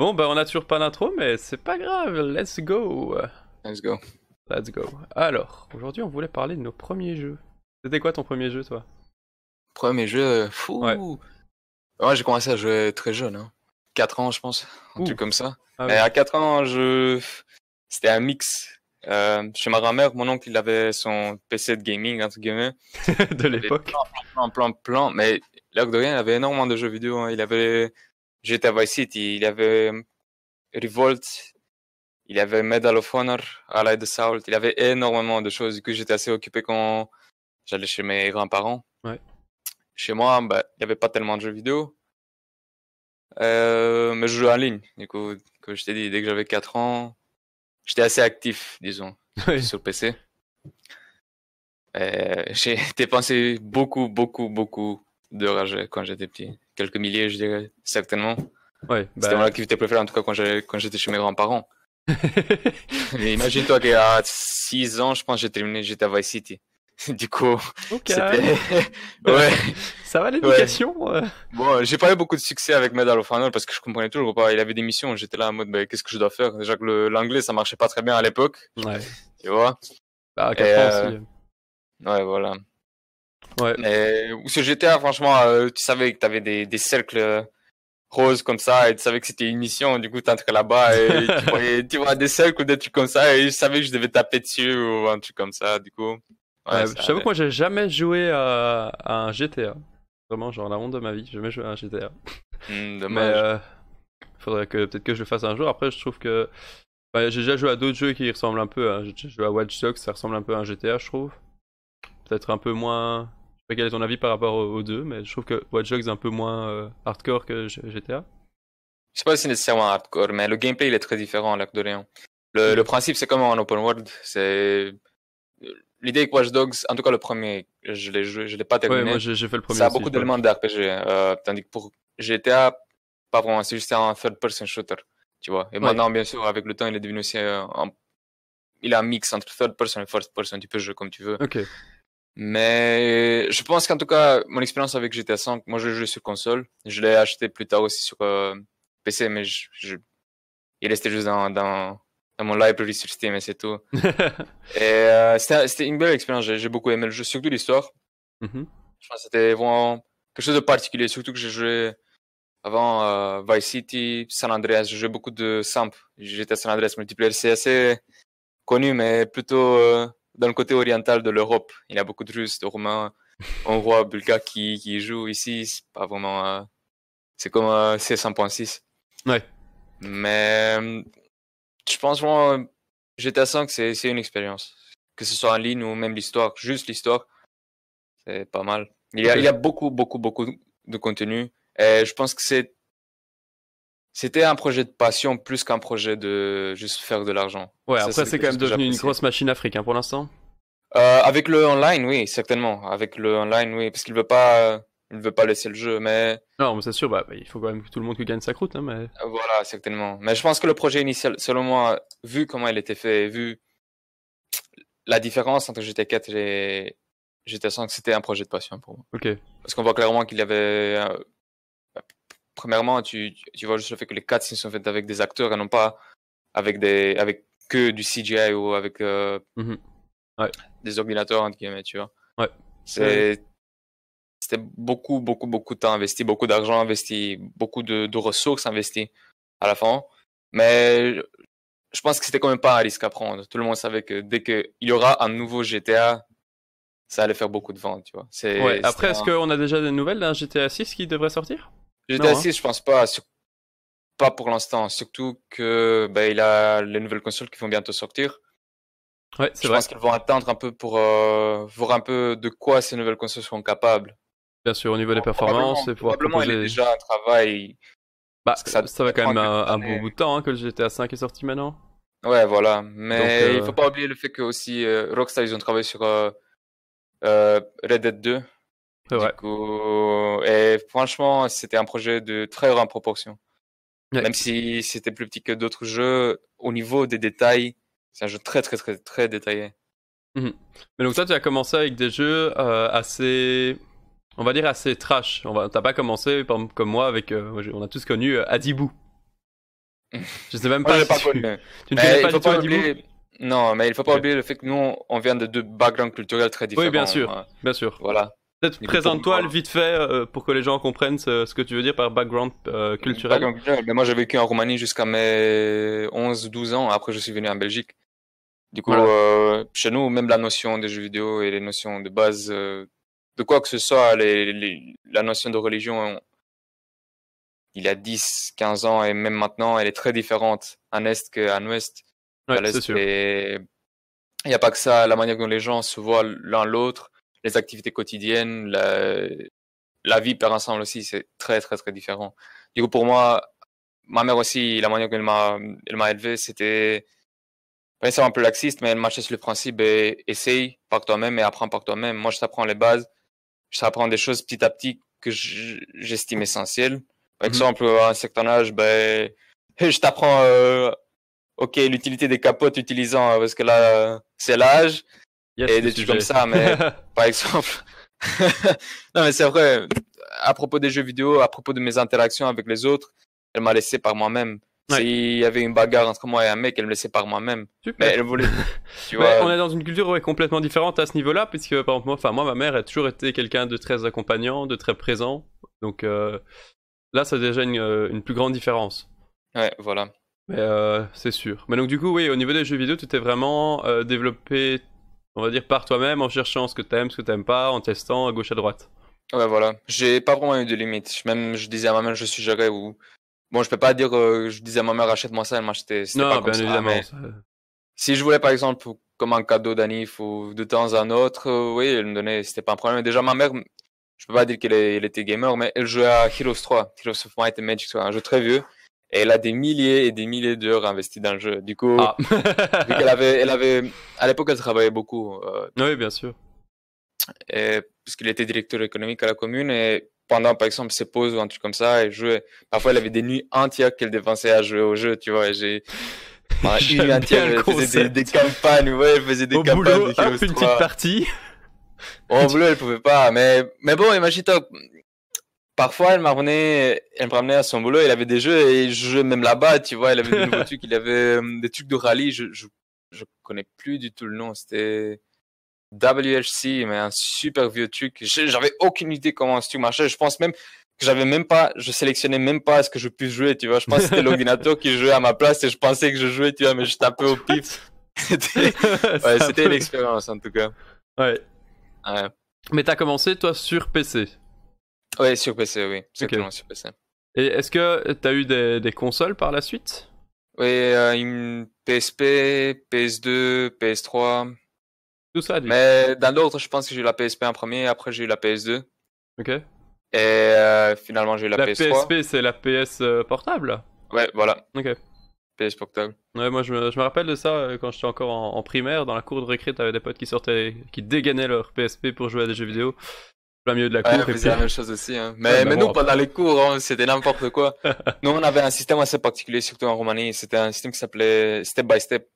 Bon, bah on a toujours pas d'intro mais c'est pas grave, let's go Let's go. Let's go. Alors, aujourd'hui on voulait parler de nos premiers jeux. C'était quoi ton premier jeu, toi Premier jeu, euh, fou Ouais, j'ai commencé à jouer très jeune, hein. 4 ans je pense, un truc comme ça. Ah mais à 4 ans, je... c'était un mix. Euh, chez ma grand-mère, mon oncle, il avait son PC de gaming, entre guillemets. de l'époque. Plan, plan, plan, plan, mais l'air de rien, il avait énormément de jeux vidéo. Hein. Il avait j'étais à Vice City, il y avait euh, Revolt, il y avait Medal of Honor, Allied Assault, il y avait énormément de choses. Du coup, j'étais assez occupé quand j'allais chez mes grands-parents. Chez moi, bah, il n'y avait pas tellement de jeux vidéo. Euh, mais je jouais en ligne. Du coup, comme je t'ai dit, dès que j'avais 4 ans, j'étais assez actif, disons, sur PC. Euh, j'ai dépensé beaucoup, beaucoup, beaucoup de rage quand j'étais petit quelques milliers, je dirais, certainement. Ouais, C'était bah- mon activité préférée, en tout cas, quand j'étais chez mes grands-parents. mais imagine-toi qu'à 6 ans, je pense, j'ai terminé j'étais à Vice City. du coup, ouais. Ça va l'éducation euh? Bon, j'ai pas eu beaucoup de succès avec Medal of Honor parce que je comprenais tout pas. Il avait des missions, j'étais là en mode, qu'est-ce que je dois faire Déjà que l'anglais, ça marchait pas très bien à l'époque. Tu vois bah, à 4 ans euh, Ouais, voilà. Ouais. Mais ou ce GTA, franchement, euh, tu savais que t'avais des, des cercles euh, roses comme ça et tu savais que c'était une mission. Du coup, t'entrais là-bas et tu, voyais, vois des cercles ou des trucs comme ça et je savais que je devais taper dessus ou un truc comme ça. Du coup. Ouais, euh, je savais que moi, j'ai jamais joué à, un GTA. Vraiment, genre la honte de ma vie, j'ai jamais joué à un GTA. Hmm, dommage. Mais faudrait que peut-être que je le fasse un jour. Après, je trouve que bah, j'ai déjà joué à d'autres jeux qui ressemblent un peu. Hein. J'ai joué à Watch Dogs, ça ressemble un peu à un GTA, je trouve peut-être un peu moins. Je sais pas quel est ton avis par rapport aux deux, mais je trouve que Watch Dogs est un peu moins euh, hardcore que GTA. Je sais pas si c'est nécessairement hardcore, mais le gameplay il est très différent à l'Arc de Léon. Le, principe c'est comme en open world, c'est euh, l'idée que Watch Dogs, en tout cas le premier, je l'ai je l'ai pas terminé. Ouais, moi j'ai fait le premier. Ça a beaucoup d'éléments d'RPG, euh, tandis que pour GTA, pas vraiment, c'est juste un third person shooter, tu vois. Et maintenant, bien sûr, avec le temps, il est devenu aussi un, il a un mix entre third person et first person, tu peux jouer comme tu veux. Ok. Mais je pense qu'en tout cas, mon expérience avec GTA 5, moi je joue sur console. Je l'ai acheté plus tard aussi sur euh, PC, mais je, il restait juste dans, dans, dans, mon library sur Steam et c'est tout. et euh, c'était une belle expérience, j'ai beaucoup aimé le jeu, surtout l'histoire. Mm-hmm. Je pense que c'était vraiment quelque chose de particulier, surtout que j'ai joué avant euh, Vice City, San Andreas, j'ai joué beaucoup de Samp. GTA San Andreas multiplayer, c'est assez connu, mais plutôt dans le côté oriental de l'Europe. Il y a beaucoup de Russes, de Roumains, Hongrois, Bulgares qui, qui jouent ici. C'est pas vraiment. Euh, c'est comme un euh, C100.6. Ouais. Mais je pense vraiment. GTA 5, c'est une expérience. Que ce soit en ligne ou même l'histoire, juste l'histoire, c'est pas mal. Il y, a, il y a beaucoup, beaucoup, beaucoup de contenu. Et je pense que c'est c'était un projet de passion plus qu'un projet de juste faire de l'argent. Ouais, après c'est quand même devenu une grosse machine africaine hein, pour l'instant. Euh, avec le online, oui, certainement. Avec le online, oui, parce qu'il veut pas, euh, il veut pas laisser le jeu, mais. Non, mais c'est sûr, bah, bah, il faut quand même que tout le monde gagne sa croûte, hein, mais. Euh, voilà, certainement. Mais je pense que le projet initial, selon moi, vu comment il était fait, vu la différence entre GT4 et GT5, c'était un projet de passion pour moi. Ok. Parce qu'on voit clairement qu'il y avait premièrement, tu, vois juste le fait que les cutscenes sont faites avec des acteurs et non pas avec, des, avec que du CGI ou avec euh, mhm. des ordinateurs, entre guillemets, tu vois. Ouais. c'était beaucoup, beaucoup, beaucoup de temps investi, beaucoup d'argent investi, beaucoup de, ressources investies à la fin. Mais je pense que c'était quand même pas un risque à prendre. Tout le monde savait que dès qu'il y aura un nouveau GTA, ça allait faire beaucoup de ventes, tu vois. ouais. Après, est-ce qu'on a déjà des nouvelles d'un GTA 6 qui devrait sortir GTA 6, hein. je pense pas. Pas pour l'instant. Surtout que bah, il a les nouvelles consoles qui vont bientôt sortir. Ouais, c'est je pense qu'ils vont attendre un peu pour euh, voir un peu de quoi ces nouvelles consoles sont capables. Bien sûr, au niveau des performances, probablement proposer... il est déjà un travail. Bah, ça, ça, va quand même un, bon bout de temps hein, que le GTA 5 est sorti maintenant. Ouais, voilà. Mais euh, il ne faut pas oublier le fait que aussi euh, Rockstar ils ont travaillé sur Red Dead 2. Du coup, et franchement, c'était un projet de très grande proportion. Même si c'était plus petit que d'autres jeux, au niveau des détails, c'est un jeu très très très très détaillé. Mhm. Mais donc toi, tu as commencé avec des jeux euh, assez, on va dire assez trash. On va, t'as pas commencé comme moi avec, euh, on a tous connu euh, Adibou. Je sais même pas. si tu... Tu ne connais pas, du pas Adibou Non, mais il faut pas oublier le fait que nous, on vient de deux backgrounds culturels très différents. Oui, bien sûr, euh. bien sûr. Voilà. Peut-être présente-toi vite fait euh, pour que les gens comprennent ce, que tu veux dire par background euh, euh, culturel. Background ben, moi, j'ai vécu en Roumanie jusqu'à mes 11-12 ans. Après, je suis venu en Belgique. Du coup, chez nous, même la notion des jeux vidéo et les notions de base de quoi que ce soit, les, la notion de religion, il y a 10, 15 ans et même maintenant, elle est très différente en Est qu'en Ouest. Ouais, Il n'y a pas que ça, la manière dont les gens se voient l'un l'autre les activités quotidiennes, la, la vie par ensemble aussi, c'est très, très, très différent. Du coup, pour moi, ma mère aussi, la manière qu'elle m'a, elle m'a élevé, c'était pas nécessairement un peu laxiste, mais elle marchait sur le principe et essaye par toi-même et apprends par toi-même. Moi, je t'apprends les bases, je t'apprends des choses petit à petit que j'estime essentielles. Par mhm. exemple, à un certain âge, ben, je t'apprends euh, ok l'utilité des capotes utilisant euh, parce que là c'est l'âge et des trucs comme ça, mais par exemple. non, mais c'est vrai, à propos des jeux vidéo, à propos de mes interactions avec les autres, elle m'a laissé par moi-même. S'il y avait une bagarre entre moi et un mec, elle me laissait par moi-même. Mais elle voulait. tu vois... on est dans une culture complètement différente à ce niveau-là, puisque par exemple, moi, enfin, moi, ma mère a toujours été quelqu'un de très accompagnant, de très présent. Donc euh, là, ça déjà euh, une, plus grande différence. Ouais, voilà. Mais euh, c'est sûr. Mais donc, du coup, oui, au niveau des jeux vidéo, tu t'es vraiment développé on va dire, par toi-même en cherchant ce que t'aimes, ce que t'aimes pas, en testant à gauche à droite. Ouais, voilà. J'ai pas vraiment eu de limite. Même, je disais à ma mère, je suis géré ou. Bon, je peux pas dire, euh, je disais à ma mère, achète-moi ça, elle m'achetait. Non, pas bien évidemment. Si je voulais, par exemple, comme un cadeau d'anif ou de temps à autre, euh, oui, elle me donnait, c'était pas un problème. Déjà, ma mère, je peux pas dire qu'elle était gamer, mais elle jouait à Heroes 3, Heroes of Might and Magic, un jeu très vieux. Et elle a des milliers et des milliers d'heures investies dans le jeu. Du coup, ah. elle avait, elle avait, à l'époque, elle travaillait beaucoup. Euh, oui, bien sûr. Et, parce qu'elle était directeur économique à la commune et pendant, par exemple, ses pauses ou un truc comme ça, elle jouait. Parfois, elle avait des nuits entières qu'elle dépensait à jouer au jeu, tu vois. Et j'ai. Enfin, une entière, elle faisait des, campagnes, ouais, elle faisait des au Boulot, une petite partie. Bon, au boulot, elle pouvait pas, mais, mais bon, imagine-toi, parfois, elle elle me ramenait à son boulot, elle avait des jeux et je jouais même là-bas, tu vois, elle avait des nouveaux trucs, il avait euh, des trucs de rallye, je, je, connais plus du tout le nom, c'était WHC, mais un super vieux truc. J'avais aucune idée comment ce truc marchait, je pense même que j'avais même pas, je sélectionnais même pas ce que je pouvais jouer, tu vois, je pense que c'était l'ordinateur qui jouait à ma place et je pensais que je jouais, tu vois, mais je tapais au pif. c'était ouais, c'était l'expérience en tout cas. Ouais. ouais. Mais t'as commencé toi sur PC Ouais, sur PC, oui. Exactement, sur PC. Et est-ce que tu as eu des, des, consoles par la suite Oui, euh, une PSP, PS2, PS3. Tout ça, Mais dans l'ordre, je pense que j'ai eu la PSP en premier, après j'ai eu la PS2. Ok. Et euh, finalement, j'ai eu la, PS3. La PSP, c'est la PS euh, portable Ouais, voilà. Ok. PS portable. Ouais, moi je me, je me rappelle de ça quand j'étais encore en, primaire, dans la cour de récré, t'avais des potes qui sortaient, qui dégainaient leur PSP pour jouer à des jeux vidéo plein milieu de la cour. chose aussi. Hein. Mais, nous, pendant les cours, hein, c'était n'importe quoi. nous, on avait un système assez particulier, surtout en Roumanie. C'était un système qui s'appelait step by step.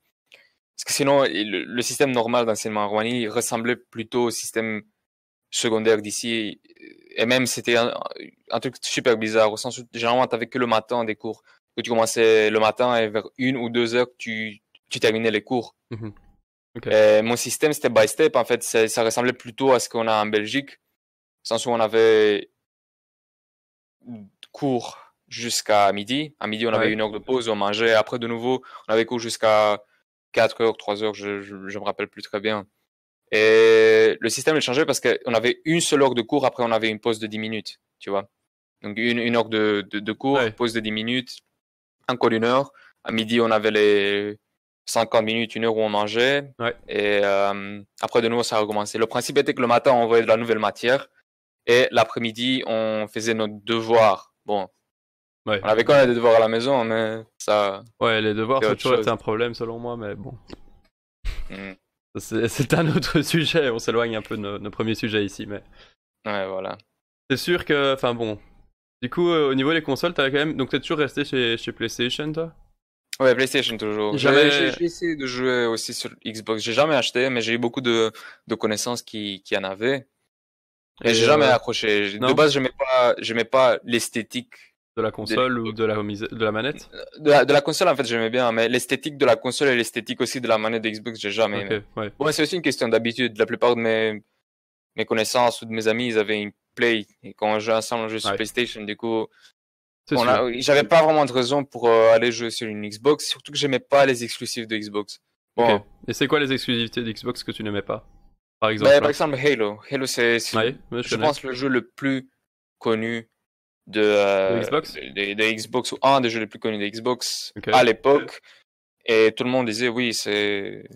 Parce que sinon, le, système normal d'enseignement en Roumanie ressemblait plutôt au système secondaire d'ici. Et même, c'était un, truc super bizarre, au sens où généralement, tu que le matin des cours. tu commençais le matin et vers une ou deux heures, tu, terminais les cours. Mhm. mon système, step by step, en fait, ça ressemblait plutôt à ce qu'on a en Belgique sens où on avait cours jusqu'à midi. À midi, on avait une heure de pause, on mangeait. Après, de nouveau, on avait cours jusqu'à 4 heures, 3 heures, je ne me rappelle plus très bien. Et le système a changé parce qu'on avait une seule heure de cours, après on avait une pause de 10 minutes, tu vois. Donc une, une heure de, de, cours, pause de 10 minutes, encore une heure. À midi, on avait les 50 minutes, une heure où on mangeait. Et euh, après, de nouveau, ça a recommencé. Le principe était que le matin, on voyait de la nouvelle matière. Et l'après-midi, on faisait nos devoirs. Bon, ouais. on avait quand même des devoirs à la maison, mais ça. Ouais, les devoirs, a toujours été un problème selon moi, mais bon. Mm. C'est un autre sujet, on s'éloigne un peu de nos, premiers sujets ici, mais. Ouais, voilà. C'est sûr que. Enfin bon. Du coup, euh, au niveau des consoles, t'as quand même. Donc, t'es toujours resté chez, chez PlayStation, toi Ouais, PlayStation toujours. J'ai essayé de jouer aussi sur Xbox. J'ai jamais acheté, mais j'ai eu beaucoup de, de connaissances qui, qui, en avaient. Et j'ai jamais euh, accroché. De base, je pas, pas l'esthétique de la console ou de la de la manette. De la, console, en fait, j'aimais bien, mais l'esthétique de la console et l'esthétique aussi de la manette de Xbox, j'ai jamais. aimé. Bon, c'est aussi une question d'habitude. La plupart de mes mes connaissances ou de mes amis, ils avaient une Play et quand on jouait ensemble, on sur PlayStation. Du coup, j'avais pas vraiment de raison pour euh, aller jouer sur une Xbox, surtout que j'aimais pas les exclusifs de Xbox. Bon. Et c'est quoi les exclusivités d'Xbox que tu n'aimais pas par bah, exemple Halo. Halo, c'est, je, pense, le jeu le plus connu de, de euh, Xbox. Xbox, ou un des jeux les plus connus de Xbox à l'époque. Et tout le monde disait, oui, c'est.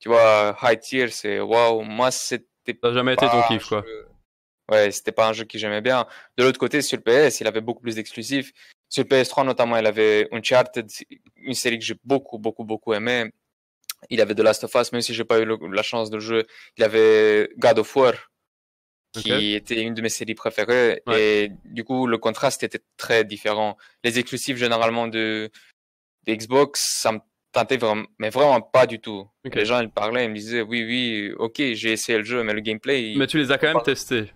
Tu vois, High Tier, c'est waouh. Moi, c'était. Ça jamais été ton kiff, quoi. Ouais, c'était pas un jeu que j'aimais bien. De l'autre côté, sur le PS, il avait beaucoup plus d'exclusifs. Sur le PS3, notamment, il avait Uncharted, une série que j'ai beaucoup, beaucoup, beaucoup aimé. Il avait The Last of Us, même si j'ai pas eu la chance de le jouer. Il avait God of War, qui était une de mes séries préférées. Et du coup, le contraste était très différent. Les exclusifs, généralement, de, Xbox, ça me tentait vraiment, mais vraiment pas du tout. Les gens, ils parlaient, ils me disaient, oui, oui, ok, j'ai essayé le jeu, mais le gameplay. Mais tu les as quand même testés.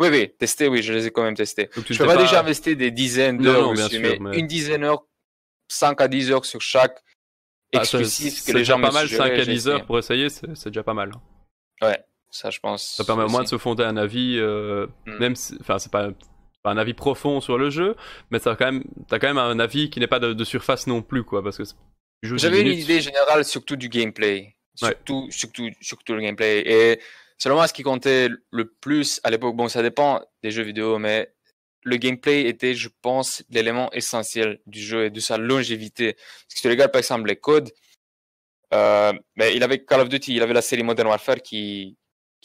Oui, oui, testé. oui, je les ai quand même testés. je peux pas, déjà investir des dizaines d'heures mais... une dizaine d'heures, 5 à 10 heures sur chaque. Bah, exclusif déjà que les gens pas mal 5 heures pour essayer, c'est déjà pas mal. Ouais, ça je pense. Ça permet au moins de se fonder un avis, euh, hmm. même enfin c'est pas, un avis profond sur le jeu, mais t'as quand même, as quand même un avis qui n'est pas de, surface non plus quoi, parce que j'avais une idée générale surtout du gameplay, surtout, surtout, surtout le gameplay et selon moi ce qui comptait le plus à l'époque, bon ça dépend des jeux vidéo, mais le gameplay était, je pense, l'élément essentiel du jeu et de sa longévité. Parce que si tu regardes par exemple les codes, mais euh, ben, il avait Call of Duty, il avait la série Modern Warfare qui,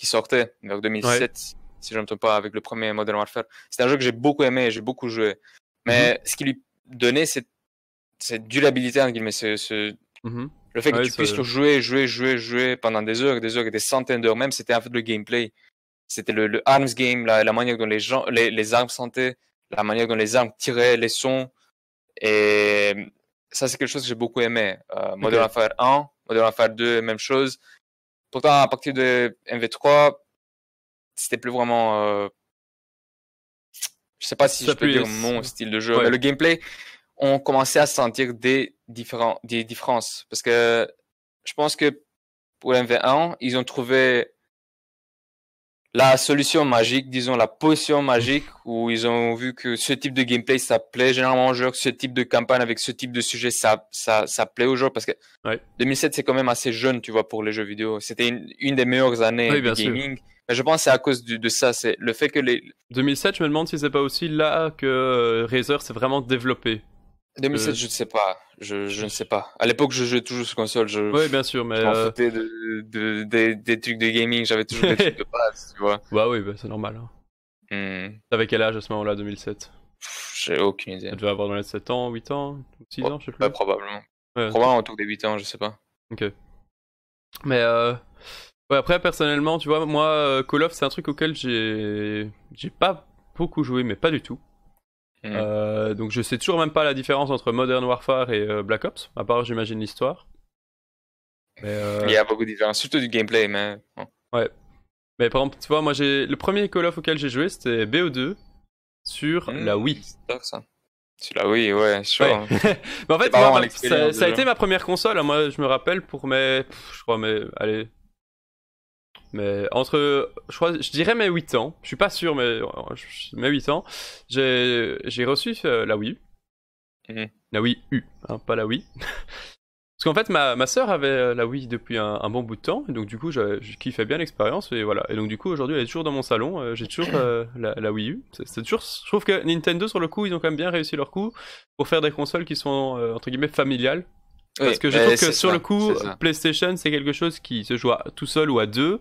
sortait vers 2007, si je ne me trompe pas, avec le premier Modern Warfare. C'est un jeu que j'ai beaucoup aimé, j'ai beaucoup joué. Mais mhm. ce qui lui donnait cette, durabilité, ce, mhm. le fait que tu puisses jouer, jouer, jouer, jouer pendant des heures, des heures et des centaines d'heures même, c'était en fait le gameplay. C'était le, arms game, la, manière dont les, gens, les, les armes sentaient, la manière dont les armes tiraient, les sons. Et ça, c'est quelque chose que j'ai beaucoup aimé. Euh, Modern okay. Warfare 1, Modern Warfare 2, même chose. Pourtant, à partir de MV3, c'était plus vraiment. Je euh, Je sais pas si je peux dire mon style de jeu, mais le gameplay, on commençait à sentir des, différents des différences. Parce que je pense que pour MV1, ils ont trouvé la solution magique, disons la potion magique, où ils ont vu que ce type de gameplay, ça plaît généralement aux joueurs, ce type de campagne avec ce type de sujet, ça, ça, plaît aux joueurs, parce que 2007, c'est quand même assez jeune, tu vois, pour les jeux vidéo. C'était une, des meilleures années de gaming. Mais je pense que c'est à cause de, de ça, c'est le fait que les... 2007, je me demande si c'est pas aussi là que euh, Razer s'est vraiment développé. 2007, euh, je ne sais pas. Je, je, ne sais pas. À l'époque, je jouais toujours sur console. Je, oui, bien sûr, mais. Je euh, des trucs de gaming, j'avais toujours des trucs de base, tu vois. Bah oui, bah, c'est normal. Hein. Hmm. T'avais quel âge à ce moment-là, 2007 J'ai aucune idée. Tu devais avoir dans les 7 ans, 8 ans, 6 ans, je sais plus. Bah, probablement. Ouais, probablement autour des 8 ans, je sais pas. Ok. Mais euh, ouais, après, personnellement, tu vois, moi, Call of, c'est un truc auquel j'ai. J'ai pas beaucoup joué, mais pas du tout. Mm. Euh, donc je sais toujours même pas la différence entre Modern Warfare et euh, Black Ops, à part j'imagine l'histoire. Euh, Il y a beaucoup de différences, surtout du gameplay, mais. Ouais. Mais par exemple, tu vois, moi j'ai le premier Call of auquel j'ai joué, c'était BO2 sur mm, la Wii. C'est ça. Sur la Wii, ouais, sûr mais en fait, ça, ça, a été ma première console. Hein. Moi, je me rappelle pour mes, je crois, mais allez, mais entre, je, je dirais mes 8 ans, je suis pas sûr, mais mes 8 ans, j'ai, j'ai reçu euh, la Wii U. La Wii U, pas la Wii. Parce qu'en fait, ma, ma soeur avait euh, la Wii depuis un, bon bout de temps, donc du coup, je, kiffé bien l'expérience, et voilà. Et donc du coup, aujourd'hui, elle est toujours dans mon salon, euh, j'ai toujours la, Wii U. toujours, je trouve que Nintendo, sur le coup, ils ont quand même bien réussi leur coup pour faire des consoles qui sont, entre guillemets, familiales, parce que je trouve euh, que sur le coup, PlayStation, c'est quelque chose qui se joue tout seul ou à deux.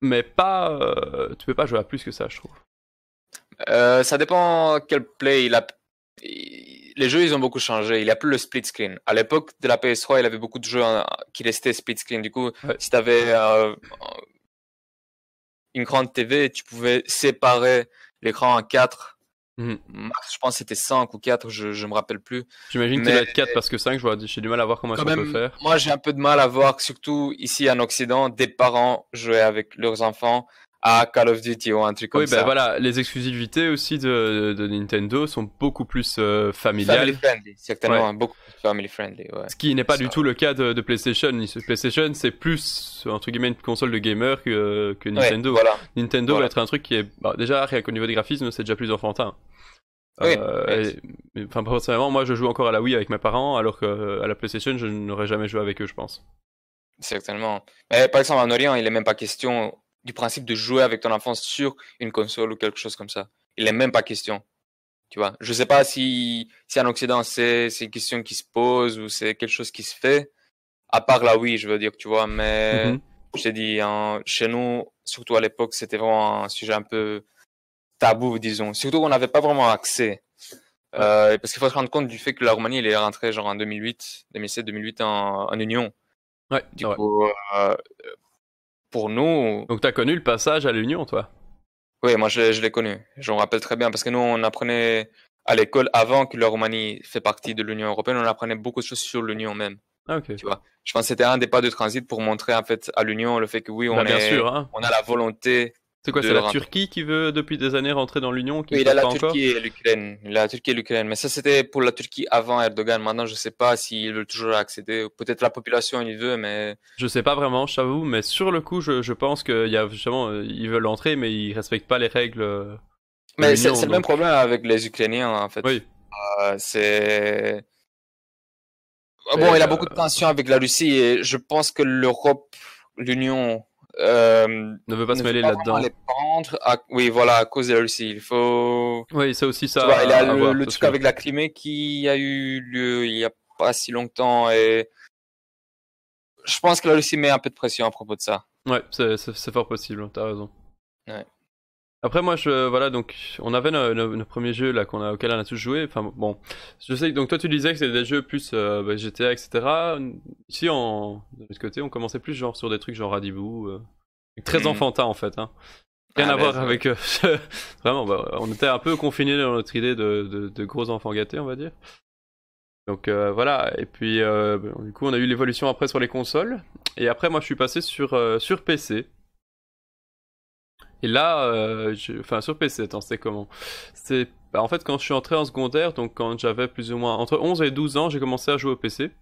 Mais pas. Euh, tu peux pas jouer à plus que ça, je trouve. Euh, ça dépend quel play. Il a... Les jeux, ils ont beaucoup changé. Il n'y a plus le split screen. À l'époque de la PS3, il avait beaucoup de jeux hein, qui restaient split screen. Du coup, si tu avais une grande TV, tu pouvais séparer l'écran en quatre Mhm. Bah, je pense que c'était 5 ou 4, je, je me rappelle plus. J'imagine que qu'il doit être 4 parce que 5, j'ai du mal à voir comment ça peut faire. Moi, j'ai un peu de mal à voir, surtout ici en Occident, des parents jouer avec leurs enfants à Call of Duty ou un truc comme ben ça. Oui, voilà, les exclusivités aussi de, de Nintendo sont beaucoup plus euh, familiales. Family friendly, certainement, beaucoup plus family friendly. Ouais. Ce qui n'est pas du tout le cas de, de PlayStation. PlayStation, c'est plus, entre guillemets, une console de gamer que, que Nintendo. Nintendo va être un truc qui est. Bah, déjà, rien qu'au niveau des graphismes, c'est déjà plus enfantin. Oui, euh, personnellement, moi je joue encore à la Wii avec mes parents, alors qu'à euh, la PlayStation, je n'aurais jamais joué avec eux, je pense. Certainement. Mais, par exemple, en Orient, il n'est même pas question du principe de jouer avec ton enfance sur une console ou quelque chose comme ça. Il n'est même pas question. Tu vois, je sais pas si, si en Occident c'est une question qui se pose ou c'est quelque chose qui se fait. À part là, oui, je veux dire, tu vois, mais j'ai mhm. je t'ai dit, chez nous, surtout à l'époque, c'était vraiment un sujet un peu tabou, disons. Surtout qu'on n'avait pas vraiment accès. Euh, parce qu'il faut se rendre compte du fait que la Roumanie, elle est rentrée genre en 2008, 2007, 2008 en, Union. Ouais, nous. Donc, tu as connu le passage à l'Union, toi Oui, moi, je, l'ai connu. Je me rappelle très bien parce que nous, on apprenait à l'école avant que la Roumanie fait partie de l'Union européenne, on apprenait beaucoup de choses sur l'Union même. Ah, tu vois, je pense que c'était un des pas de transit pour montrer en fait à l'Union le fait que oui, bah, on, est, bien sûr, hein. on a la volonté c'est quoi, c'est la Turquie qui veut depuis des années rentrer dans l'Union qui oui, il a la Turquie et l'Ukraine. La Turquie et l'Ukraine. Mais ça, c'était pour la Turquie avant Erdogan. Maintenant, je ne sais pas s'ils veulent toujours accéder. Peut-être la population, il veut, mais. Je sais pas vraiment, je t'avoue. Mais sur le coup, je, pense qu'il y a justement, euh, ils veulent entrer, mais ils respectent pas les règles. Euh, mais c'est le même problème avec les Ukrainiens, en fait. Oui. Euh, c'est. Bon, il a beaucoup de tensions avec la Russie et je pense que l'Europe, l'Union, euh, ne veut pas se mêler là-dedans. oui, voilà, à cause de la Russie, il faut. Oui, ça aussi, ça. le, truc avec la Crimée qui a eu lieu il y a pas si longtemps et je pense que la Russie met un peu de pression à propos de ça. Ouais, c'est fort possible, hein, t'as raison. Ouais. Après moi je voilà donc on avait nos, premiers jeux là qu'on a auquel on a tous joué. Enfin bon, je sais donc toi tu disais que c'était des jeux plus GTA etc. Ici on de l'autre côté on commençait plus genre sur des trucs genre Radibou, euh, très mm. enfantin en fait. Hein. Ah, Rien à bah, voir avec euh, vraiment bah, on était un peu confinés dans notre idée de, gros enfants gâtés on va dire. Donc euh, voilà, et puis bah, du coup on a eu l'évolution après sur les consoles, et après moi je suis passé sur, sur PC, et là, euh, enfin sur PC, attends, sais comment C'est bah, en fait quand je suis entré en secondaire, donc quand j'avais plus ou moins entre 11 et 12 ans, j'ai commencé à jouer au PC.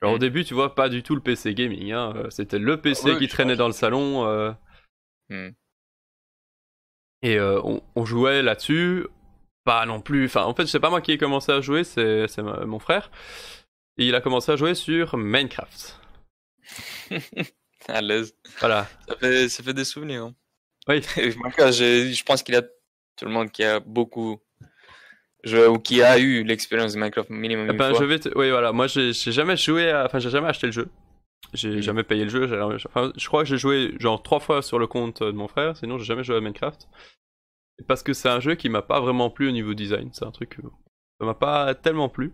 Alors au mmh. début, tu vois, pas du tout le PC gaming, hein. Euh, c'était le PC ah qui traînait dans le salon. Euh. Mmh. Et on, jouait là-dessus, pas non plus. Enfin, en fait, c'est pas moi qui ai commencé à jouer, c'est mon frère. Et il a commencé à jouer sur Minecraft. à l'aise. Voilà. Ça fait, ça fait, des souvenirs. Hein. je, pense qu'il y a tout le monde qui a beaucoup joué, ou qui a eu l'expérience de Minecraft minimum eh ben, Je vais Oui, voilà. Moi, j'ai jamais joué. Enfin, j'ai jamais acheté le jeu. J'ai hmm. jamais payé le jeu. je crois que j'ai joué genre trois fois sur le compte de mon frère. Sinon, j'ai jamais joué à Minecraft. Parce que c'est un jeu qui m'a pas vraiment plu au niveau design. C'est un truc. Ça euh, m'a pas tellement plu.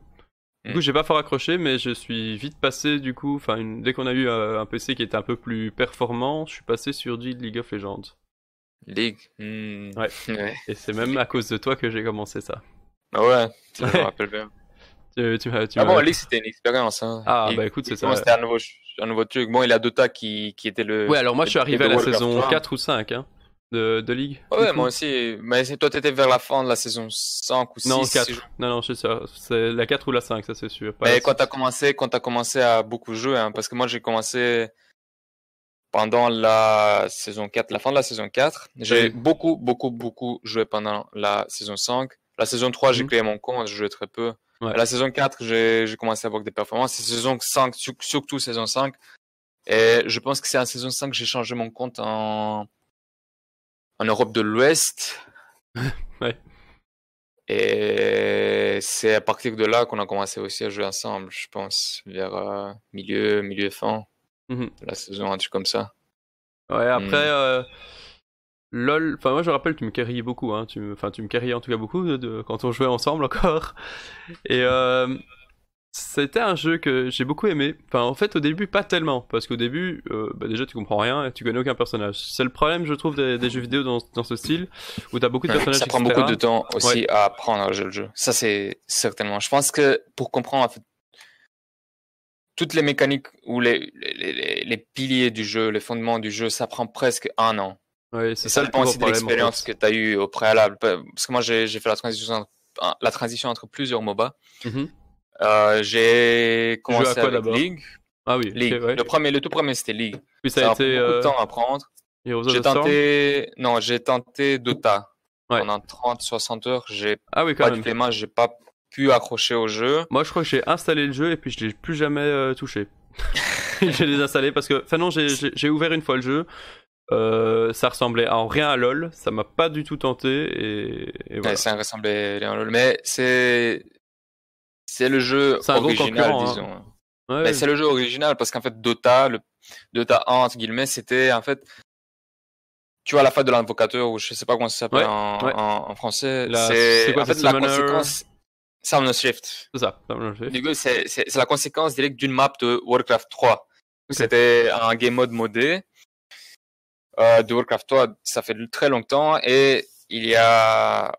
Du coup, hmm. j'ai pas fort accroché, mais je suis vite passé du coup. Enfin, dès qu'on a eu euh, un PC qui était un peu plus performant, je suis passé sur League of Legends. League. Hmm. Ouais. Et c'est même à cause de toi que j'ai commencé ça. Ah ouais, tu me rappelle bien. ah bon, League c'était une expérience. Hein. Ah bah écoute, c'est ça. C'était un nouveau, un nouveau truc. Bon, il a Dota qui, qui était le. Ouais, alors moi je suis arrivé à la saison 4 ou 5. Hein, de, de ligue. Ouais, moi aussi. Mais toi, t'étais vers la fin de la saison 5 ou 6. Non, Non, non, c'est ça. C'est la 4 ou la 5, ça c'est sûr. mais quand t'as commencé, quand commencé à beaucoup jouer, hein, parce que moi j'ai commencé pendant la saison 4, la fin de la saison 4. J'ai beaucoup, beaucoup, beaucoup joué pendant la saison 5. La saison 3, j'ai créé mhm. mon compte, je jouais très peu. La saison 4, j'ai commencé à avoir des performances. saison 5, surtout saison 5. Et je pense que c'est en saison 5 que j'ai changé mon compte en, en Europe de l'Ouest. Et c'est à partir de là qu'on a commencé aussi à jouer ensemble, je pense, vers euh, milieu, milieu fin. Mmh la saison, un truc comme ça. Ouais, après, mmh. euh, LOL, enfin moi je me rappelle, tu me carriais beaucoup, hein, tu me... enfin tu me carriais en tout cas beaucoup de, quand on jouait ensemble encore. Et euh, c'était un jeu que j'ai beaucoup aimé. Enfin en fait au début pas tellement, parce qu'au début euh, bah, déjà tu comprends rien et tu connais aucun personnage. C'est le problème je trouve des, jeux vidéo dans, dans, ce style, où t'as beaucoup de personnages. Ça prend beaucoup de temps aussi à apprendre à jouer le jeu. Ça c'est certainement. Je pense que pour comprendre en fait, toutes les mécaniques ou les, les, les, piliers du jeu, les fondements du jeu, ça prend presque un an. Oui, c'est ça, le dépend aussi de l'expérience que tu as eu au préalable. Parce que moi, j'ai fait la transition, la transition entre plusieurs MOBA. Mm-hmm. Euh, j'ai commencé avec League. Ah oui, le, premier, le tout premier, c'était League. ça, a, été. Beaucoup de euh, temps à prendre. J'ai tenté... Non, j'ai tenté Dota. Ouais. Pendant 30-60 heures, j'ai ah oui, pas même. j'ai pas accroché au jeu. Moi, je crois que j'ai installé le jeu et puis je l'ai plus jamais euh, touché. j'ai désinstallé parce que, enfin non, j'ai ouvert une fois le jeu. Euh, ça ressemblait en rien à LoL, ça m'a pas du tout tenté et, et voilà. ça ressemblait à LoL, mais c'est c'est le jeu original, hein. disons. c'est le jeu original parce qu'en fait Dota, le Dota 1 entre guillemets, c'était en fait tu vois la fête de l'invocateur ou je sais pas comment ça s'appelle en, français. C'est quoi fait la Summoner's Shift. C'est ça, Du coup, c'est la conséquence directe d'une map de Warcraft 3. C'était un game mode modé. Euh, de Warcraft 3, ça fait très longtemps. Et il y a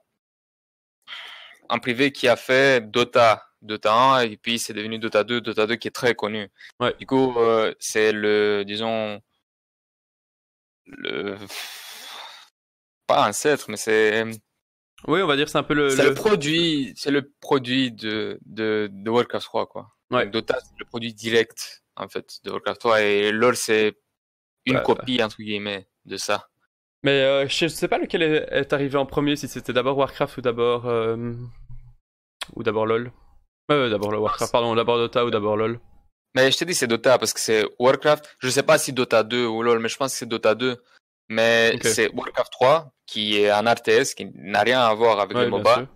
un privé qui a fait Dota. Dota 1, et puis c'est devenu Dota 2. Dota 2 qui est très connu. Du coup, euh, c'est le, disons, le... Pas ancêtre, mais c'est oui, on va dire c'est un peu le. C'est le... produit, c'est le produit de, de, de Warcraft 3 quoi. Dota c'est le produit direct en fait de Warcraft 3 et LoL c'est une copie entre guillemets de ça. Mais euh, je je sais pas lequel est, arrivé en premier, si c'était d'abord Warcraft ou d'abord euh, ou d'abord LoL. d'abord Warcraft, pardon, d'abord Dota ou d'abord LoL. Mais je te dis c'est Dota parce que c'est Warcraft. Je sais pas si Dota 2 ou LoL, mais je pense que c'est Dota 2 mais c'est Warcraft 3 qui est un RTS qui n'a rien à voir avec le MOBA.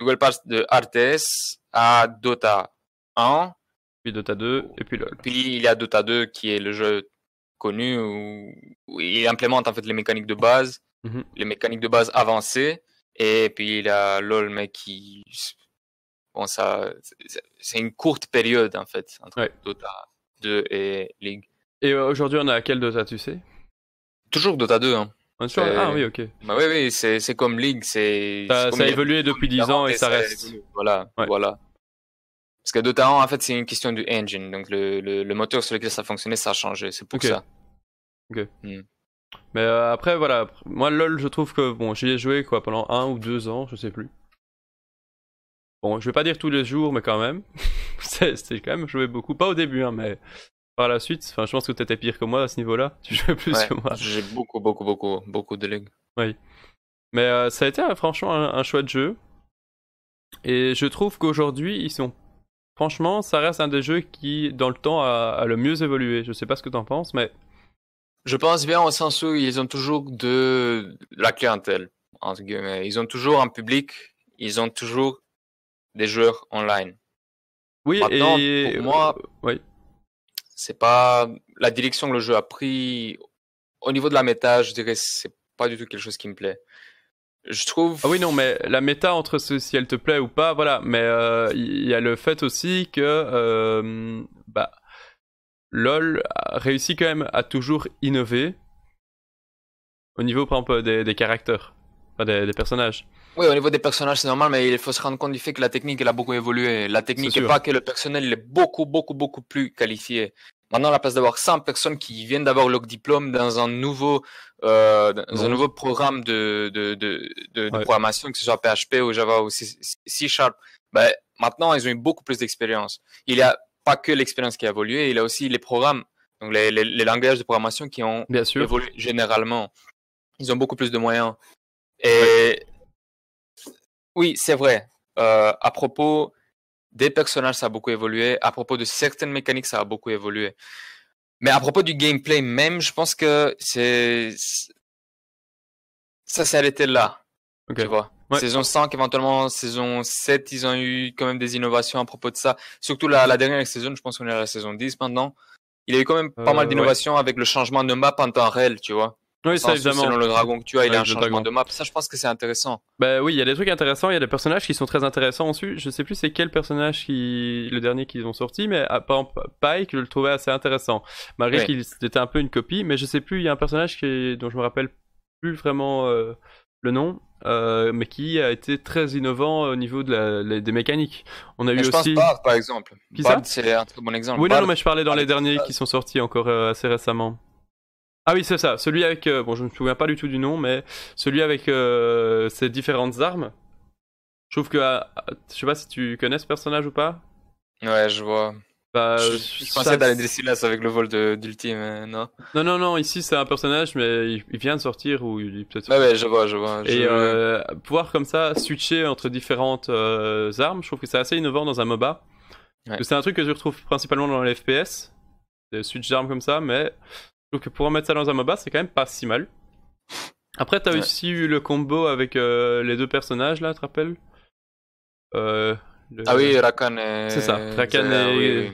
Google passe de RTS à Dota 1. Puis Dota 2 et puis LoL. Puis il y a Dota 2 qui est le jeu connu où, il implémente en fait les mécaniques de base, mhm. les mécaniques de base avancées. Et puis il y a LoL mais qui bon ça c'est une courte période en fait entre Dota 2 et League. Et euh, aujourd'hui on a quel Dota tu sais Toujours Dota 2. Hein. ah oui, ok. Bah oui, oui, c'est comme League. c'est ça, a évolué depuis 10 ans et ça reste. Voilà, voilà. Parce que Dota 1, en fait, c'est une question du engine. Donc le, le, moteur sur lequel ça fonctionnait, ça a changé. C'est pour ça. Ok. Hmm. Mais euh, après, voilà. Moi, LoL, je trouve que. Bon, j'y ai joué quoi pendant un ou deux ans, je sais plus. Bon, je vais pas dire tous les jours, mais quand même. c'était quand même joué beaucoup. Pas au début, hein, mais par la suite. Enfin, je pense que tu étais pire que moi à ce niveau-là. Tu jouais plus que moi. J'ai beaucoup, beaucoup, beaucoup, beaucoup de legs. Oui. Mais euh, ça a été euh, franchement un, choix chouette jeu. Et je trouve qu'aujourd'hui, ils sont. Franchement, ça reste un des jeux qui, dans le temps, a, le mieux évolué. Je sais pas ce que tu en penses, mais. Je pense bien au sens où ils ont toujours de la clientèle, Ils ont toujours un public, ils ont toujours des joueurs online. Oui, et. moi. Oui c'est pas la direction que le jeu a pris au niveau de la méta, je dirais c'est pas du tout quelque chose qui me plaît. Je trouve. Ah oui, non, mais la méta entre ce, si elle te plaît ou pas, voilà. Mais euh, il y a le fait aussi que euh, bah, LoL réussit quand même à toujours innover au niveau, par exemple, des, caractères, des personnages. Oui, au niveau des personnages, c'est normal, mais il faut se rendre compte du fait que la technique, elle a beaucoup évolué. La technique n'est pas que le personnel il est beaucoup, beaucoup, beaucoup plus qualifié. Maintenant, à la place d'avoir 100 personnes qui viennent d'avoir leur diplôme dans un nouveau, euh, dans un nouveau programme de, de, de, de, programmation, que ce soit PHP ou Java ou C, Sharp, ben, maintenant, ils ont eu beaucoup plus d'expérience. Il n'y a pas que l'expérience qui a évolué, il y a aussi les programmes, donc les, les, langages de programmation qui ont évolué généralement. Ils ont beaucoup plus de moyens. Et oui, c'est vrai. Euh, à propos des personnages, ça a beaucoup évolué. À propos de certaines mécaniques, ça a beaucoup évolué. Mais à propos du gameplay même, je pense que c'est ça s'est arrêté là. Tu vois. Saison 5, éventuellement saison 7, ils ont eu quand même des innovations à propos de ça. Surtout la, dernière saison, je pense qu'on est à la saison 10 maintenant. Il y a eu quand même pas euh, mal d'innovations avec le changement de map en temps réel, tu vois. Oui, évidemment. Selon le dragon que tu as, il a un changement de map. Ça, je pense que c'est intéressant. Bah oui, il y a des trucs intéressants, il y a des personnages qui sont très intéressants Je Je sais plus c'est quel personnage qui... le dernier qu'ils ont sorti, mais à, ah, par exemple, Pike, je le trouvais assez intéressant. Malgré qu'il était un peu une copie, mais je sais plus, il y a un personnage qui... dont je me rappelle plus vraiment euh, le nom, euh, mais qui a été très innovant au niveau de la, des mécaniques. On a eu je aussi. Pense par exemple. C'est un très bon exemple. Oui, non, mais je parlais dans les derniers qui sont sortis encore euh, assez récemment. Ah oui, c'est ça. Celui avec. Euh, bon, je ne me souviens pas du tout du nom, mais celui avec euh, ses différentes armes. Je trouve que. Euh, je sais pas si tu connais ce personnage ou pas. Ouais, je vois. Bah, je, je, pensais d'aller Silas avec le vol d'Ultime, non Non, non, non, ici c'est un personnage, mais il, vient de sortir ou il peut-être. ouais, je vois, je vois. Et pouvoir comme ça switcher entre différentes armes, je trouve que c'est assez innovant dans un MOBA. C'est un truc que je retrouve principalement dans les FPS, des switches d'armes comme ça, mais donc pour mettre ça dans un MOBA, c'est quand même pas si mal. Après, t'as as aussi eu le combo avec euh, les deux personnages, là, tu te rappelles euh, Ah oui, Rakan et... C'est ça, Rakan et...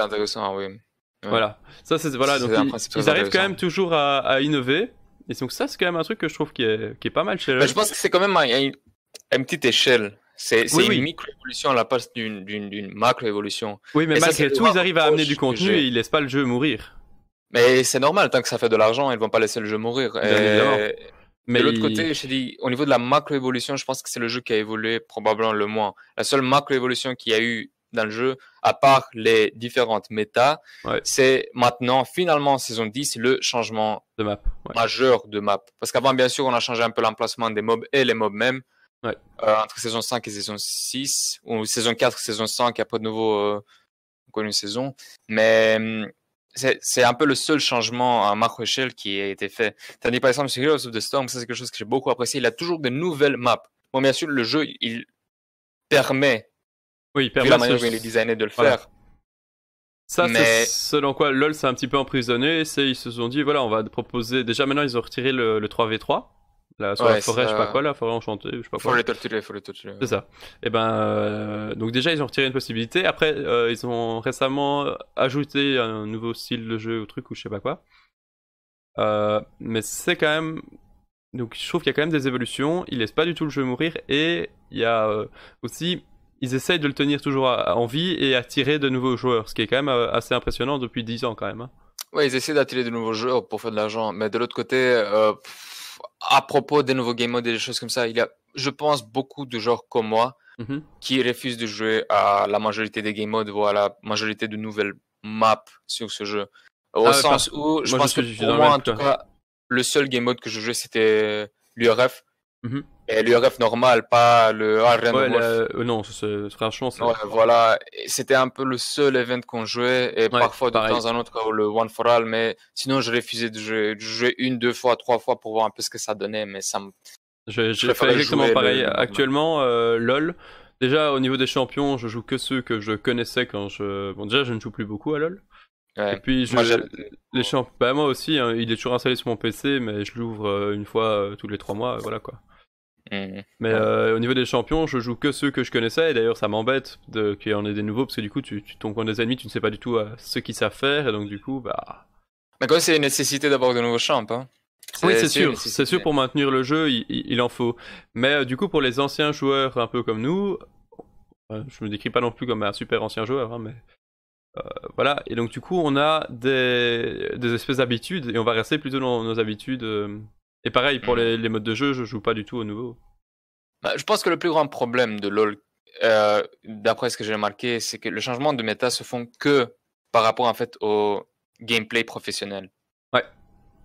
intéressant, oui. Voilà, ça, c'est... Voilà, donc ils, arrivent quand même toujours à, innover. Et donc ça, c'est quand même un truc que je trouve qui est, qui est pas mal chez eux. Bah, je pense que c'est quand même une, petite échelle. C'est une micro-évolution à la place d'une macro-évolution. Oui, mais malgré tout, ils arrivent à amener du contenu et ils laissent pas le jeu mourir. Mais c'est normal, tant que ça fait de l'argent, ils vont pas laisser le jeu mourir. Mais de l'autre côté, je dis, au niveau de la macro-évolution, je pense que c'est le jeu qui a évolué probablement le moins. La seule macro-évolution qu'il y a eu dans le jeu, à part les différentes méta, c'est maintenant, finalement, saison 10, le changement de map, majeur de map. Parce qu'avant, bien sûr, on a changé un peu l'emplacement des mobs et les mobs même. Euh, entre saison 5 et saison 6, ou saison 4, saison 5, et après de nouveau euh, une saison. Mais hum, c'est un peu le seul changement à macro Rochelle qui a été fait. dit par exemple sur of the Storm, ça c'est quelque chose que j'ai beaucoup apprécié. Il a toujours de nouvelles maps. Bon, bien sûr, le jeu il permet, oui, il permet vu la manière il de le faire. Ça, c'est selon quoi LoL s'est un petit peu emprisonné. Ils se sont dit, voilà, on va proposer. Déjà, maintenant, ils ont retiré le, le 3v3 la, forêt, je sais pas quoi, la forêt enchantée, je sais pas quoi faut Les torturer, faut les C'est ça. Et eh ben, euh, donc déjà, ils ont retiré une possibilité. Après, euh, ils ont récemment ajouté un nouveau style de jeu au truc ou je sais pas quoi. Euh, mais c'est quand même. Donc, je trouve qu'il y a quand même des évolutions. Ils laissent pas du tout le jeu mourir et il y a aussi. Ils essayent de le tenir toujours en vie et attirer de nouveaux joueurs, ce qui est quand même assez impressionnant depuis 10 ans quand même. Hein. Ouais, ils essaient d'attirer de nouveaux joueurs pour faire de l'argent, mais de l'autre côté, euh, à propos des nouveaux game modes et des choses comme ça, il y a, je pense, beaucoup de gens comme moi mhm. qui refusent de jouer à la majorité des game modes ou à la majorité de nouvelles maps sur ce jeu. Au ah sens où, je pense que pour moi, en tout cas, le seul game mode que je jouais, c'était l'URF. Mm-hmm. Et l'URF normal, pas le Iron euh, non le... non, franchement, ouais, voilà. C'était un peu le seul event qu'on jouait, et parfois de temps en autre le One for All, mais sinon je refusais de jouer. une, deux fois, trois fois pour voir un peu ce que ça donnait, mais ça me. J'ai fait exactement pareil. Actuellement, euh, LoL. Déjà, au niveau des champions, je joue que ceux que je connaissais quand je. Bon, déjà, je ne joue plus beaucoup à LoL. Et puis, je, moi, les champions bah, moi aussi, hein, il est toujours installé sur mon PC, mais je l'ouvre euh, une fois tous les trois mois, voilà quoi. Mm. Mais euh, au niveau des champions, je joue que ceux que je connaissais. Et d'ailleurs, ça m'embête qu'il y en ait des nouveaux parce que du coup, tu, tu tombes des ennemis, tu ne sais pas du tout euh, ce qu'ils savent faire. Et donc, du coup, bah. Mais quand c'est une nécessité d'avoir de nouveaux champs. Hein. Oui, c'est sûr. C'est sûr pour maintenir le jeu, il, en faut. Mais euh, du coup, pour les anciens joueurs un peu comme nous, je me décris pas non plus comme un super ancien joueur, hein, mais. voilà, et donc du coup on a des, des espèces d'habitudes et on va rester plutôt dans nos habitudes et pareil, pour les, modes de jeu, je joue pas du tout au nouveau. Bah, je pense que le plus grand problème de LoL, euh, d'après ce que j'ai remarqué, c'est que le changement de méta se font que par rapport en fait au gameplay professionnel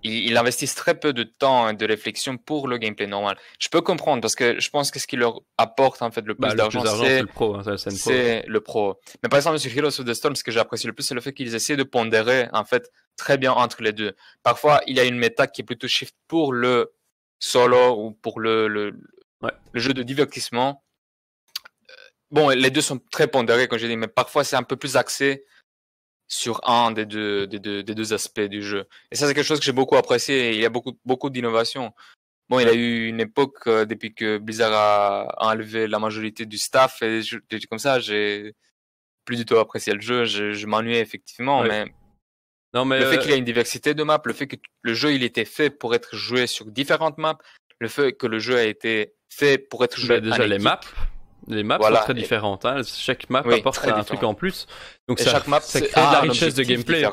ils, investissent très peu de temps et de réflexion pour le gameplay normal. Je peux comprendre parce que je pense que ce qui leur apporte en fait le plus d'argent, c'est le pro. Mais par exemple sur Heroes of the Storm, ce que j'apprécie le plus, c'est le fait qu'ils essaient de pondérer en fait très bien entre les deux. Parfois, il y a une méta qui est plutôt shift pour le solo ou pour le, jeu de divertissement. Euh, bon, les deux sont très pondérés, comme j'ai dit, mais parfois c'est un peu plus axé sur un des deux, des aspects du jeu. Et ça, c'est quelque chose que j'ai beaucoup apprécié. Il y a beaucoup, beaucoup d'innovations. Bon, il y a eu une époque euh, depuis que Blizzard a enlevé la majorité du staff et comme ça. J'ai plus du tout apprécié le jeu. Je, m'ennuyais effectivement, mais non, mais le fait euh, qu'il y ait une diversité de maps, le fait que le jeu il était fait pour être joué sur différentes maps, le fait que le jeu a été fait pour être bah, joué. sur les maps, les maps sont très différentes. Hein. Chaque map apporte un trucs truc en plus. Donc ça, chaque map, c'est crée la richesse de gameplay.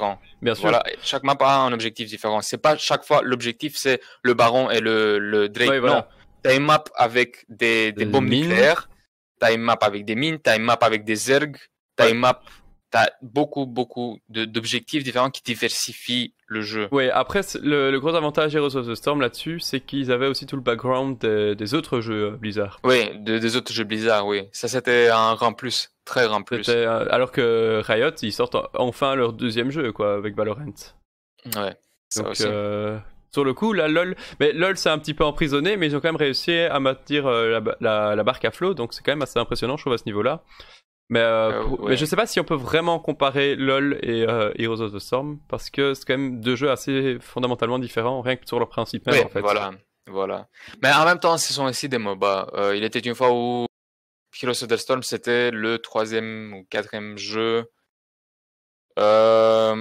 Bien sûr. Chaque map a un objectif différent. C'est pas chaque fois l'objectif, c'est le baron et le, le Drake. Non, tu Non. une map avec des, des bombes nucléaires. Tu as une map avec des mines. as une map avec des ergues Tu as une map T'as beaucoup, beaucoup d'objectifs différents qui diversifient le jeu. Oui, après, le, gros avantage Heroes of the Storm là-dessus, c'est qu'ils avaient aussi tout le background des, autres jeux euh, Blizzard. Oui, des autres jeux Blizzard, oui. Ça, c'était un grand plus, très grand plus. Euh, alors que Riot, ils sortent enfin leur deuxième jeu, quoi, avec Valorant. Ouais, Donc, euh, sur le coup, là, LOL. Mais LOL, c'est un petit peu emprisonné, mais ils ont quand même réussi à maintenir la, la, la, barque à flot, donc c'est quand même assez impressionnant, je trouve, à ce niveau-là. Mais, je euh, ne ah je sais pas si on peut vraiment comparer LoL et euh, Heroes of the Storm, parce que c'est quand même deux jeux assez fondamentalement différents, rien que sur leur principe en fait. Voilà, voilà. Mais en même temps, ce sont aussi des MOBA. Euh, il était une fois où Heroes of the Storm, c'était le troisième ou quatrième jeu, pas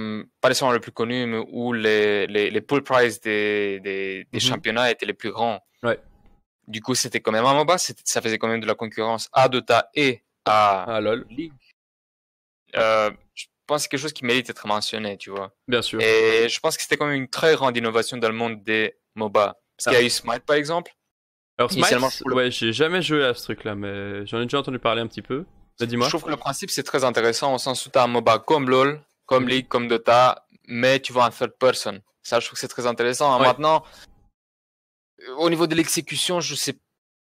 nécessairement le plus connu, mais où les, les, les pool prize des, des, des mhm. championnats étaient les plus grands. Ouais. Du coup, c'était quand même un MOBA, ça faisait quand même de la concurrence à Dota et ah. ah, lol. Euh, je pense que c'est quelque chose qui mérite d'être mentionné, tu vois. Bien sûr. Et je pense que c'était quand même une très grande innovation dans le monde des MOBA. Parce a ah. eu Smite, par exemple. Alors, Smite, ouais, j'ai jamais joué à ce truc-là, mais j'en ai déjà entendu parler un petit peu. Bah, dis-moi. Je trouve que le principe, c'est très intéressant on s'en où tu un MOBA comme LoL, comme mhm. League, comme Dota, mais tu vois un third person. Ça, je trouve que c'est très intéressant. Maintenant, au niveau de l'exécution, je sais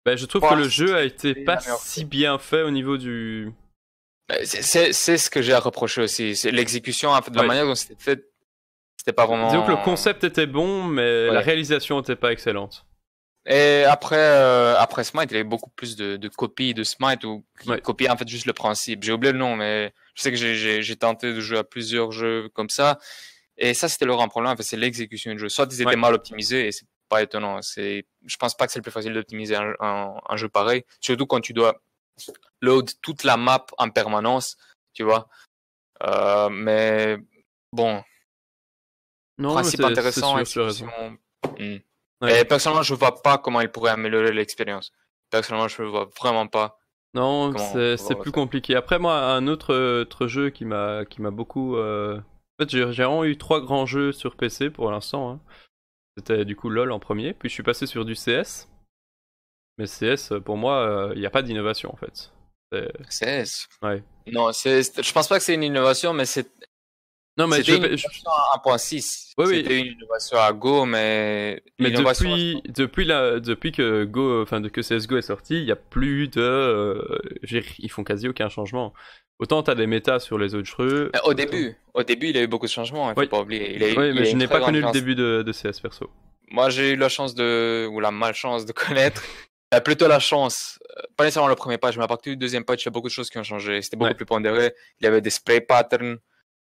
bah, je trouve que le jeu a été pas si bien fait au niveau du. Bah, c'est ce que j'ai à reprocher aussi. L'exécution, de la manière dont c'était fait, c'était pas vraiment. Disons le concept était bon, mais la réalisation n'était pas excellente. Et après, euh, après Smite, il y avait beaucoup plus de, copies de Smite ou ouais. copier en fait juste le principe. J'ai oublié le nom, mais je sais que j'ai tenté de jouer à plusieurs jeux comme ça. Et ça, c'était le grand problème. En fait, c'est l'exécution du jeu. Soit ils étaient mal optimisés et c'est pas étonnant. C'est, je pense pas que c'est le plus facile d'optimiser un, un, jeu pareil, surtout quand tu dois load toute la map en permanence, tu vois. Euh, mais bon, non, principe intéressant. Hmm. Et personnellement, je vois pas comment il pourrait améliorer l'expérience. Personnellement, je vois vraiment pas. Non, c'est plus compliqué. Après, moi, un autre, jeu qui m'a beaucoup. Euh, en fait, j'ai vraiment eu trois grands jeux sur PC pour l'instant. Hein. C'était du coup LOL en premier, puis je suis passé sur du CS. Mais CS, euh, pour moi, il euh, n'y a pas d'innovation en fait. CS Ouais. Non, je pense pas que c'est une innovation, mais c'est non, mais c'était je... une innovation 1.6. c'était une innovation à Go, mais. Mais depuis, depuis, la, depuis que Go, enfin, que CSGO est sorti, il n'y a plus de. Euh, ils font quasi aucun changement. Autant tu as des méta sur les autres jeux. Euh, au début, au début, il y a eu beaucoup de changements, il hein, faut pas oublier. mais je n'ai pas connu le début de, de CS perso. Moi, j'ai eu la chance de, ou la malchance de connaître bah, plutôt la chance, euh, pas nécessairement le premier patch, mais à partir du deuxième patch, il y a beaucoup de choses qui ont changé. C'était beaucoup plus pondéré. Il y avait des spray patterns,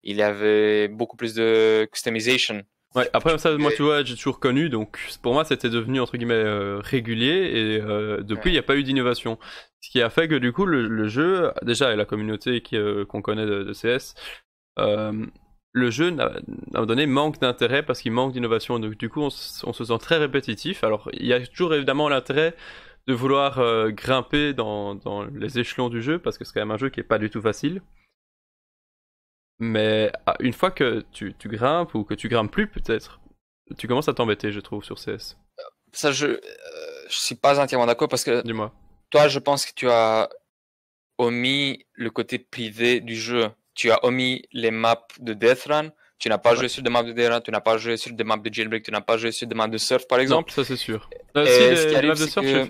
il y avait beaucoup plus de customization. Ouais, après ça, moi tu vois, j'ai toujours connu, donc pour moi c'était devenu entre guillemets euh, régulier et euh, depuis il n'y a pas eu d'innovation. Ce qui a fait que du coup le, jeu, déjà et la communauté euh, qu'on connaît de, CS, le jeu à un moment donné manque d'intérêt parce qu'il manque d'innovation, donc du coup on, se sent très répétitif. Alors il y a toujours évidemment l'intérêt de vouloir grimper dans, dans, les échelons du jeu parce que c'est quand même un jeu qui n'est pas du tout facile. Mais ah, une fois que tu, tu grimpes ou que tu grimpes plus, peut-être, tu commences à t'embêter, je trouve, sur CS. Ça, je, euh, je suis pas entièrement d'accord parce que. Dis-moi. Toi, je pense que tu as omis le côté privé du jeu. Tu as omis les maps de deathrun, Tu n'as pas joué sur des maps de deathrun, Tu n'as pas joué sur des maps de Jailbreak. Tu n'as pas joué sur des maps de Surf, par exemple. Non, ça, c'est sûr. Euh, si, les, maps de Surf, j'ai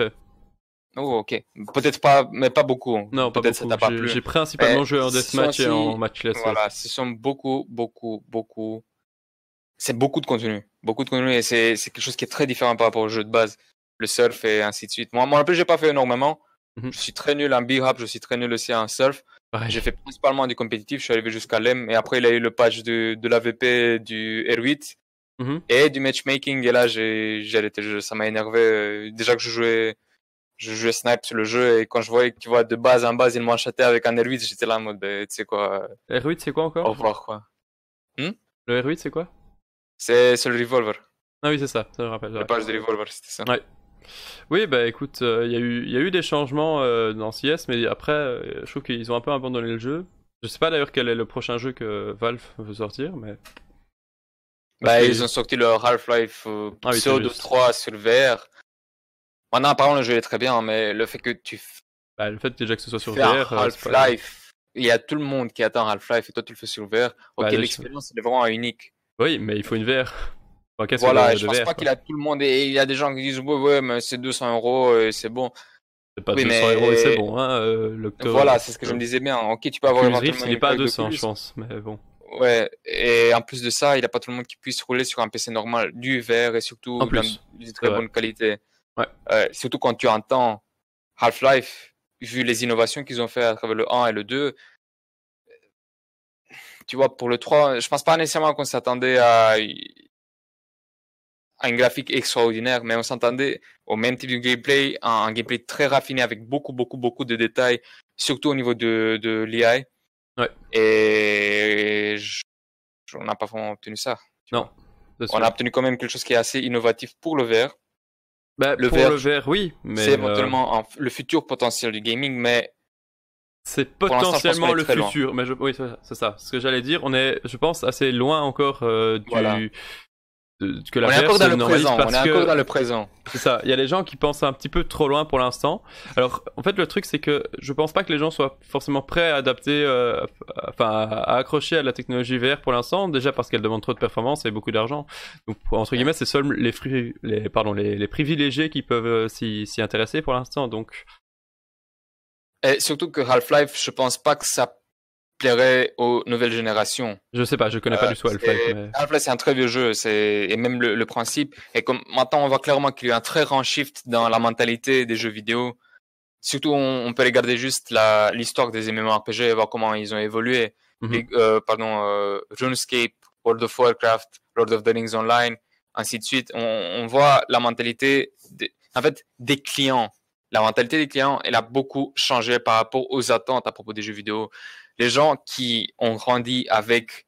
Oh, ok. Peut-être pas, mais pas beaucoup. Hein. Non, pas Peut-être beaucoup. Pas J'ai principalement joué en deathmatch et en matchless. Voilà, ce sont beaucoup, beaucoup, beaucoup. C'est beaucoup de contenu. Beaucoup de contenu et c'est, quelque chose qui est très différent par rapport au jeu de base. Le surf et ainsi de suite. Moi, moi en plus, j'ai pas fait énormément. Mhm. Je suis très nul en b-rap, je suis très nul aussi en surf. J'ai fait principalement du compétitif. Je suis arrivé jusqu'à l'EM et après, il y a eu le patch de, de l'AVP du R8 mhm. et du matchmaking. Et là, j'ai, j'ai arrêté. Ça m'a énervé. Euh, déjà que je jouais je jouais snipe sur le jeu et quand je voyais tu vois de base en base ils m'enchâtaient avec un R8 j'étais là en mode ben, tu sais quoi euh, R8 c'est quoi encore au revoir quoi hmm le R8 c'est quoi c'est le revolver ah oui c'est ça ça me rappelle la page de revolver c'était ça ouais. Oui, bah écoute, euh, il y, a eu, y a eu des changements euh, dans CS, mais après, je trouve qu'ils ont un peu abandonné le jeu. Je sais pas d'ailleurs quel est le prochain jeu que Valve veut sortir, mais. bah, ils... ont sorti ah le Half-Life ah, 2 3 sur VR non, par le jeu est très bien, mais le fait que tu. Bah, le fait déjà que ce soit sur VR. Euh, Half-Life, il y a tout le monde qui attend Half-Life et toi tu le fais sur VR. ok, bah, l'expérience est vraiment unique. Oui, mais il faut une VR. voilà, je pense pas qu'il a tout le monde. Et il y a des gens qui disent ouais, ouais, mais c'est 200 euros et c'est bon. C'est pas 200 euros et c'est bon, hein, euh, Voilà, euh, c'est ce que je me disais bien. Ok, tu peux avoir Rift, il est pas à 200, je pense, mais bon. Ouais, et en plus de ça, il n'y a pas tout le monde qui puisse rouler sur un PC normal, du VR et surtout d'une très bonne qualité. Ouais. Euh, surtout quand tu entends Half-Life, vu les innovations qu'ils ont fait à travers le 1 et le 2. Tu vois, pour le 3, je pense pas nécessairement qu'on s'attendait à un graphique extraordinaire, mais on s'attendait au même type de gameplay, un, gameplay très raffiné avec beaucoup, beaucoup, beaucoup de détails, surtout au niveau de, de l'IA. Ouais. Et, je, on n'a pas vraiment obtenu ça. Non. On a obtenu quand même quelque chose qui est assez innovatif pour le verre. Bah, le pour le VR, oui, mais c'est euh, éventuellement le futur potentiel du gaming, mais c'est potentiellement le futur. Mais oui, c'est ça. Ce que j'allais dire, on est, je pense, assez loin encore euh, du que la on est encore dans le présent. On est le présent. C'est ça. Il y a des gens qui pensent un petit peu trop loin pour l'instant. Alors, en fait, le truc, c'est que je pense pas que les gens soient forcément prêts à adapter, euh, enfin, à accrocher à la technologie VR pour l'instant. Déjà parce qu'elle demande trop de performance et beaucoup d'argent. Donc, entre guillemets, c'est seuls les, les, pardon, les, privilégiés qui peuvent euh, s'y intéresser pour l'instant. Donc. Et surtout que Half-Life, je pense pas que ça plairait aux nouvelles générations. Je sais pas, je connais pas euh, du tout Half-Life. c'est un très vieux jeu, et même le, principe. Et comme maintenant, on voit clairement qu'il y a un très grand shift dans la mentalité des jeux vidéo. Surtout, on, peut regarder juste l'histoire des MMORPG et voir comment ils ont évolué. Mhm. Euh, pardon, euh, RuneScape, World of Warcraft, Lord of the Rings Online, ainsi de suite. On, voit la mentalité, en fait, des clients. La mentalité des clients, elle a beaucoup changé par rapport aux attentes à propos des jeux vidéo les gens qui ont grandi avec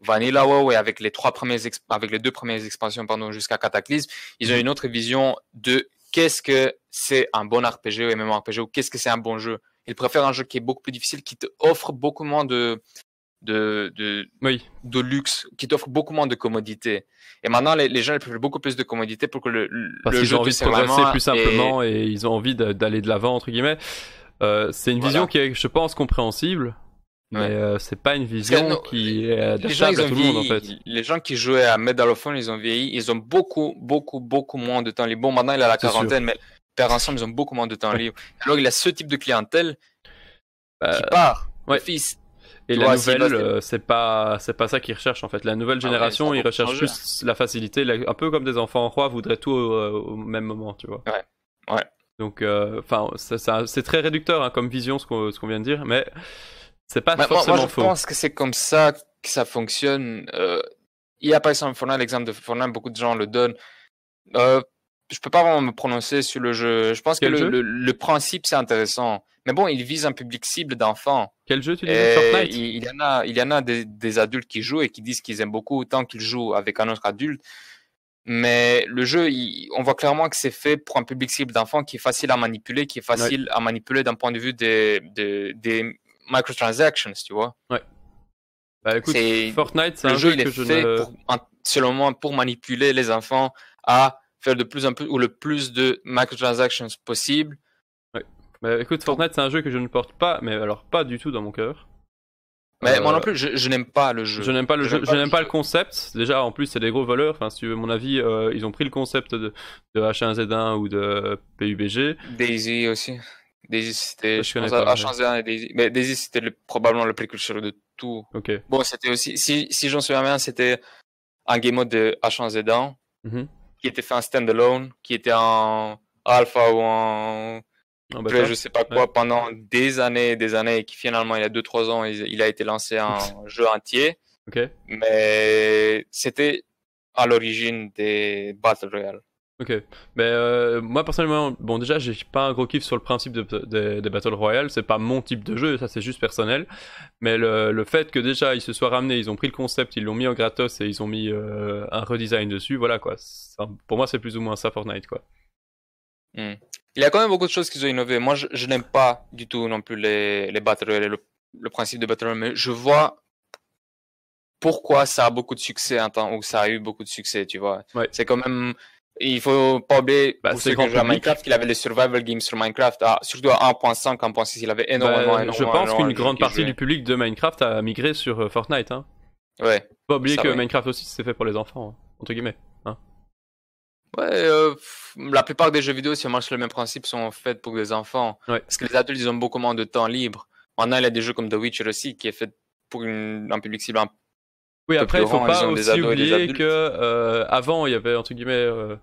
Vanilla WoW et avec les, trois premiers avec les deux premières expansions jusqu'à Cataclysme, ils ont mhm. une autre vision de qu'est-ce que c'est un bon RPG ou même ou qu'est-ce que c'est un bon jeu. Ils préfèrent un jeu qui est beaucoup plus difficile, qui t'offre beaucoup moins de, de, de, luxe, qui t'offre beaucoup moins de commodité. Et maintenant, les, gens ils préfèrent beaucoup plus de commodité pour que le, jeu puisse progresser plus simplement et... ils ont envie d'aller de l'avant, entre guillemets. Euh, c'est une vision qui est, je pense, compréhensible. Mais euh, c'est pas une vision qui est adaptable à tout le monde en fait. Les gens qui jouaient à Medal ils ont vieilli, ils ont beaucoup, beaucoup, beaucoup moins de temps libre. Bon, maintenant il a la quarantaine, mais père ensemble, ils ont beaucoup moins de temps libre. Alors il a ce type de clientèle bah, qui part, ouais. fils. Et la nouvelle, euh, c'est pas, c'est pas ça qu'ils recherchent en fait. La nouvelle ah génération, ils recherchent juste la facilité, un peu comme des enfants en roi voudraient tout euh, au, même moment, tu vois. Ouais. Donc, enfin, c'est très réducteur hein, comme vision ce qu'on vient de dire, mais c'est pas bah, forcément moi, moi, je pense que c'est comme ça que ça fonctionne. Euh, il y a par exemple Fortnite, l'exemple de Fortnite, beaucoup de gens le donnent. Euh, je peux pas vraiment me prononcer sur le jeu. Je pense que le, principe c'est intéressant, mais bon, il vise un public cible d'enfants. Quel jeu tu dis Fortnite il, il, y en a, il y en a des, adultes qui jouent et qui disent qu'ils aiment beaucoup autant qu'ils jouent avec un autre adulte. Mais le jeu, on voit clairement que c'est fait pour un public cible d'enfants qui est facile à manipuler, qui est facile à manipuler d'un point de vue des microtransactions, tu vois. Ouais. Bah écoute, Fortnite, c'est un jeu, que il est fait pour, selon moi, pour manipuler les enfants à faire de plus en plus ou le plus de microtransactions possible. Ouais. Bah écoute, Fortnite, c'est un jeu que je ne porte pas, mais alors pas du tout dans mon cœur. Mais moi euh, non plus, je, je n'aime pas le jeu. Je n'aime pas le jeu, je n'aime pas, le concept. Déjà, en plus, c'est des gros voleurs. Enfin, si tu veux mon avis, euh, ils ont pris le concept de, de H1Z1 ou de PUBG. Daisy aussi. Daisy, c'était. Bah, h Mais Daisy, c'était probablement le précurseur de tout. Bon, c'était aussi. Si, si j'en souviens bien, c'était un game mode de H1Z1 mhm. qui était fait en standalone, qui était en alpha ou en. je sais pas quoi, pendant des années et des années, et qui finalement, il y a 2-3 ans, il, a été lancé en jeu entier. Ok. Mais c'était à l'origine des Battle Royale. Ok, mais euh, moi personnellement, bon déjà j'ai pas un gros kiff sur le principe des de, Battle Royale, c'est pas mon type de jeu, ça c'est juste personnel, mais le, le, fait que déjà ils se soient ramenés, ils ont pris le concept, ils l'ont mis en gratos et ils ont mis euh, un redesign dessus, voilà quoi, pour moi c'est plus ou moins ça Fortnite quoi. Hmm. Il y a quand même beaucoup de choses qu'ils ont innové, moi je, n'aime pas du tout non plus les, les Battle Royale, le, le principe de Battle Royale, mais je vois pourquoi ça a beaucoup de succès un temps où ça a eu beaucoup de succès, tu vois. Ouais. C'est quand même il faut pas oublier bah, pour ceux qui Minecraft qu'il avait le survival game sur Minecraft ah, surtout à 1.5 1.6 il avait énormément, bah, énormément je pense qu'une grande partie du public de Minecraft a migré sur euh, Fortnite hein. ouais pas oublier que Minecraft aussi c'est fait pour les enfants hein, entre guillemets hein. ouais euh, la plupart des jeux vidéo si on marche le même principe sont faits pour les enfants parce que les adultes ils ont beaucoup moins de temps libre maintenant il y a des jeux comme The Witcher aussi qui est fait pour un public cible un oui, après, il ne faut pas aussi oublier que euh, avant, il y avait entre guillemets euh,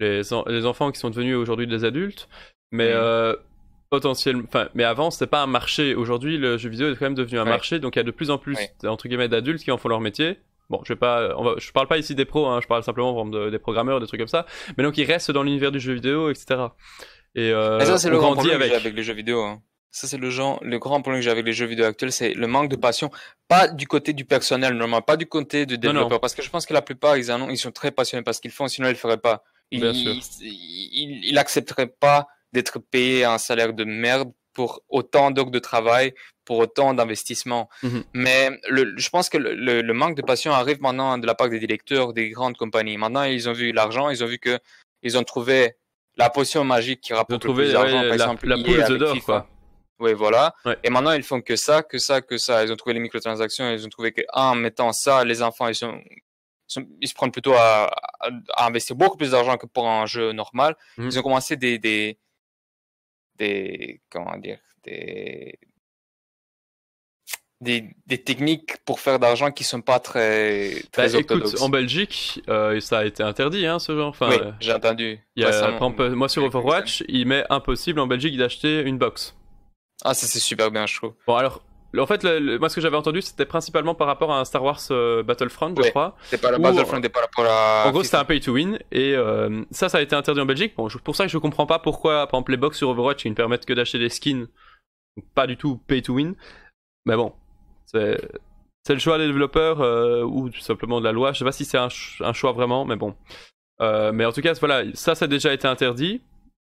les, enfants qui sont devenus aujourd'hui des adultes, mais mmh. Euh, potentiellement, mais avant, c'était pas un marché. Aujourd'hui, le jeu vidéo est quand même devenu un marché, donc il y a de plus en plus entre guillemets d'adultes qui en font leur métier. Bon, je vais pas, parle pas ici des pros, hein. je parle simplement des programmeurs, des trucs comme ça. Mais donc, ils restent dans l'univers du jeu vidéo, etc. Et ah, ça, c'est le grand problème avec. les jeux vidéo. Hein. Ça, c'est le genre, le grand problème que j'ai avec les jeux vidéo actuels, c'est le manque de passion. Pas du côté du personnel, normalement, pas du côté du développeur. Parce que je pense que la plupart, ils, sont très passionnés parce qu'ils font, sinon ils le feraient pas. Ils, sûr. pas d'être payés un salaire de merde pour autant d'heures de travail, pour autant d'investissement. Mhm. Mais je pense que le, manque de passion arrive maintenant de la part des directeurs des grandes compagnies. Maintenant, ils ont vu l'argent, ils ont vu que ils ont trouvé la potion magique qui rapporte le plus d'argent, par la, exemple. La poule de d'or, quoi. Oui, voilà. Et maintenant, ils font que ça, que ça, que ça. Ils ont trouvé les microtransactions, ils ont trouvé que en mettant ça, les enfants, ils, sont, ils se prennent plutôt à, investir beaucoup plus d'argent que pour un jeu normal. Mhm. Ils ont commencé des, des, comment dire, des, des, techniques pour faire d'argent qui sont pas très, bah, très Écoute, en Belgique, euh, ça a été interdit, hein, ce Enfin, euh, j'ai entendu. moi, sur Overwatch, il met impossible en Belgique d'acheter une box. Ah, ça c'est super bien, je trouve. Bon, alors, en fait, moi, ce que j'avais entendu, c'était principalement par rapport à un Star Wars euh, Battlefront, je ouais, crois. pas la Battlefront, c'est par rapport à. En gros, c'était un pay to win, et euh, ça, ça a été interdit en Belgique. Bon, pour ça que je comprends pas pourquoi, par exemple, les box sur Overwatch, ils ne permettent que d'acheter des skins, pas du tout pay to win. Mais bon, c'est. le choix des développeurs euh, ou tout simplement de la loi. Je sais pas si c'est un, choix vraiment, mais bon. mais en tout cas, voilà, ça, ça a déjà été interdit.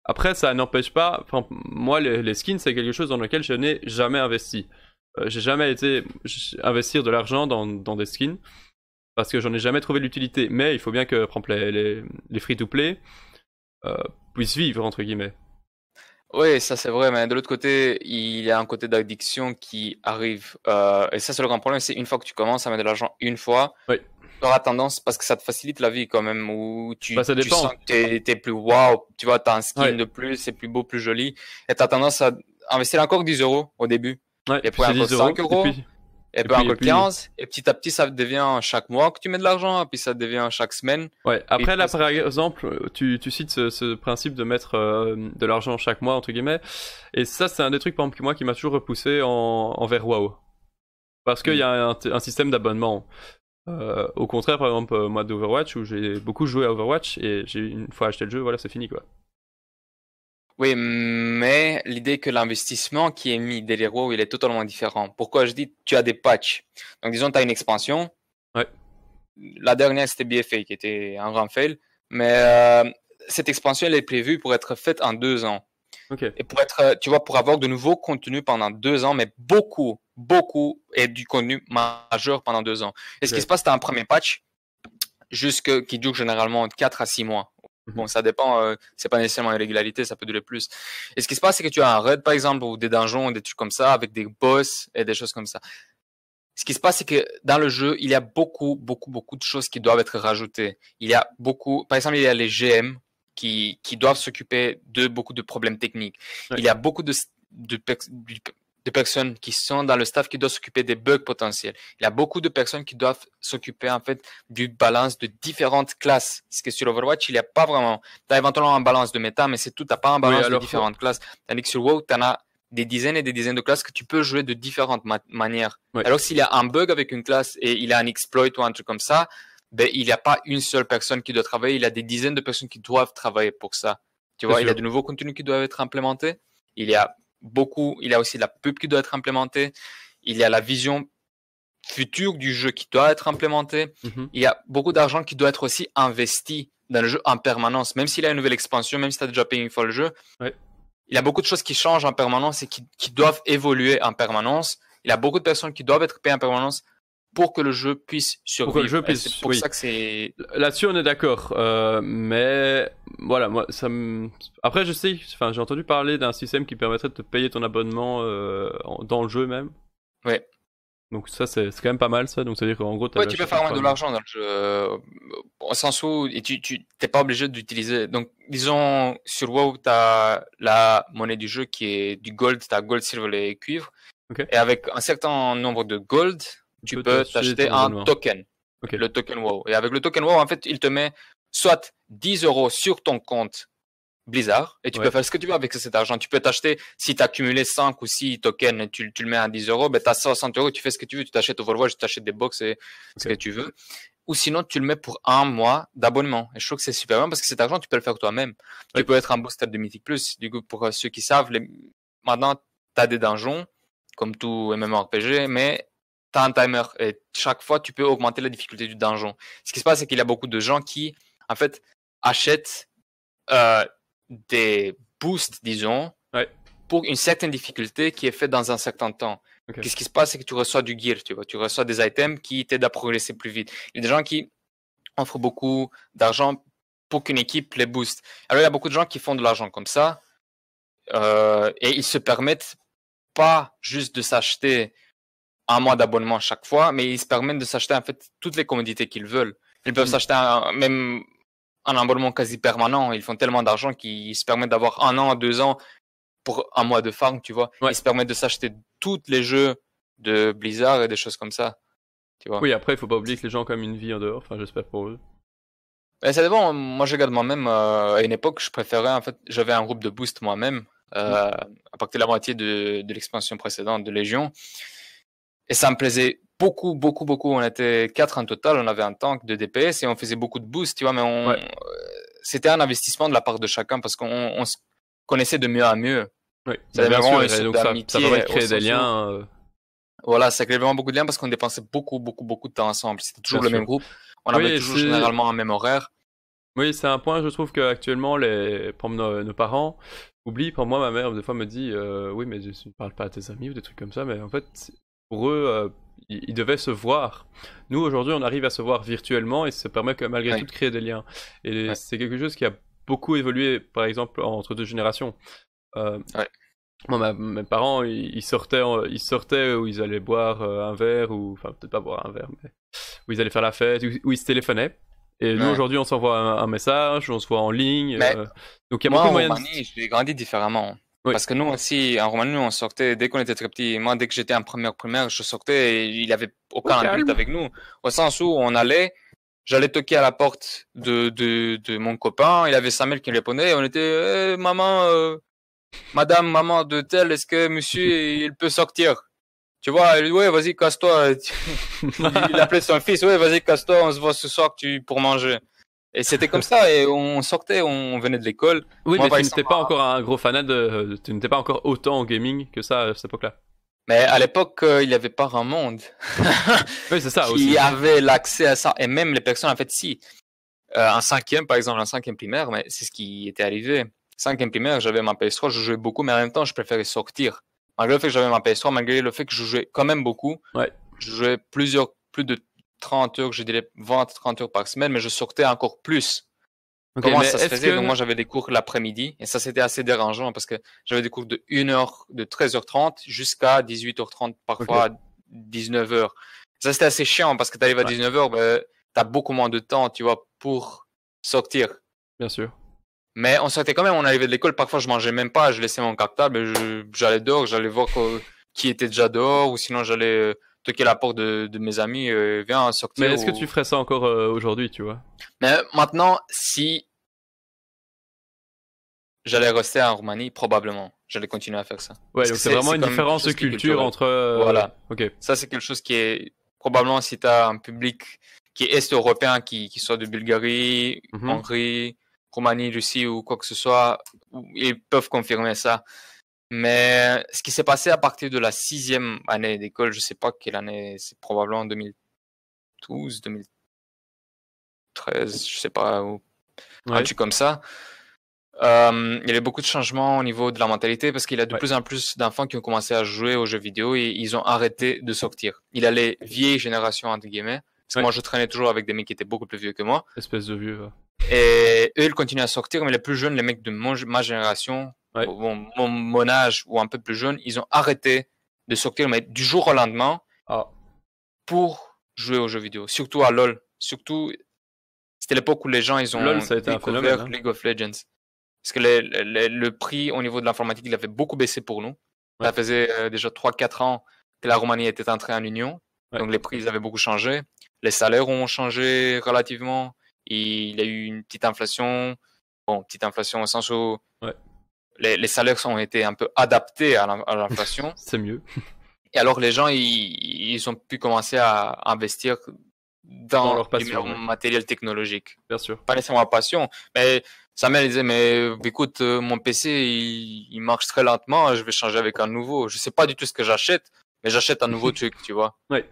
Après, ça n'empêche pas. moi, les, skins, c'est quelque chose dans lequel je n'ai jamais investi. Euh, j'ai jamais été investir de l'argent dans, des skins parce que j'en ai jamais trouvé l'utilité. Mais il faut bien que, les, free-to-play euh, puissent vivre, entre guillemets. Oui, ça c'est vrai, mais de l'autre côté, il y a un côté d'addiction qui arrive. Euh, et ça, c'est le grand problème, c'est une fois que tu commences à mettre de l'argent une fois, auras tendance parce que ça te facilite la vie quand même où tu, bah, sens que t'es, plus wow tu vois, t'as un skin de plus, c'est plus beau, plus joli, et as tendance à investir encore 10 euros au début, et puis encore 5 euros. Et, puis, encore 15, et petit à petit, ça devient chaque mois que tu mets de l'argent, et puis ça devient chaque semaine. Ouais, après, là, par exemple, tu, cites ce, principe de mettre euh, de l'argent chaque mois, entre guillemets, et ça, c'est un des trucs, par moi, qui m'a toujours repoussé en, envers WoW. Parce qu'il mm. y a un système d'abonnement. Euh, au contraire, par exemple, euh, moi d'Overwatch, où j'ai beaucoup joué à Overwatch et j'ai une fois acheté le jeu, voilà, c'est fini quoi. Oui, mais l'idée que l'investissement qui est mis derrière WoW, il est totalement différent. Pourquoi je dis tu as des patchs Donc, disons, tu as une expansion. Ouais. La dernière, c'était BFA qui était un grand fail. Mais euh, cette expansion, elle est prévue pour être faite en deux ans. Et pour être, euh, tu vois, pour avoir de nouveaux contenus pendant deux ans, mais beaucoup, beaucoup, et du contenu majeur pendant deux ans. Et ce qui se passe, c'est un premier patch jusque, qui dure généralement de 4 à 6 mois. Bon, mhm. ça dépend, euh, c'est pas nécessairement une régularité, ça peut durer plus. Et ce qui se passe, c'est que tu as un raid, par exemple, ou des donjons, des trucs comme ça, avec des boss et des choses comme ça. Ce qui se passe, c'est que dans le jeu, il y a beaucoup, beaucoup, beaucoup de choses qui doivent être rajoutées. Il y a beaucoup, par exemple, il y a les GM, qui, doivent s'occuper de beaucoup de problèmes techniques. Il y a beaucoup de, de, personnes qui sont dans le staff qui doivent s'occuper des bugs potentiels. Il y a beaucoup de personnes qui doivent s'occuper en fait du balance de différentes classes. Parce que sur Overwatch, il n'y a pas vraiment. Tu as éventuellement un balance de méta, mais c'est tout. Tu n'as pas un balance de différentes classes. Tandis que sur WoW, tu en as des dizaines et des dizaines de classes que tu peux jouer de différentes manières. Alors s'il y a un bug avec une classe et il a un exploit ou un truc comme ça, il n'y a pas une seule personne qui doit travailler, il y a des dizaines de personnes qui doivent travailler pour ça. Tu vois, il y a de nouveaux contenus qui doivent être implémentés, il y a beaucoup, il y a aussi la pub qui doit être implémentée, il y a la vision future du jeu qui doit être implémentée, il y a beaucoup d'argent qui doit être aussi investi dans le jeu en permanence, même s'il y a une nouvelle expansion, même si tu as déjà payé une fois le jeu. Il y a beaucoup de choses qui changent en permanence et qui, qui doivent évoluer en permanence. Il y a beaucoup de personnes qui doivent être payées en permanence pour que le jeu puisse survivre. Pour que le jeu puisse, c'est pour ça que c'est. Là-dessus, on est d'accord. Euh, mais voilà, moi, ça Après, je sais. Enfin, j'ai entendu parler d'un système qui permettrait de te payer ton abonnement euh, dans le jeu même. Ouais. Donc ça, c'est, quand même pas mal, ça. Donc cest à dire qu'en gros, ouais, tu peux faire de l'argent dans le jeu. Euh, sens où et tu, tu t'es pas obligé d'utiliser. Donc disons sur WoW, as la monnaie du jeu qui est du gold, as gold, silver et cuivre. Et avec un certain nombre de gold, tu peux t'acheter un token, le token WoW. Et avec le token WoW, en fait, il te met soit 10 euros sur ton compte Blizzard et tu peux faire ce que tu veux avec cet argent. Tu peux t'acheter, si tu as accumulé 5 ou 6 tokens et tu, le mets à 10 euros, ben tu as 60 euros, tu fais ce que tu veux, tu t'achètes au Overwatch, tu t'achètes des box et ce que tu veux. Ou sinon, tu le mets pour un mois d'abonnement. Et je trouve que c'est super bien parce que cet argent, tu peux le faire toi-même. Tu peux être un booster de Mythic Plus. Du coup, pour euh, ceux qui savent, maintenant, tu as des donjons, comme tout MMORPG, mais un timer et chaque fois, tu peux augmenter la difficulté du donjon. Ce qui se passe, c'est qu'il y a beaucoup de gens qui, en fait, achètent euh, des boosts, disons, pour une certaine difficulté qui est faite dans un certain temps. Qu'est-ce qui se passe, c'est que tu reçois du gear, tu vois, tu reçois des items qui t'aident à progresser plus vite. Il y a des gens qui offrent beaucoup d'argent pour qu'une équipe les booste. Alors il y a beaucoup de gens qui font de l'argent comme ça euh, et ils se permettent pas juste de s'acheter un mois d'abonnement chaque fois, mais ils se permettent de s'acheter en fait toutes les commodités qu'ils veulent. Ils peuvent mm. s'acheter même un abonnement quasi permanent. Ils font tellement d'argent qu'ils se permettent d'avoir un an, deux ans pour un mois de farm, tu vois. Ils se permettent de s'acheter tous les jeux de Blizzard et des choses comme ça. Tu vois. Oui, après, il faut pas oublier que les gens ont quand une vie en dehors, enfin, j'espère pour eux. c'est bon moi je regarde moi-même, euh, à une époque, je préférais, en fait, j'avais un groupe de boost moi-même, euh, mm. à partir de la moitié de, de l'expansion précédente de Légion. Et ça me plaisait beaucoup, beaucoup, beaucoup. On était quatre en total, on avait un tank de DPS et on faisait beaucoup de boosts, tu vois, mais euh, c'était un investissement de la part de chacun parce qu'on on se connaissait de mieux à mieux. Oui, ça, bien sûr, ça, ça créer des liens. Euh. Voilà, ça crée vraiment beaucoup de liens parce qu'on dépensait beaucoup, beaucoup, beaucoup de temps ensemble. C'était toujours le même groupe. On avait toujours généralement un même horaire. Oui, c'est un point, je trouve qu'actuellement, les... nos, nos parents oublient. Pour moi, ma mère, des fois, me dit euh, Oui, mais je ne parle pas à tes amis ou des trucs comme ça. Mais en fait, pour eux, euh, ils devaient se voir. Nous, aujourd'hui, on arrive à se voir virtuellement et ça permet malgré tout de créer des liens. Et c'est quelque chose qui a beaucoup évolué, par exemple, entre deux générations. Euh, mes parents, ils, sortaient, euh, ils sortaient où ils allaient boire un verre, ou enfin, peut-être pas boire un verre, mais où ils allaient faire la fête, où, ils se téléphonaient. Et nous, aujourd'hui, on s'envoie un, message, on se voit en ligne. Donc, il y a moi, beaucoup de moyens. J'ai grandi différemment. Parce que nous aussi, en Roumanie, on sortait dès qu'on était très petit. Moi, dès que j'étais en première primaire, je sortais et il n'y avait aucun adulte avec nous. Au sens où on allait, j'allais toquer à la porte de, de, de, mon copain, il avait Samuel qui répondait on était eh, Maman, euh, madame, maman de tel, est-ce que monsieur, il peut sortir tu vois, ouais, vas-y, casse-toi. il appelait son fils, ouais, vas-y, casse-toi, on se voit ce soir tu, pour manger. Et c'était comme ça, et on sortait, on venait de l'école. Oui, mais tu n'étais pas encore un gros fanat de. Tu n'étais pas encore autant en gaming que ça à cette époque-là. Mais à l'époque, euh, il n'y avait pas un monde ça, qui avait l'accès à ça. Et même les personnes, en fait, si. Euh, un cinquième, par exemple, un cinquième primaire, mais c'est ce qui était arrivé. Cinquième primaire, j'avais ma PS3, je jouais beaucoup, mais en même temps, je préférais sortir. Malgré le fait que j'avais ma PS3, malgré le fait que je jouais quand même beaucoup, je jouais plusieurs, plus de 30 heures, je dirais 20-30 heures par semaine, mais je sortais encore plus. Comment ça se faisait Donc moi j'avais des cours l'après-midi et ça c'était assez dérangeant parce que j'avais des cours de 1 h de 13h30 jusqu'à 18h30 parfois 19h. Ça c'était assez chiant parce que tu arrives à 19h, ben, t'as tu as beaucoup moins de temps, tu vois, pour sortir. Bien sûr. Mais on sortait quand même, on arrivait de l'école, parfois je mangeais même pas, je laissais mon cartable, j'allais dehors, j'allais voir qui était déjà dehors ou sinon j'allais euh, toquer la porte de, de mes amis, vient euh, viens sortir. Mais est-ce que tu ferais ça encore euh, aujourd'hui, tu vois Mais euh, maintenant, si j'allais rester en Roumanie, probablement, j'allais continuer à faire ça. Ouais, c'est vraiment une différence de culture entre. Voilà. Ok. Ça, c'est quelque chose qui est probablement si tu as un public qui est est-européen, qui, soit de Bulgarie, mhm. Hongrie, Roumanie, Russie ou quoi que ce soit, ils peuvent confirmer ça. Mais ce qui s'est passé à partir de la sixième année d'école, je sais pas quelle année, c'est probablement 2012, 2013, je sais pas, où ouais. un comme ça. Euh, il y a eu beaucoup de changements au niveau de la mentalité parce qu'il y a de plus en plus d'enfants qui ont commencé à jouer aux jeux vidéo et ils ont arrêté de sortir. Il y a les vieilles générations, entre guillemets. moi, je traînais toujours avec des mecs qui étaient beaucoup plus vieux que moi. Espèce de vieux. Et eux, ils continuent à sortir, mais les plus jeunes, les mecs de ma génération, mon, âge ou un peu plus jeune, ils ont arrêté de sortir, mais du jour au lendemain, ah. pour jouer aux jeux vidéo. Surtout à LoL. Surtout, c'était l'époque où les gens, ils ont LOL, ça découvert hein. League of Legends. Parce que le prix au niveau de l'informatique, il avait beaucoup baissé pour nous. Ça faisait euh, déjà 3-4 ans que la Roumanie était entrée en Union. Donc les prix, ils avaient beaucoup changé. Les salaires ont changé relativement. Il y a eu une petite inflation. Bon, petite inflation au sens où les, salaires ont été un peu adaptés à l'inflation. C'est mieux. Et alors les gens, ils, ont pu commencer à investir dans, leur matériel technologique. Bien sûr. Pas nécessairement ma passion, mais Samuel disait, mais écoute, euh, mon PC, il, marche très lentement, je vais changer avec un nouveau. Je ne sais pas du tout ce que j'achète, mais j'achète un nouveau truc, tu vois. Oui.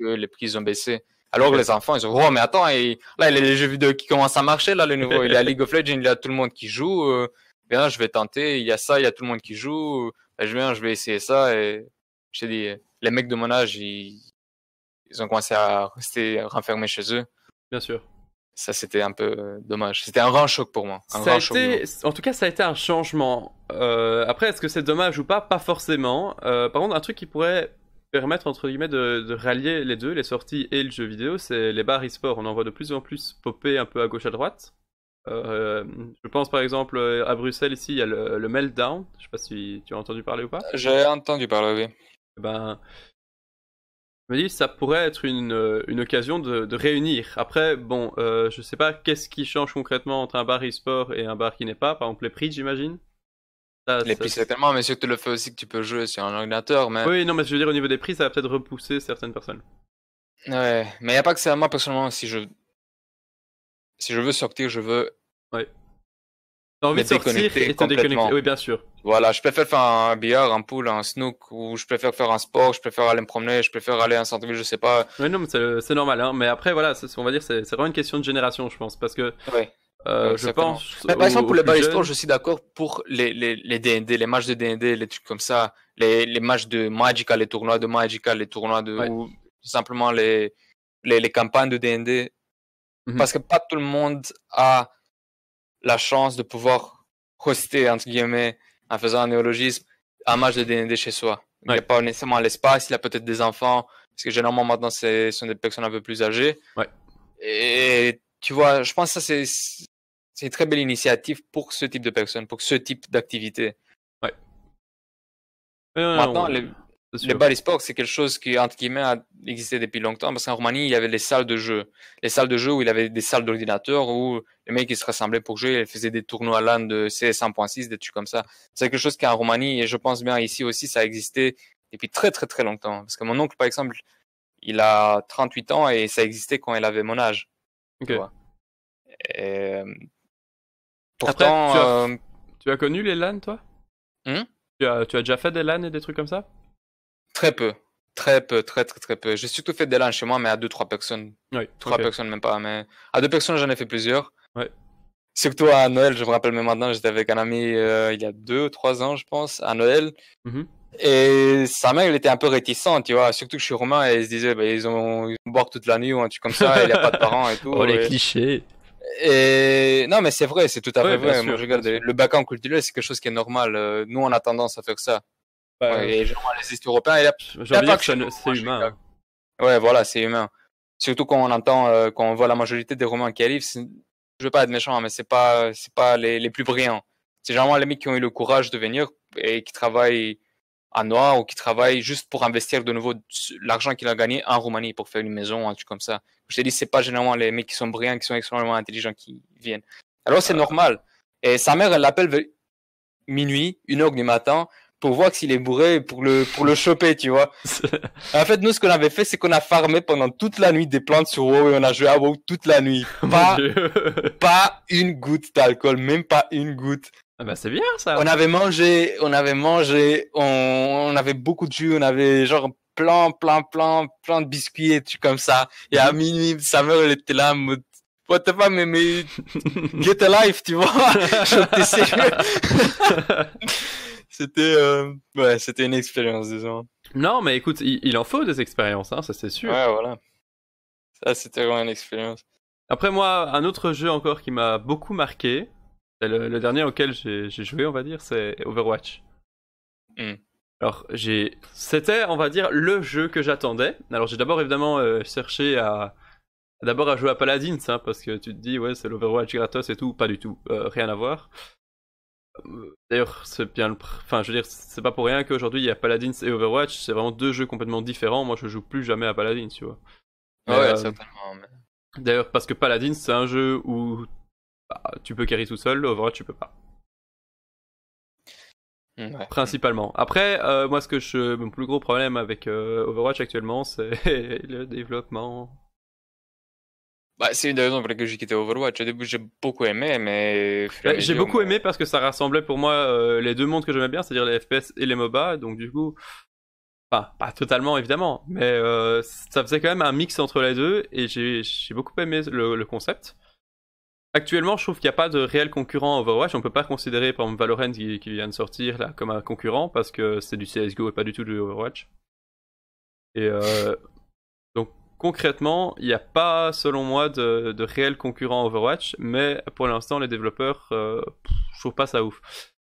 les prix, ont baissé. Alors les enfants, ils sont, oh, mais attends, là, il y a les jeux vidéo qui commencent à marcher, là, le nouveau. Il y a League of Legends, il y a tout le monde qui joue. Euh, viens, je vais tenter, il y a ça, il y a tout le monde qui joue, je viens, je vais essayer ça. Et j'ai dit, les mecs de mon âge, ils, ont commencé à rester renfermés chez eux. Bien sûr. Ça, c'était un peu euh, dommage. C'était un grand choc pour moi. ça a en tout cas, ça a été un changement. Euh, après, est-ce que c'est dommage ou pas Pas forcément. Euh, par contre, un truc qui pourrait permettre, entre guillemets, de, de, rallier les deux, les sorties et le jeu vidéo, c'est les bars e-sport. On en voit de plus en plus popper un peu à gauche à droite. Euh, je pense par exemple euh, à Bruxelles ici, il y a le, Meltdown. Je sais pas si tu as entendu parler ou pas. J'ai entendu parler, oui. Eh ben, je me dis ça pourrait être une, euh, une occasion de, de, réunir. Après, bon, euh, je sais pas qu'est-ce qui change concrètement entre un bar e-sport et un bar qui n'est pas. Par exemple, les prix, j'imagine. Ça, les prix, certainement, mais tu le fais aussi que tu peux jouer sur un ordinateur. Mais... Oui, non, mais je veux dire, au niveau des prix, ça va peut-être repousser certaines personnes. Ouais, mais il n'y a pas que ça. Moi, personnellement, si je si je veux sortir, je veux. Ouais. T'as envie de sortir et t'es déconnecter. Oui, bien sûr. Voilà, je préfère faire un billard, un pool, un snook, ou je préfère faire un sport, je préfère aller me promener, je préfère aller à un centre-ville, je sais pas. Oui, non, mais c'est normal. Hein. Mais après, voilà, on va dire, c'est vraiment une question de génération, je pense, parce que. Oui. Euh, je pense. par exemple, pour les story, je suis d'accord pour les, les, les DND, les matchs de DND, les trucs comme ça, les, les matchs de magical, les tournois de magical les tournois de. Ou simplement les, les, les, campagnes de DND. Mhm. Parce que pas tout le monde a la chance de pouvoir hoster, entre guillemets, en faisant un néologisme, un mhm. match de DND chez soi. Il n'y a pas nécessairement l'espace, il a peut-être des enfants, parce que généralement maintenant, ce sont des personnes un peu plus âgées. Ouais. Et tu vois, je pense que ça, c'est une très belle initiative pour ce type de personnes, pour ce type d'activité. Ouais. maintenant, euh, le bal sport c'est quelque chose qui, entre guillemets, a existé depuis longtemps, parce qu'en Roumanie, il y avait les salles de jeu. Les salles de jeu où il y avait des salles d'ordinateur où les mecs, ils se rassemblaient pour jouer, ils faisaient des tournois LAN de CS1.6, des trucs comme ça. C'est quelque chose qui, en Roumanie, et je pense bien ici aussi, ça a existé depuis très, très, très longtemps. Parce que mon oncle, par exemple, il a 38 ans et ça existait quand il avait mon âge. Ok, euh, Pourtant, euh, tu, as... connu les LAN, toi hmm tu, as... tu as déjà fait des LAN et des trucs comme ça Très peu. Très peu, très très très peu. J'ai surtout fait des LAN chez moi, mais à deux, trois personnes. Trois personnes même pas, mais à deux personnes j'en ai fait plusieurs. Surtout à Noël, je me rappelle même maintenant, j'étais avec un ami euh, il y a 2 3 ans, je pense, à Noël. Mm-hmm. Et sa mère, elle était un peu réticente, tu vois. Surtout que je suis romain et elle se disait, bah, ils ont, ils boire toute la nuit ou un truc comme ça, il n'y a pas de parents et tout. Oh, les clichés. Et non, mais c'est vrai, c'est tout à fait vrai. je regarde, le bac en culturel, c'est quelque chose qui est normal. Euh, nous, on a tendance à faire ça et les européens, et c'est humain. Hein. Ouais, voilà, c'est humain. Surtout quand on entend, euh, quand on voit la majorité des Romains qui arrivent, je veux pas être méchant, hein, mais c'est pas, euh, c'est pas les, plus brillants. C'est généralement les mecs qui ont eu le courage de venir et qui travaillent en noir ou qui travaillent juste pour investir de nouveau l'argent qu'ils ont gagné en Roumanie pour faire une maison ou un truc comme ça. Je t'ai dit, c'est pas généralement les mecs qui sont brillants, qui sont extrêmement intelligents qui viennent. Alors c'est normal. Et sa mère, elle l'appelle minuit, une heure du matin pour voir s'il est bourré pour le pour le choper, tu vois. en fait, nous ce qu'on avait fait, c'est qu'on a farmé pendant toute la nuit des plantes sur WoW et on a joué à WoW toute la nuit. Pas une goutte d'alcool, même pas une goutte. Ah bah c'est bien ça. On avait mangé, on avait mangé, on, on avait beaucoup de jus, on avait genre plein plein plein plein de biscuits et tout comme ça. Et à minuit, sa mère elle était là en mode What the mais, mais, get tu vois. Je c'était euh, ouais, c'était une expérience, disons. Non, mais écoute, il, en faut des expériences, hein, ça c'est sûr. Ouais, voilà. Ça, c'était vraiment une expérience. Après, moi, un autre jeu encore qui m'a beaucoup marqué, c'est le, dernier auquel j'ai joué, on va dire, c'est Overwatch. Hmm. Alors, j'ai. C'était, on va dire, le jeu que j'attendais. Alors, j'ai d'abord évidemment euh, cherché à. D'abord à jouer à Paladins, hein, parce que tu te dis, ouais, c'est l'Overwatch gratos et tout. Pas du tout, euh, rien à voir. D'ailleurs, c'est bien le. Enfin, je veux dire, c'est pas pour rien qu'aujourd'hui il y a Paladins et Overwatch, c'est vraiment deux jeux complètement différents. Moi, je joue plus jamais à Paladins, tu vois. Ah ouais, euh, certainement. D'ailleurs, parce que Paladins, c'est un jeu où bah, tu peux carry tout seul, Overwatch, tu peux pas. Mm, Principalement. Après, euh, moi, ce que je. Mon plus gros problème avec euh, Overwatch actuellement, c'est le développement. Bah, c'est une des raisons pour lesquelles j'ai quitté Overwatch. Au début, j'ai beaucoup aimé, mais. j'ai beaucoup euh, aimé parce que ça rassemblait pour moi euh, les deux mondes que j'aimais bien, c'est-à-dire les FPS et les MOBA. Donc, du coup. Enfin, pas totalement, évidemment, mais euh, ça faisait quand même un mix entre les deux et j'ai j'ai beaucoup aimé le, concept. Actuellement, je trouve qu'il n'y a pas de réel concurrent à Overwatch. On ne peut pas considérer, par exemple, Valorant qui, qui, vient de sortir là, comme un concurrent parce que c'est du CSGO et pas du tout du Overwatch. Et. Euh concrètement, il n'y a pas, selon moi, de, réel concurrent concurrents Overwatch, mais pour l'instant, les développeurs, euh, pas ça ouf.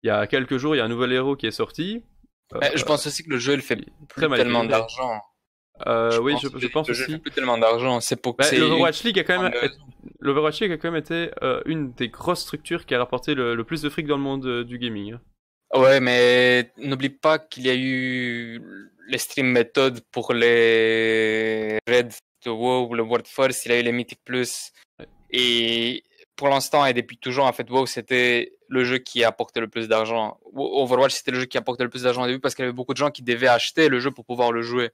Il y a quelques jours, il y a un nouvel héros qui est sorti. Euh, eh, je pense aussi que le jeu, il fait très tellement d'argent. Euh, oui, je, pense aussi. plus tellement d'argent, bah, c'est L'Overwatch League a quand même, été une des grosses structures qui a rapporté le, plus de fric dans le monde du gaming. Hein. Ouais, mais n'oublie pas qu'il y a eu les stream méthode pour les red de WoW, le World First, il a eu les Mythic Plus. Et pour l'instant et depuis toujours, en fait, WoW, c'était le jeu qui a apporté le plus d'argent. Overwatch, c'était le jeu qui apporté le plus d'argent au début parce qu'il y avait beaucoup de gens qui devaient acheter le jeu pour pouvoir le jouer.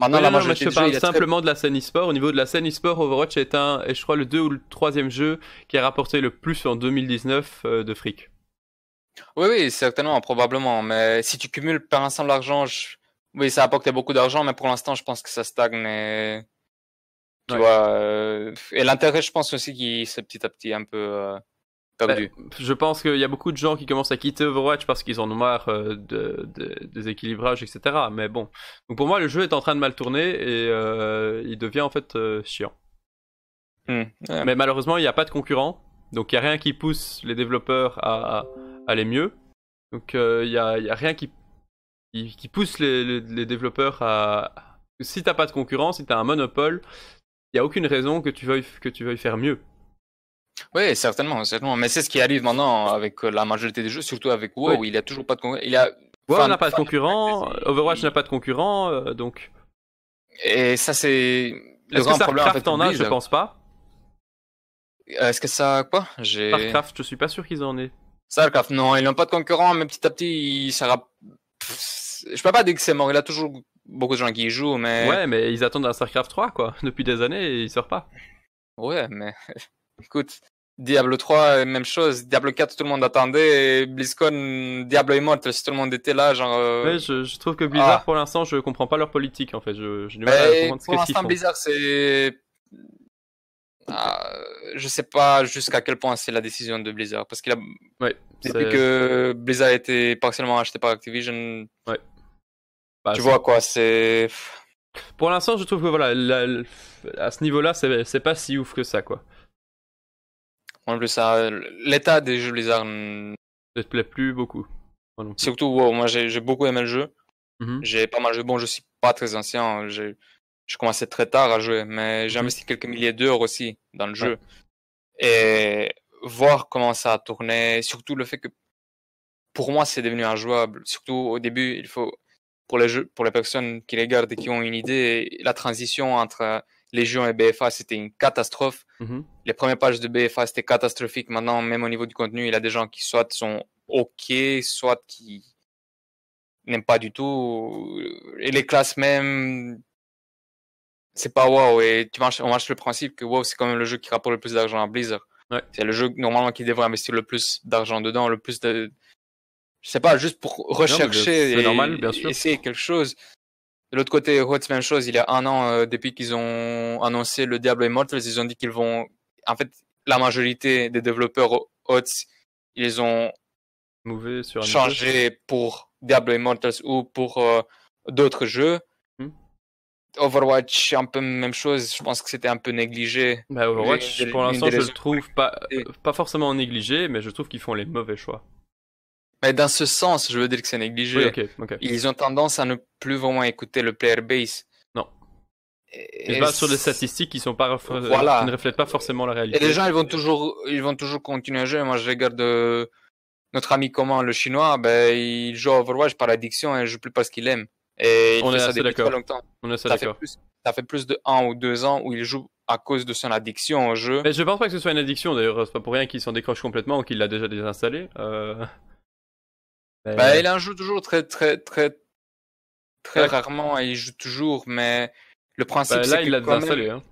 Maintenant, la non, je parle simplement de la scène e-sport. Au niveau de la scène e-sport, Overwatch est un, et je crois, le deux ou le troisième jeu qui a rapporté le plus en 2019 euh, de fric. Oui, oui, certainement, probablement. Mais si tu cumules par un l'argent argent, je... Oui, ça a apporte beaucoup d'argent, mais pour l'instant, je pense que ça stagne. Et, tu vois, euh, et l'intérêt, je pense aussi qu'il s'est petit à petit un peu euh, ben, je pense qu'il y a beaucoup de gens qui commencent à quitter Overwatch parce qu'ils en ont marre euh, de, des équilibrages, etc. Mais bon. pour moi, le jeu est en train de mal tourner et il devient en fait chiant. Hmm. Mais malheureusement, il n'y a pas de concurrent. Donc il n'y a rien qui pousse les développeurs à, aller mieux. Donc il n'y a, rien qui qui, pousse les, les, développeurs à. Si t'as pas de concurrence, si t'as un monopole, il n'y a aucune raison que tu veuilles, que tu veuilles faire mieux. Oui, certainement, certainement. Mais c'est ce qui arrive maintenant avec euh, la majorité des jeux, surtout avec WoW. Oui. Il n'y a toujours pas de concurrent. WoW n'a pas de concurrent, Overwatch n'a pas de concurrent, donc. Et ça, c'est. Le Est-ce que StarCraft en, a Je pense pas. Euh, est-ce que ça. Quoi StarCraft, je suis pas sûr qu'ils en aient. StarCraft, non, ils n'ont pas de concurrent, mais petit à petit, ça je peux pas dire que c'est mort. Il a toujours beaucoup de gens qui y jouent, mais. Ouais, mais ils attendent un StarCraft 3, quoi. Depuis des années, et il sort pas. Ouais, mais. Écoute, Diablo 3, même chose. Diablo 4, tout le monde attendait. Et BlizzCon, Diablo Immortal, si tout le monde était là, genre. Euh, ouais, je, trouve que Blizzard, ah. pour l'instant, je comprends pas leur politique, en fait. Je, du mal à comprendre ce Pour l'instant, Blizzard, c'est. Ah, je sais pas jusqu'à quel point c'est la décision de Blizzard. Parce qu'il a. Depuis que Blizzard a été partiellement acheté par Activision. tu bah, vois quoi, c'est. Pour l'instant, je trouve que voilà, à ce niveau-là, c'est pas si ouf que ça, quoi. En plus, ça, l'état des jeux Blizzard ne te plaît plus beaucoup. Surtout, moi j'ai beaucoup aimé le jeu. Mhm. J'ai pas mal de Bon, je suis pas très ancien. J'ai je commençais très tard à jouer, mais j'ai mhm. investi quelques milliers d'heures aussi dans le jeu. Et voir comment ça a tourné, surtout le fait que pour moi c'est devenu injouable. Surtout au début, il faut pour les jeux, pour les personnes qui les gardent et qui ont une idée, la transition entre Légion et BFA c'était une catastrophe. Mhm. Les premières pages de BFA c'était catastrophique. Maintenant, même au niveau du contenu, il y a des gens qui soit sont ok, soit qui n'aiment pas du tout. Et les classes même c'est pas WoW et tu marches, on marche le principe que WoW c'est quand même le jeu qui rapporte le plus d'argent à Blizzard. C'est le jeu normalement qui devrait investir le plus d'argent dedans, le plus de, je sais pas, juste pour rechercher et, essayer quelque chose. De l'autre côté, Hot même chose. Il y a un an euh, depuis qu'ils ont annoncé le Diablo Immortals, ils ont dit qu'ils vont, en fait, la majorité des développeurs Hot, ils ont changé pour Diablo Immortals ou pour euh, d'autres jeux. Overwatch, un peu même chose. Je pense que c'était un peu négligé. Bah, Overwatch, pour l'instant, je le trouve pas, pas forcément négligé, mais je trouve qu'ils font les mauvais choix. Mais dans ce sens, je veux dire que c'est négligé. Ils ont tendance à ne plus vraiment écouter le player base. Non. Et sur des statistiques qui sont pas ne reflètent pas forcément la réalité. les gens, ils vont toujours, ils vont toujours continuer à jouer. Moi, je regarde euh, notre ami comment le chinois, ben, il joue à Overwatch par addiction et il joue plus parce qu'il aime. Et il on fait ça depuis très longtemps. ça, fait plus, ça fait plus de 1 ou deux ans où il joue à cause de son addiction au jeu. Mais je pense pas que ce soit une addiction d'ailleurs, c'est pas pour rien qu'il s'en décroche complètement ou qu'il l'a déjà désinstallé. Euh. Bah, il en joue toujours très très très très rarement et il joue toujours, mais le bah, principe bah, là il l'a désinstallé. Hein.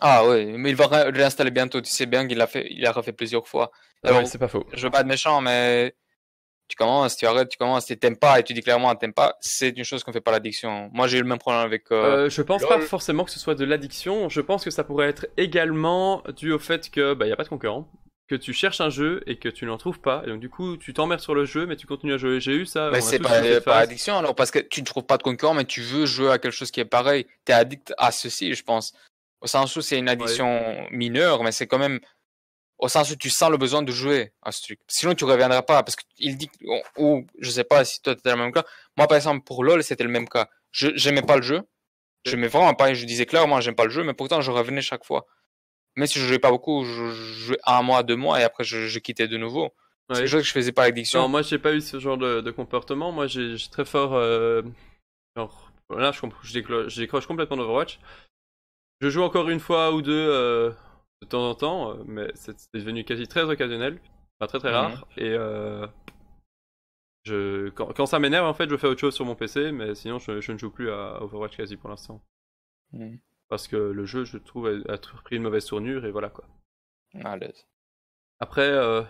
Ah oui, mais il va réinstaller bientôt. Tu sais bien qu'il l'a fait, il l'a refait plusieurs fois. Ah, ouais, c'est pas faux. Je veux pas être méchant, mais tu commences, tu arrêtes, tu commences, tu t'aimes pas et tu dis clairement t'aimes pas, c'est une chose qu'on fait pas l'addiction. Moi j'ai eu le même problème avec. Euh, euh je pense pas forcément que ce soit de l'addiction. Je pense que ça pourrait être également dû au fait que bah y a pas de concurrent, que tu cherches un jeu et que tu n'en trouves pas. donc du coup tu t'emmerdes sur le jeu mais tu continues à jouer. J'ai eu ça. Mais c'est pas, addiction alors parce que tu ne trouves pas de concurrent mais tu veux jouer à quelque chose qui est pareil. Tu es addict à ceci je pense. Au sens où c'est une addiction mineure mais c'est quand même au sens où tu sens le besoin de jouer à ce truc. Sinon, tu reviendras pas parce qu'il dit, ou je sais pas si toi tu dans le même cas. Moi, par exemple, pour LoL, c'était le même cas. Je n'aimais pas le jeu. Je n'aimais vraiment pas. Je disais clairement, j'aime pas le jeu, mais pourtant, je revenais chaque fois. Même si je jouais pas beaucoup, je, jouais un mois, deux mois, et après, je, quittais de nouveau. Je C'est quelque que je faisais pas addiction. Non, moi, j'ai pas eu ce genre de, comportement. Moi, j'ai très fort. Euh, là, je, je, décroche, je, décroche, complètement d'Overwatch. Je joue encore une fois ou deux. Euh, de temps en temps, euh, mais c'est devenu quasi très occasionnel, enfin très très rare. Mhm. Et euh, quand, ça m'énerve, en fait, je fais autre chose sur mon PC, mais sinon, je, ne joue plus à Overwatch quasi pour l'instant. Mhm. Parce que le jeu, je trouve, a, pris une mauvaise tournure et voilà quoi. Ah, Après, euh,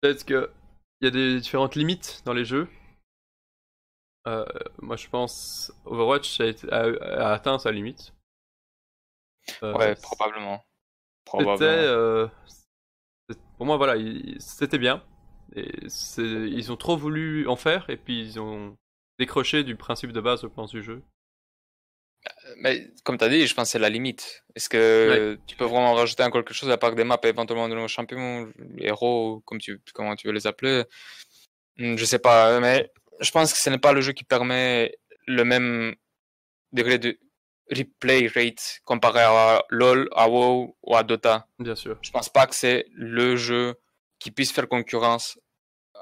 peut-être qu'il y a des différentes limites dans les jeux. moi, je pense Overwatch a atteint sa limite euh, ouais, probablement. Euh, pour moi, voilà, c'était bien. Et ils ont trop voulu en faire et puis ils ont décroché du principe de base, au pense, du jeu. Euh, mais comme tu as dit, je pense que c'est la limite. Est-ce que tu peux vraiment rajouter un quelque chose à part des maps éventuellement de nos champions, héros, comme tu, comment tu veux les appeler hmm, Je sais pas, mais je pense que ce n'est pas le jeu qui permet le même degré de replay rate comparé à LoL, à WoW ou à Dota. Bien sûr. Je pense pas que c'est le jeu qui puisse faire concurrence euh,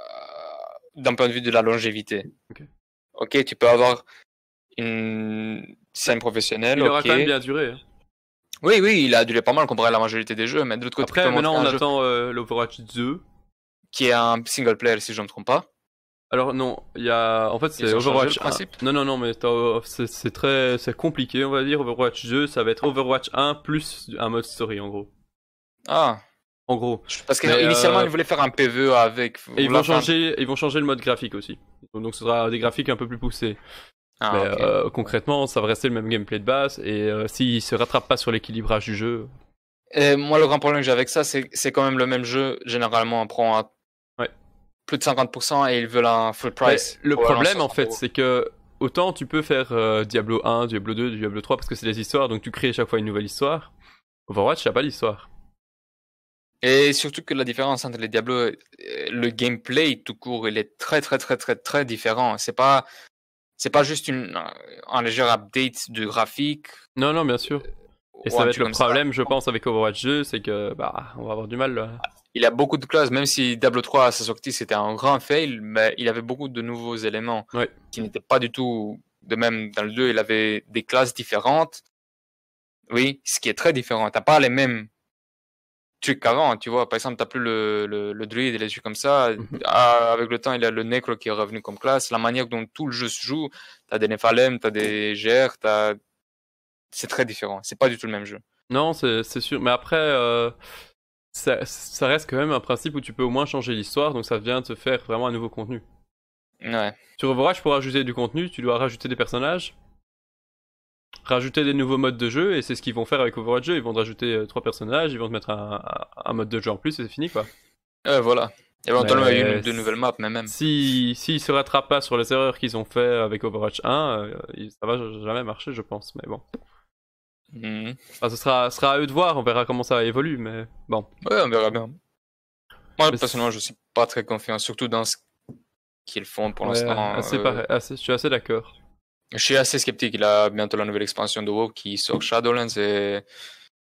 d'un point de vue de la longévité. Ok, tu peux avoir une scène professionnelle. Il aura quand même bien duré. Hein. Oui, oui, il a duré pas mal comparé à la majorité des jeux, mais de côté, Après, maintenant on attend euh, l'Overwatch 2. Qui est un single player, si je ne me trompe pas. Alors non, il y a en fait c'est Overwatch. Le non non non mais c'est très c'est compliqué on va dire Overwatch 2 ça va être Overwatch 1 plus un mode story en gros. Ah. En gros. Parce qu'initialement euh, ils voulaient faire un PVE avec. Et ils vont changer ils vont changer le mode graphique aussi donc ce sera des graphiques un peu plus poussés. Ah, mais euh, concrètement ça va rester le même gameplay de base et s'ils euh, s'ils se rattrapent pas sur l'équilibrage du jeu. moi le grand problème que j'ai avec ça c'est quand même le même jeu généralement on prend un plus de 50% et ils veulent un full price. le problème en fait, c'est que autant tu peux faire euh, Diablo 1, Diablo 2, Diablo 3 parce que c'est des histoires, donc tu crées chaque fois une nouvelle histoire. Overwatch, n'a pas l'histoire. Et surtout que la différence entre les Diablo, le gameplay tout court, il est très très très très très différent. C'est pas c'est pas juste une un léger update de graphique. Non non bien sûr. Et ça va être le problème, je pense, avec Overwatch 2, c'est que bah, on va avoir du mal. Il a beaucoup de classes, même si Diablo 3 à sa sortie c'était un grand fail, mais il avait beaucoup de nouveaux éléments qui n'étaient pas du tout de même dans le 2. Il avait des classes différentes. Oui, ce qui est très différent. T'as pas les mêmes trucs qu'avant, tu vois. Par exemple, tu t'as plus le, le, druide et les trucs comme ça. Mhm. Ah, avec le temps, il y a le necro qui est revenu comme classe. La manière dont tout le jeu se joue. as des nephalem, as des tu as c'est très différent. C'est pas du tout le même jeu. Non, c'est sûr. Mais après, euh, ça, reste quand même un principe où tu peux au moins changer l'histoire, donc ça vient te faire vraiment un nouveau contenu. Ouais. Sur Overwatch, pour ajouter du contenu, tu dois rajouter des personnages, rajouter des nouveaux modes de jeu, et c'est ce qu'ils vont faire avec Overwatch 2. Ils vont te rajouter euh, trois personnages, ils vont te mettre un, mode de jeu en plus, et c'est fini quoi. Euh, voilà. Éventuellement, il y a eu de nouvelles maps, mais même. S'ils si, si se rattrapent pas sur les erreurs qu'ils ont fait avec Overwatch 1, euh, ça va jamais marcher, je pense, mais bon. Mhm. ce, sera, sera à eux de voir, on verra comment ça évolue, mais bon. Ouais, on verra bien. Moi, personnellement, je suis pas très confiant, surtout dans ce qu'ils font pour l'instant. Euh, je suis assez d'accord. Je suis assez sceptique. Il a bientôt la nouvelle expansion de WoW qui sort Shadowlands et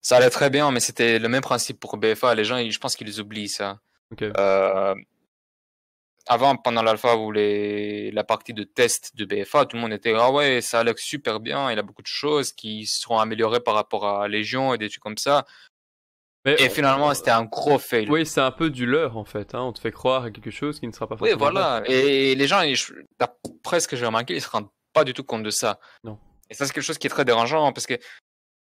ça allait très bien, mais c'était le même principe pour BFA. Les gens, je pense qu'ils oublient ça. Euh, avant, pendant l'alpha ou les, la partie de test de BFA, tout le monde était Ah ouais, ça a l'air super bien, il a beaucoup de choses qui seront améliorées par rapport à Légion et des trucs comme ça. Mais et finalement, c'était un gros fail. Oui, c'est un peu du leurre en fait. Hein. On te fait croire à quelque chose qui ne sera pas forcément. Oui, voilà. Et les gens, ce que j'ai remarqué, ils ne se rendent pas du tout compte de ça. Non. Et ça, c'est quelque chose qui est très dérangeant hein, parce que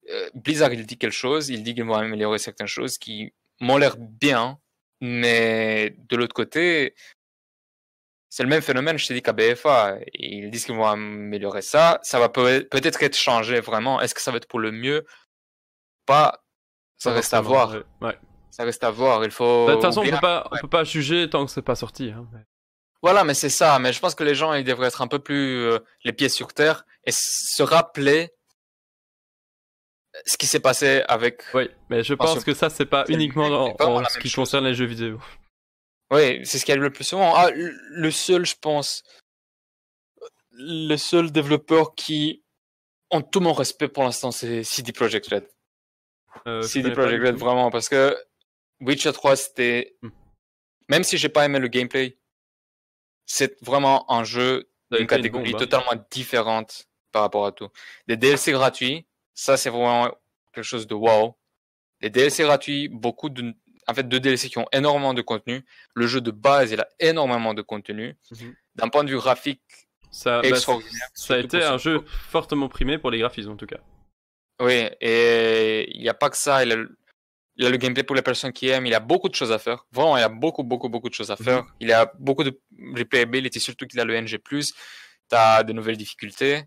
euh, Blizzard, il dit quelque chose, il dit qu'ils vont améliorer certaines choses qui m'ont l'air bien, mais de l'autre côté, c'est le même phénomène, je t'ai dit qu'à BFA, ils disent qu'ils vont améliorer ça. Ça va peut-être être changé vraiment. Est-ce que ça va être pour le mieux Pas. Ça, reste à voir. Ça reste à voir. Il faut. Bah, de toute façon, on peut, pas, juger tant que c'est pas sorti. Hein. Voilà, mais c'est ça. Mais je pense que les gens, ils devraient être un peu plus euh, les pieds sur terre et se rappeler ce qui s'est passé avec. Oui, mais je pense que ça, c'est pas uniquement en, ce qui concerne les jeux vidéo. Oui, c'est ce qui arrive le plus souvent. Ah, le seul, je pense, le seul développeur qui en tout mon respect pour l'instant, c'est CD Projekt Red. Euh, CD Projekt Red, vraiment, parce que Witcher 3, c'était. Hmm. Même si j'ai pas aimé le gameplay, c'est vraiment un jeu d'une catégorie hein. totalement différente par rapport à tout. Des DLC gratuits, ça c'est vraiment quelque chose de wow. Les DLC gratuits, beaucoup de en fait deux DLC qui ont énormément de contenu. Le jeu de base, il a énormément de contenu. Mhm. D'un point de vue graphique, ça, bah, ça a été un jeu fortement primé pour les graphismes en tout cas. Oui, et il n'y a pas que ça. Il a, a, le gameplay pour les personnes qui aiment. Il a beaucoup de choses à faire. Vraiment, il y a beaucoup, beaucoup, beaucoup de choses à mhm. faire. Il a beaucoup de replayability, surtout qu'il a le NG+. Tu as de nouvelles difficultés.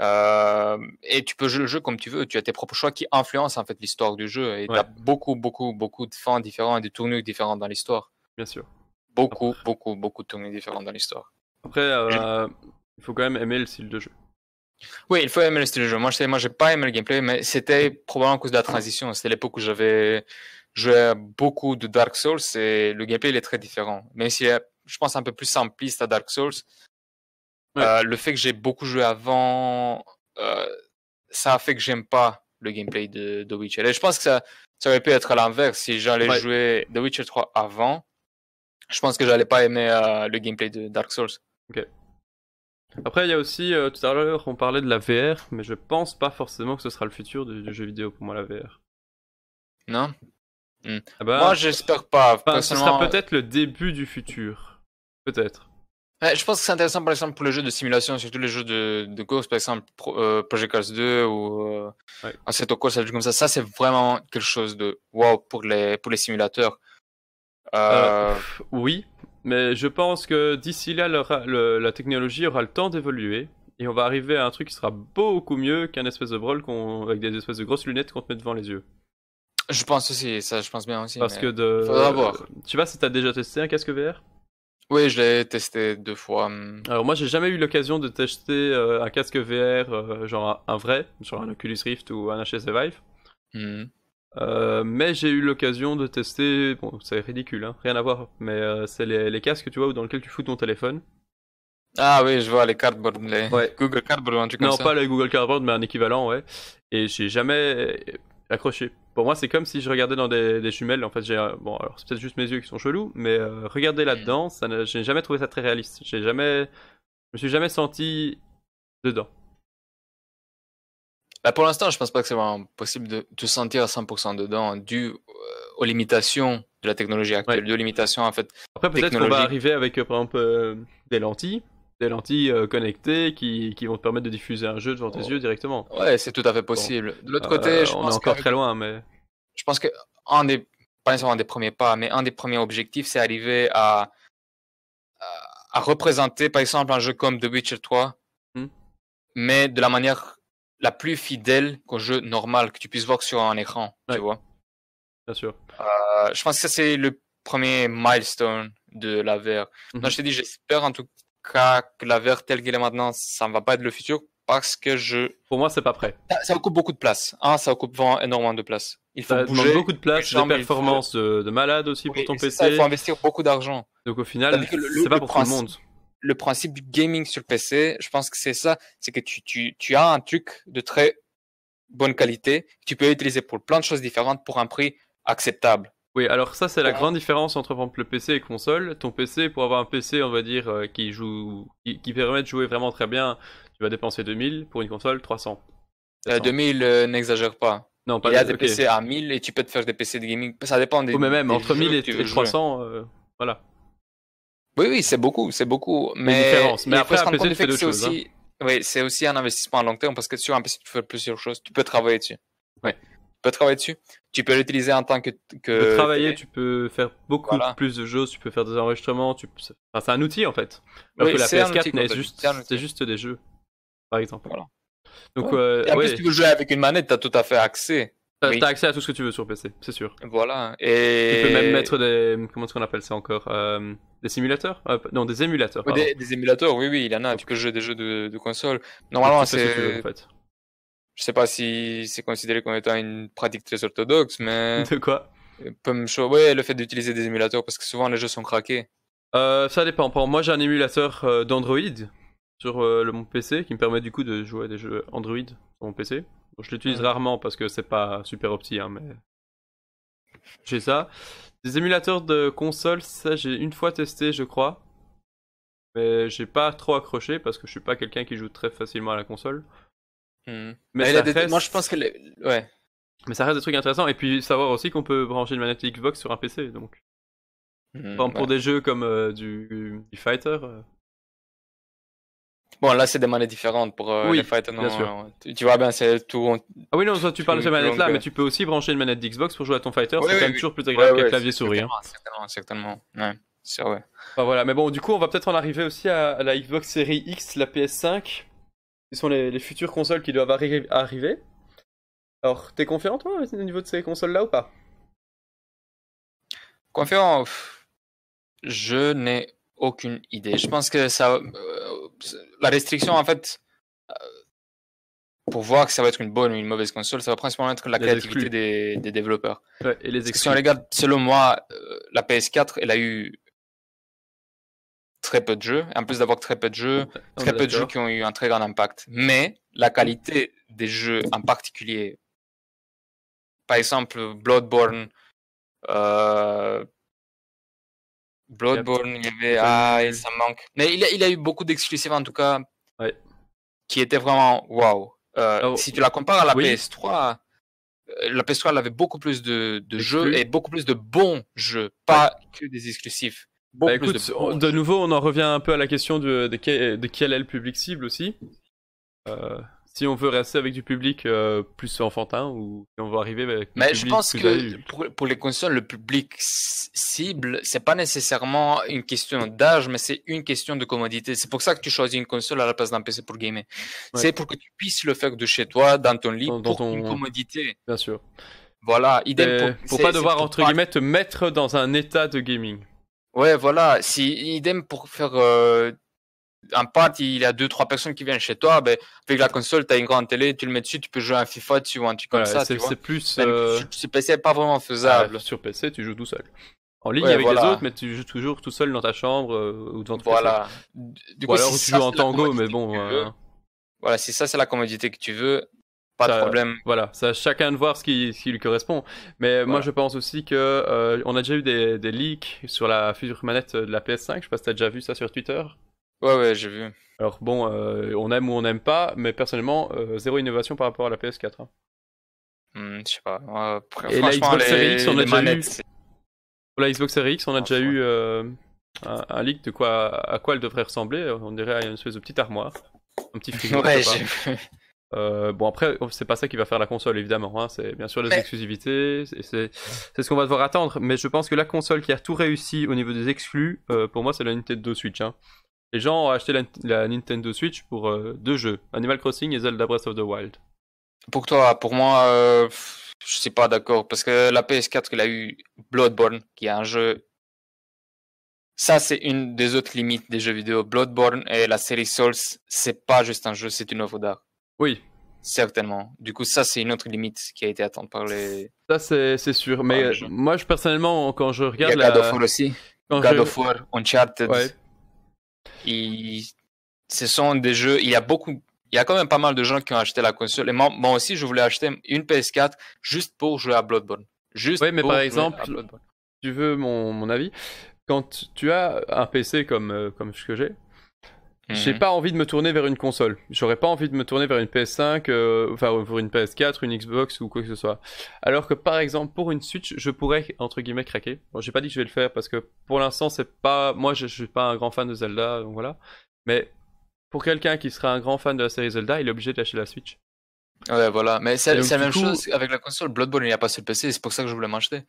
Euh, et tu peux jouer le jeu comme tu veux. Tu as tes propres choix qui influencent en fait l'histoire du jeu. Et tu as beaucoup, beaucoup, beaucoup de fins différents et de tournures différentes dans l'histoire. Bien sûr. Beaucoup, beaucoup, beaucoup de tournures différentes dans l'histoire. Après, euh, il faut quand même aimer le style de jeu. Oui, il faut aimer le style de jeu. Moi, je moi, j'ai pas aimé le gameplay, mais c'était probablement à cause de la transition. C'était l'époque où j'avais joué beaucoup de Dark Souls et le gameplay il est très différent. Même si je pense un peu plus simpliste à Dark Souls, euh, le fait que j'ai beaucoup joué avant, euh, ça a fait que j'aime pas le gameplay de The Witcher. Et je pense que ça, ça aurait pu être à l'inverse. Si j'allais jouer The Witcher 3 avant, je pense que j'allais pas aimer euh, le gameplay de Dark Souls. Après, il y a aussi, tout à l'heure, on parlait de la VR, mais je pense pas forcément que ce sera le futur du, jeu vidéo pour moi, la VR. Non hmm. ah bah, Moi, j'espère pas. Ce sera peut-être le début du futur. Peut-être je pense que c'est intéressant par exemple pour les jeux de simulation, surtout les jeux de, de course, par exemple euh, Project Cars 2 ou euh, ouais. Assetto comme ça. Ça, c'est vraiment quelque chose de wow pour les, pour les simulateurs. Euh, euh, oui, mais je pense que d'ici là, la technologie aura le temps d'évoluer et on va arriver à un truc qui sera beaucoup mieux qu'un espèce de brawl avec des espèces de grosses lunettes qu'on te met devant les yeux. Je pense aussi, ça je pense bien aussi. Parce que de... Faudra voir. Tu vois, si t'as déjà testé un casque VR oui, je l'ai testé deux fois. Hmm. Alors moi, j'ai jamais eu l'occasion de tester euh, un casque VR, euh, genre un, vrai, genre un Oculus Rift ou un HTC Vive. Hmm. Euh, mais j'ai eu l'occasion de tester, bon, c'est ridicule, hein, rien à voir, mais c'est les, les, casques, tu vois, dans lesquels tu fous ton téléphone. Ah oui, je vois les cardboard, les ouais. Google Cardboard, un truc comme ça. Non, pas les Google Cardboard, mais un équivalent, ouais. Et j'ai jamais accroché. Pour moi, c'est comme si je regardais dans des, jumelles. En fait, j'ai euh, bon, alors c'est peut-être juste mes yeux qui sont chelous, mais euh, regarder là-dedans, ça, j'ai jamais trouvé ça très réaliste. J'ai jamais, je me suis jamais senti dedans. Bah, pour l'instant, je pense pas que c'est vraiment possible de te sentir à 100% dedans, dû euh, aux limitations de la technologie actuelle, de limitations en fait. Après, peut-être qu'on va arriver avec, par exemple, des lentilles des lentilles euh, connectées qui, qui, vont te permettre de diffuser un jeu devant tes oh. yeux directement. Ouais, c'est tout à fait possible. De l'autre côté, euh, je on est encore très loin, mais je pense que un des pas nécessairement un des premiers pas, mais un des premiers objectifs, c'est arriver à, à représenter, par exemple, un jeu comme The Witcher 3, hmm. mais de la manière la plus fidèle qu'au jeu normal que tu puisses voir sur un écran, tu vois. Bien sûr. Euh, je pense que ça, c'est le premier milestone de la VR. Mhm. je t'ai dit, j'espère en tout cas que la VR telle qu'elle est maintenant, ça ne va pas être le futur parce que je. Pour moi, c'est pas prêt. Ah, ça, occupe beaucoup de place. Hein, ça occupe vraiment énormément de place. Il faut bouger, beaucoup de place, des performances de, malade aussi pour ton PC. il faut investir beaucoup d'argent. Donc au final, c'est pas pour tout le monde. Le principe du gaming sur le PC, je pense que c'est ça, c'est que tu, tu, tu as un truc de très bonne qualité, tu peux utiliser pour plein de choses différentes pour un prix acceptable. Oui, alors ça c'est la grande différence entre le PC et console. Ton PC, pour avoir un PC, on va dire, euh, qui joue, qui, permet de jouer vraiment très bien, tu vas dépenser 2000, pour une console 300. 2000, euh, euh, n'exagère pas. Non, pas Il y a des PC à 1000 et tu peux te faire des PC de gaming. Ça dépend des. Oui, oh, même entre 1000 et, 300, voilà. Oui, oui, c'est beaucoup, c'est beaucoup. Mais, différence. mais après, un PC, tu fais hein. Oui, c'est aussi un investissement à long terme parce que sur un PC, tu peux faire plusieurs choses. Tu peux travailler dessus. Oui peux travailler dessus. Tu peux l'utiliser en tant que. peux travailler, tu peux faire beaucoup plus de jeux. tu peux faire des enregistrements. Tu... Enfin, c'est un outil en fait. que la PS4 juste, c'est juste des jeux, par exemple. Voilà. Donc, euh, en plus, tu veux jouer avec une manette, t'as tout à fait accès. T'as accès à tout ce que tu veux sur PC, c'est sûr. Voilà. Et... Tu peux même mettre des. Comment est-ce qu'on appelle ça encore euh, Des simulateurs euh, Non, des émulateurs. des, émulateurs, oui, oui, il y en a. Tu peux jouer des jeux de, de console. Normalement, c'est. En fait je sais pas si c'est considéré comme étant une pratique très orthodoxe, mais. De quoi Ouais, le fait d'utiliser des émulateurs, parce que souvent les jeux sont craqués. Euh, ça dépend. Moi, j'ai un émulateur euh, d'Android sur euh, mon PC qui me permet du coup de jouer à des jeux Android sur mon PC. je l'utilise rarement parce que c'est pas super opti, hein, mais j'ai ça. Des émulateurs de console, ça j'ai une fois testé, je crois. Mais j'ai pas trop accroché parce que je suis pas quelqu'un qui joue très facilement à la console. Hmm. Mais ça Moi, je pense que. Ouais. Mais ça reste des trucs intéressants. Et puis, savoir aussi qu'on peut brancher une manette Xbox sur un PC. Donc. Hmm, pour des jeux comme euh, du... Fighter. Euh. Bon, là, c'est des manettes différentes pour le Fighter. Non, Tu, vois, bien c'est tout. Ah oui, non, tu parles de ces manettes-là, mais tu peux aussi brancher une manette Xbox pour jouer à ton Fighter. c'est quand même toujours plus agréable qu'un clavier souris. Hein. Certainement, certainement. Ouais. C'est vrai. voilà, mais bon, du coup, on va peut-être en arriver aussi à, à la Xbox Series X, la PS5 sont les, futures consoles qui doivent arriver. Alors, t'es confiant toi au niveau de ces consoles-là ou pas Confiant, je n'ai aucune idée. Je pense que ça, euh, la restriction en fait, euh, pour voir que ça va être une bonne ou une mauvaise console, ça va principalement être la créativité des, développeurs. et les si on regarde, selon moi, euh, la PS4, elle a eu très peu de jeux, en plus d'avoir très peu de jeux, très peu de jeux qui ont eu un très grand impact. Mais la qualité des jeux, en particulier, par exemple Bloodborne, euh, Bloodborne, il y avait, ah, ça manque. Mais il a, il a eu beaucoup d'exclusifs en tout cas, qui étaient vraiment waouh. Euh, ah, si tu la compares à la PS3, euh, la PS3 avait beaucoup plus de, jeux et beaucoup plus de bons jeux, pas que des exclusifs. Bah, de... nouveau, on en revient un peu à la question de, quel, est le public cible aussi. Euh, si on veut rester avec du public euh, plus enfantin ou si on veut arriver avec Mais je pense que pour, les consoles, le public cible, c'est pas nécessairement une question d'âge, mais c'est une question de commodité. C'est pour ça que tu choisis une console à la place d'un PC pour gamer. C'est pour que tu puisses le faire de chez toi, dans ton lit, dans, pour une commodité. Bien sûr. Voilà, idem pour, pas devoir, entre guillemets, te mettre dans un état de gaming. Ouais, voilà. Si idem pour faire euh, un party, il y a deux trois personnes qui viennent chez toi, ben, avec la console, tu as une grande télé, tu le mets dessus, tu peux jouer à FIFA dessus ou un truc comme ça. C'est, plus. Euh, sur PC, pas vraiment ah, faisable. sur PC, tu joues tout seul. En ligne avec les autres, mais tu joues toujours tout seul dans ta chambre euh, ou devant ton voilà. Du coup, tu joues en tango, mais bon. Voilà, si ça c'est la commodité que tu veux, pas de problème. Voilà, ça chacun de voir ce qui, qui lui correspond. Mais moi je pense aussi que euh, on a déjà eu des, des, leaks sur la future manette de la PS5. Je sais pas si t'as déjà vu ça sur Twitter. Ouais ouais j'ai vu. Alors bon, euh, on aime ou on n'aime pas, mais personnellement euh, zéro innovation par rapport à la PS4. Hein. Hmm, je sais pas. Et la Xbox Series X, on a ah, déjà eu. la Xbox Series on a déjà eu un, leak de quoi à quoi elle devrait ressembler. On dirait à une espèce de petite armoire, un petit frigo. ouais j'ai vu. Euh, bon après, oh, c'est pas ça qui va faire la console évidemment. Hein. C'est bien sûr les exclusivités, c'est ce qu'on va devoir attendre. Mais je pense que la console qui a tout réussi au niveau des exclus, euh, pour moi, c'est la Nintendo Switch. Hein. Les gens ont acheté la, Nintendo Switch pour euh, deux jeux, Animal Crossing et Zelda Breath of the Wild. Pour toi, pour moi, je suis pas d'accord parce que la PS4, elle a eu Bloodborne, qui est un jeu ça, c'est une des autres limites des jeux vidéo. Bloodborne et la série Souls, c'est pas juste un jeu, c'est une œuvre d'art. Oui. Certainement. Du coup, ça, c'est une autre limite qui a été atteinte par les. Ça, c'est sûr. Mais moi, je, personnellement, quand je regarde. Il y a God la... of War aussi. Quand God of War, Uncharted. Ce sont des jeux. Il y a beaucoup. Il y a quand même pas mal de gens qui ont acheté la console. Et moi, aussi, je voulais acheter une PS4 juste pour jouer à Bloodborne. Juste oui, mais par exemple, tu veux mon, mon avis Quand tu as un PC comme, euh, comme ce que j'ai, j'ai mhm. pas envie de me tourner vers une console. J'aurais pas envie de me tourner vers une PS5, euh, enfin pour une PS4, une Xbox ou quoi que ce soit. Alors que par exemple pour une Switch, je pourrais entre guillemets craquer. Bon, j'ai pas dit que je vais le faire parce que pour l'instant c'est pas, moi je, suis pas un grand fan de Zelda, donc voilà. Mais pour quelqu'un qui serait un grand fan de la série Zelda, il est obligé d'acheter la Switch. Ouais, voilà. Mais c'est la même chose avec la console. Bloodborne il n'y a pas sur le PC, c'est pour ça que je voulais m'acheter.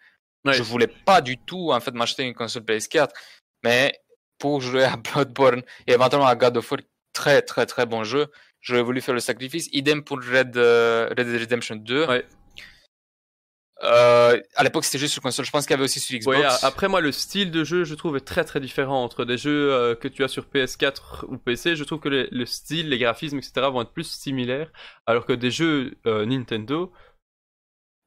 acheter. Je voulais pas du tout en fait m'acheter une console PS4, mais pour jouer à Bloodborne et maintenant à God of War, très très très bon jeu. J'aurais voulu faire le sacrifice. Idem pour Red, euh, Dead Redemption 2. Ouais. Euh, à l'époque, c'était juste sur console. Je pense qu'il y avait aussi sur Xbox. après, moi, le style de jeu, je trouve, est très très différent entre des jeux euh, que tu as sur PS4 ou PC. Je trouve que le style, les graphismes, etc., vont être plus similaires, alors que des jeux Nintendo,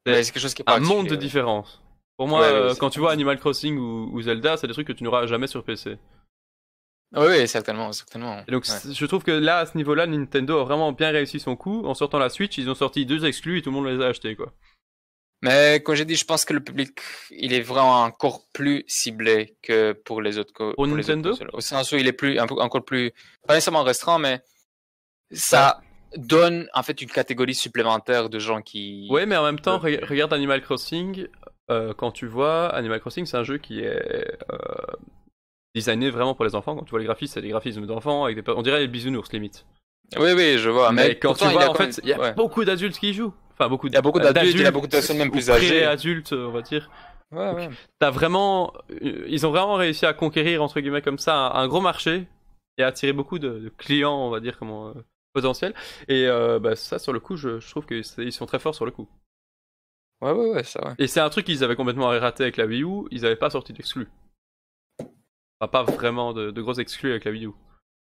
c'est quelque chose qui un monde de différence. Pour moi, quand tu vois Animal Crossing ou Zelda, c'est des trucs que tu n'auras jamais sur PC. Ah oui, certainement, certainement. donc je trouve que là, à ce niveau-là, Nintendo a vraiment bien réussi son coup. En sortant la Switch, ils ont sorti deux exclus et tout le monde les a achetés, quoi. Mais quand j'ai dit, je pense que le public, il est vraiment encore plus ciblé que pour les autres. Pour, Nintendo Au sens où il est plus, encore plus, pas nécessairement restreint, mais ça donne en fait une catégorie supplémentaire de gens qui. Oui, mais en même temps, regarde Animal Crossing. Euh, quand tu vois, Animal Crossing, c'est un jeu qui est euh, designé vraiment pour les enfants. Quand tu vois les graphismes, c'est des graphismes d'enfants. Avec On dirait les bisounours, limite. Oui, oui, je vois. Mais, quand tu vois, en fait, il y a beaucoup d'adultes qui y jouent. Enfin, beaucoup Il y a beaucoup d'adultes, il y a beaucoup de personnes même plus âgées. adultes, on va dire. Ouais, ouais. vraiment, euh, ils ont vraiment réussi à conquérir entre guillemets comme ça un gros marché et à attirer beaucoup de, clients, on va dire comment potentiel euh, potentiels. Et euh, bah, ça, sur le coup, je, je trouve qu'ils sont très forts sur le coup. Ouais, ouais, ouais, ça. Et c'est un truc qu'ils avaient complètement raté avec la Wii U. Ils n'avaient pas sorti d'exclus pas vraiment de, gros exclus avec la Wii U.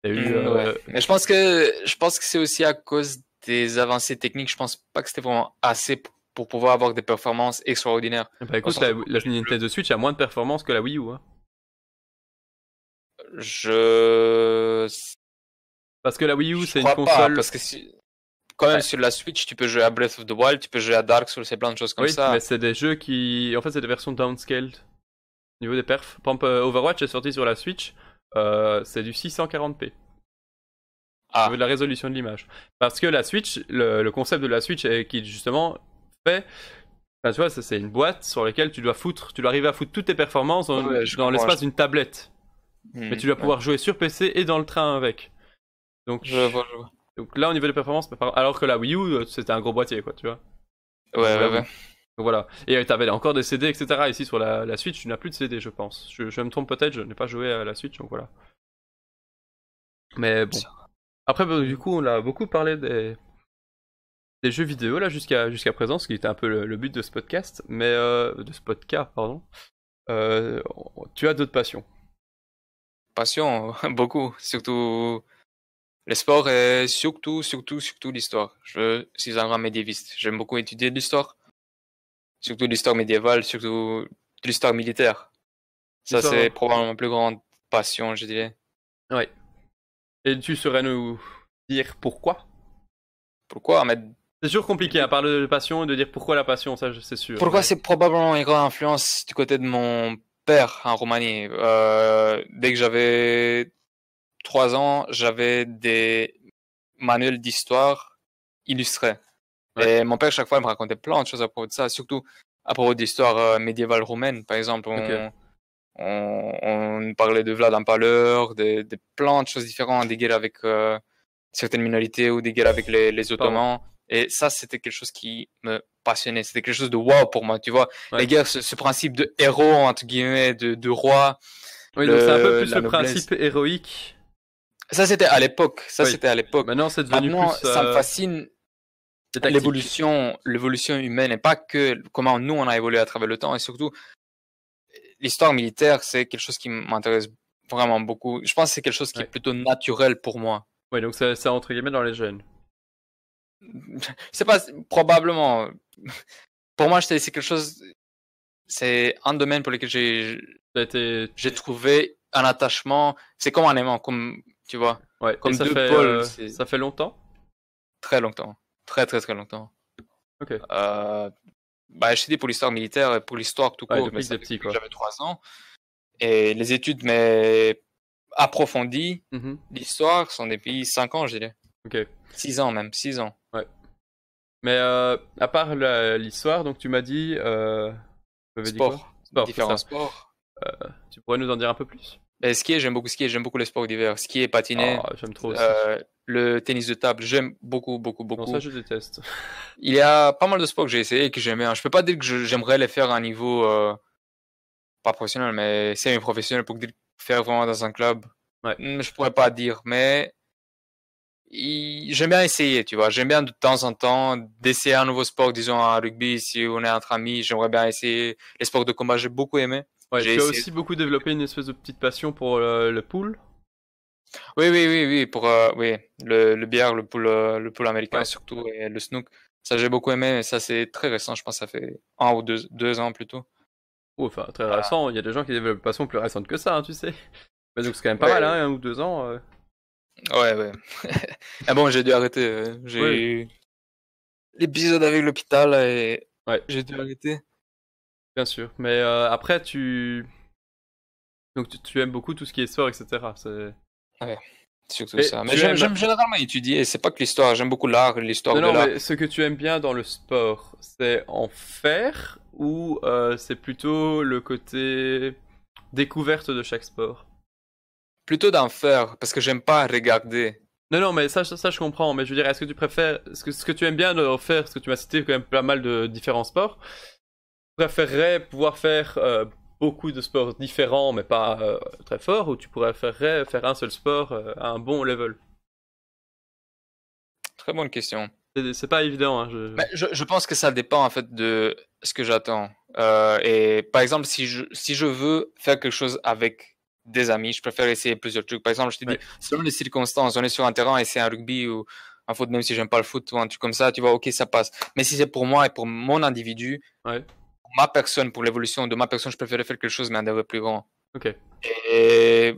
Mais je pense que c'est aussi à cause des avancées techniques. Je pense pas que c'était vraiment assez pour pouvoir avoir des performances extraordinaires. Bah écoute, la, la, Nintendo Switch a moins de performances que la Wii U. Hein. Je parce que la Wii U c'est une console. parce que quand même sur la Switch, tu peux jouer à Breath of the Wild, tu peux jouer à Dark Souls, c'est plein de choses comme ça. Oui, mais c'est des jeux qui, en fait, c'est des versions downscaled niveau des perfs. Pump euh, Overwatch est sorti sur la Switch, euh, c'est du 640p. Ah. Au niveau de la résolution de l'image. Parce que la Switch, le, concept de la Switch est qui justement fait. Enfin, tu vois, c'est une boîte sur laquelle tu dois foutre, tu dois arriver à foutre toutes tes performances dans, l'espace d'une tablette. Hmm, Mais tu dois pouvoir jouer sur PC et dans le train avec. Donc, je vois, je vois. donc là, au niveau des performances, alors que la Wii U, euh, c'était un gros boîtier, quoi, tu vois. Ouais, ouais, ouais. Voilà. Et tu euh, t'avais encore des CD, etc. Ici sur la, la Switch, tu n'as plus de CD, je pense. Je, me trompe peut-être, je n'ai pas joué à la Switch, donc voilà. Mais bon. Après, bah, du coup, on a beaucoup parlé des, des jeux vidéo là jusqu'à jusqu'à présent, ce qui était un peu le, but de ce podcast, mais euh, de ce podcast, pardon. Euh, tu as d'autres passions passions beaucoup, surtout les sports et surtout, surtout, surtout l'histoire. Je suis un grand médiéviste. J'aime beaucoup étudier l'histoire surtout l'histoire médiévale, surtout l'histoire militaire. Ça, c'est probablement ma plus grande passion, je dirais. Oui. Et tu saurais nous dire pourquoi Pourquoi mais... C'est toujours compliqué à parler de passion et de dire pourquoi la passion, ça c'est sûr. Pourquoi c'est probablement une grande influence du côté de mon père en Roumanie. Euh, dès que j'avais 3 ans, j'avais des manuels d'histoire illustrés. Et mon père, chaque fois, il me racontait plein de choses à propos de ça, surtout à propos d'histoire euh, médiévale roumaine, par exemple. On, parlait de Vlad Paleur, de, plein de choses différentes, des guerres avec euh, certaines minorités ou des guerres avec les, Ottomans. Et ça, c'était quelque chose qui me passionnait. C'était quelque chose de wow pour moi, tu vois. Les guerres, ce, principe de héros, entre guillemets, de, roi. Oui, donc c'est un peu plus le principe héroïque. Ça, c'était à l'époque. Ça, c'était à l'époque. Maintenant, c'est devenu plus, ça me euh, fascine L'évolution, l'évolution humaine et pas que comment nous on a évolué à travers le temps et surtout l'histoire militaire, c'est quelque chose qui m'intéresse vraiment beaucoup. Je pense que c'est quelque chose qui est plutôt naturel pour moi. Oui, donc ça, entre guillemets dans les jeunes C'est pas probablement. Pour moi, c'est quelque chose. C'est un domaine pour lequel j'ai j'ai trouvé un attachement. C'est comme un aimant, comme tu vois. Ouais. Comme ça fait, euh, ça fait longtemps. Très longtemps. Très très très longtemps. Ok. Euh, bah, je dit pour l'histoire militaire et pour l'histoire tout court, mais j'avais 3 ans. Et les études mais approfondies, mhm. l'histoire sont depuis 5 ans, je dirais. Ok. 6 ans même, 6 ans. Ouais. Mais euh, à part l'histoire, donc tu m'as dit. Euh, sport. sport, différents sports. tu pourrais nous en dire un peu plus et euh, skier, j'aime beaucoup skier, j'aime beaucoup les sports d'hiver. Skier, patiner. Ah, euh, le tennis de table, j'aime beaucoup, beaucoup, beaucoup. ça, je déteste. Il y a pas mal de sports que j'ai essayé et que j'aimais. Je peux pas dire que j'aimerais les faire à un niveau, euh, pas professionnel, mais semi-professionnel pour faire vraiment dans un club. Je hmm, Je pourrais pas dire, mais j'aime bien essayer, tu vois. J'aime bien de temps en temps d'essayer un nouveau sport, disons un rugby, si on est entre amis, j'aimerais bien essayer. Les sports de combat, j'ai beaucoup aimé. Ouais, tu aussi beaucoup développé une espèce de petite passion pour euh, le pool. Oui, oui, oui, oui, pour euh, oui, le, le bière, le pool, euh, le pool américain surtout, et le snook. Ça, j'ai beaucoup aimé, mais ça, c'est très récent, je pense, ça fait un ou deux, deux ans plutôt. Ou enfin, très récent, il y a des gens qui développent une passion plus récente que ça, hein, tu sais. Mais donc, c'est quand même pas mal, hein, un ou deux ans. Ouais, ouais. ah bon, j'ai dû arrêter. J'ai eu l'épisode avec l'hôpital et j'ai dû arrêter. Bien sûr, mais euh, après tu... Donc tu, aimes beaucoup tout ce qui est sport, etc. C'est... Ah ouais, surtout ça. Mais j'aime, généralement étudier, c'est pas que l'histoire, j'aime beaucoup l'art, l'histoire de non, Mais ce que tu aimes bien dans le sport, c'est en faire ou euh, c'est plutôt le côté découverte de chaque sport Plutôt d'en faire, parce que j'aime pas regarder. Non, non, mais ça, ça, je comprends. Mais je veux dire, est-ce que tu préfères, ce que, ce que tu aimes bien de faire, parce que tu m'as cité quand même pas mal de différents sports, préférerais pouvoir faire euh, beaucoup de sports différents, mais pas euh, très forts, ou tu préférerais faire un seul sport euh, à un bon level Très bonne question. C'est pas évident. Hein, je... je... pense que ça dépend en fait de ce que j'attends. et par exemple, si je, si je veux faire quelque chose avec des amis, je préfère essayer plusieurs trucs. Par exemple, je te dis, selon les circonstances, on est sur un terrain et c'est un rugby ou un foot, même si j'aime pas le foot ou un truc comme ça, tu vois, ok, ça passe. Mais si c'est pour moi et pour mon individu, ma personne, pour l'évolution de ma personne, je préférais faire quelque chose, mais un développement plus grand. Ok. Et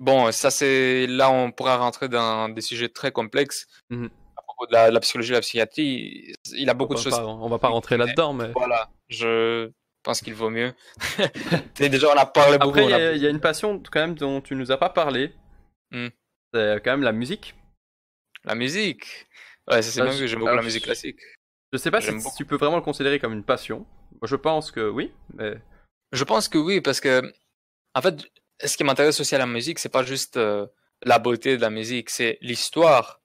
bon, ça c'est là on pourra rentrer dans des sujets très complexes. Mhm. À propos de la, psychologie, la psychiatrie, il a beaucoup de choses. on va pas rentrer là-dedans, mais voilà, je pense qu'il vaut mieux. déjà on a parlé beaucoup. il y, a une passion quand même dont tu nous as pas parlé. Hmm. C'est euh, quand même la musique. La musique. Ouais, c'est bien que j'aime beaucoup ah, la musique classique. Je sais pas si tu peux vraiment le considérer comme une passion. Je pense que oui, mais... Je pense que oui, parce que, en fait, ce qui m'intéresse aussi à la musique, c'est pas juste euh, la beauté de la musique, c'est l'histoire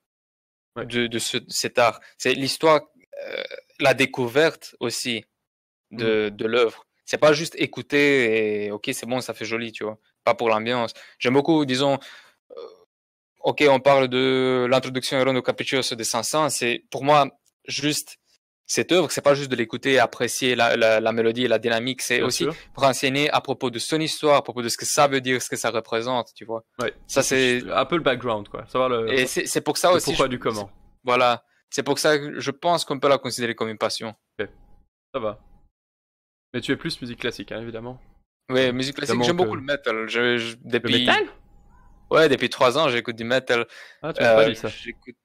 de, de cet art. C'est l'histoire, euh, la découverte aussi de, l'œuvre. Mm. de l'œuvre. C'est pas juste écouter et ok, c'est bon, ça fait joli, tu vois. Pas pour l'ambiance. J'aime beaucoup, disons, euh, ok, on parle de l'introduction à Rondo Capriccioso des 500, c'est pour moi juste cette œuvre, c'est pas juste de l'écouter, apprécier la, mélodie et la dynamique, c'est aussi sûr. renseigner à propos de son histoire, à propos de ce que ça veut dire, ce que ça représente, tu vois. Ouais. Ça c'est un peu le background, quoi. Savoir le. Et c'est pour ça aussi. Pourquoi du comment. Voilà. C'est pour ça que je pense qu'on peut la considérer comme une passion. Ça va. Mais tu es plus musique classique, hein, évidemment. Oui, musique classique. J'aime beaucoup le metal. metal Ouais, depuis trois ans, j'écoute du metal. Ah, tu euh, pas dit ça. J'écoute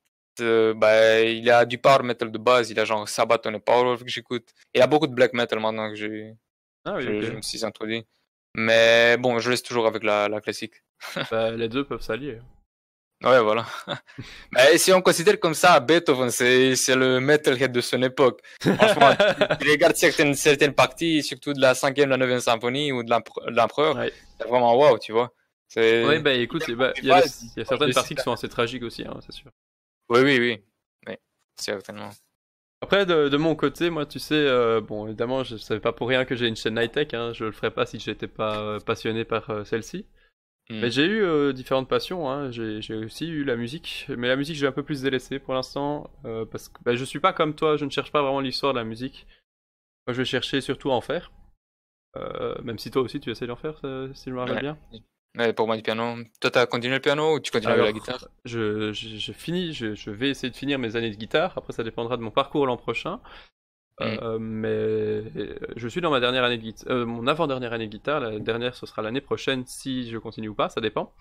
euh, bah, il a du power metal de base, il a genre Sabaton et Powerwolf que j'écoute. Il a beaucoup de black metal maintenant que j'ai. Ah oui, je, me suis introduit. Mais bon, je laisse toujours avec la, classique. Bah, les deux peuvent s'allier. Hein. Ouais, voilà. Mais si on considère comme ça Beethoven, c'est le metalhead de son époque. Franchement, tu regardes certaines, parties, surtout de la 5e, la 9e symphonie ou de l'empereur, c'est vraiment waouh, tu vois. Oui, bah écoute, bah, il y, a certaines parties qui sont assez tragiques aussi, hein, c'est sûr. Oui, oui, oui. Oui, certainement. Après, de, mon côté, moi, tu sais, euh, bon, évidemment, je ne savais pas pour rien que j'ai une chaîne high-tech. Hein. je ne le ferais pas si n'étais pas euh, passionné par euh, celle-ci. Hmm. Mais j'ai eu différentes passions. Hein. j'ai aussi eu la musique. Mais la musique, vais un peu plus délaisser pour l'instant. parce que bah, je ne suis pas comme toi. Je ne cherche pas vraiment l'histoire de la musique. Moi, je vais chercher surtout à en faire. même si toi aussi, tu essaies d'en faire, si je me rappelle bien pour moi, du piano. Toi, as continué le piano ou tu continues la guitare je, finis, je, vais essayer de finir mes années de guitare. Après, ça dépendra de mon parcours l'an prochain. Euh, mm. mais euh, je suis dans ma dernière année de guitare, euh, mon avant-dernière année de guitare. La dernière, ce sera l'année prochaine si je continue ou pas, ça dépend.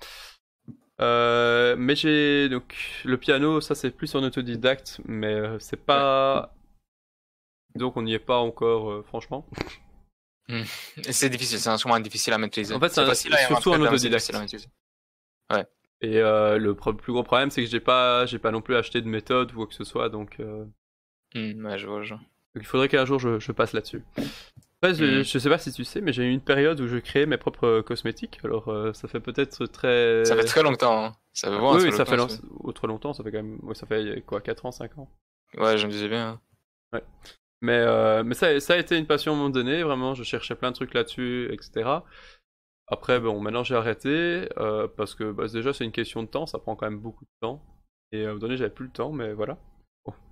mais j'ai donc le piano, ça c'est plus en autodidacte, mais c'est pas. Donc on n'y est pas encore, franchement. Mm. C'est difficile, c'est un difficile à maîtriser. En fait, c'est surtout en autodidacte. Ouais. Et euh, le plus gros problème, c'est que j'ai pas, j'ai pas non plus acheté de méthode ou quoi que ce soit, donc. Euh. Mm, je vois, il faudrait qu'un jour je, passe là-dessus. Mm. je, sais pas si tu sais, mais j'ai eu une période où je créais mes propres euh, cosmétiques. Alors, ça fait peut-être très. Ça fait très longtemps. Hein. Ça fait oui, ça fait oh, longtemps. Ça fait quand même, ouais, ça fait quoi, 4 ans, 5 ans. Ouais, je me disais bien. Hein. Ouais. Mais, euh, mais ça, ça, a été une passion à un moment donné, vraiment, je cherchais plein de trucs là-dessus, etc. Après, bon, maintenant j'ai arrêté, euh, parce que bah, déjà c'est une question de temps, ça prend quand même beaucoup de temps. Et euh, à un moment donné, j'avais plus le temps, mais voilà.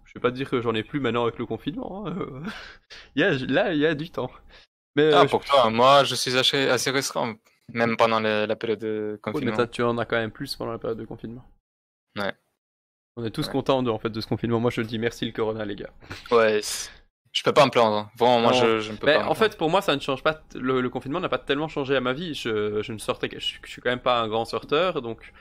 je vais pas dire que j'en ai plus maintenant avec le confinement. Hein. là, il y a du temps. Mais, ah, pour toi, moi je suis assez, assez restreint, même pendant la période de confinement. tu en as quand même plus pendant la période de confinement. Ouais. On est tous contents de, en fait, de ce confinement. Moi je dis merci le corona, les gars. Ouais. Je peux pas me plaindre. Hein. Vraiment, moi, je, ne peux mais En fait, pour moi, ça ne change pas. Le, confinement n'a pas tellement changé à ma vie. Je, je ne sortais, je, je, suis quand même pas un grand sorteur, donc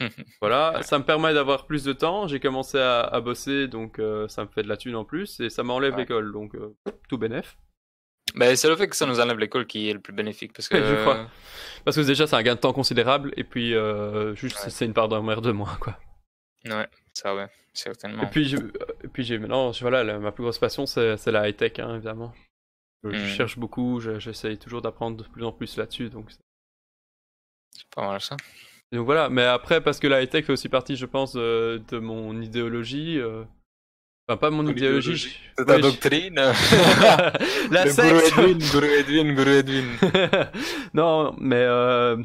voilà. Ça me permet d'avoir plus de temps. J'ai commencé à, bosser, donc euh, ça me fait de la thune en plus et ça m'enlève l'école, donc euh, tout bénéf. Bah, c'est le fait que ça nous enlève l'école qui est le plus bénéfique parce que. je crois. Parce que déjà, c'est un gain de temps considérable et puis euh, juste c'est une part d'un de moins quoi. Ouais ça, certainement. Et puis, puis j'ai, maintenant, voilà, ma plus grosse passion, c'est, c'est la high-tech, hein, évidemment. Je, hmm. cherche beaucoup, j'essaye toujours d'apprendre de plus en plus là-dessus, donc. C'est... pas mal ça. donc voilà, mais après, parce que la high-tech fait aussi partie, je pense, euh, de, mon idéologie. Euh, enfin, pas mon idéologie. C'est ta doctrine. la secte. Edwin, Edwin, Edwin. non, mais euh,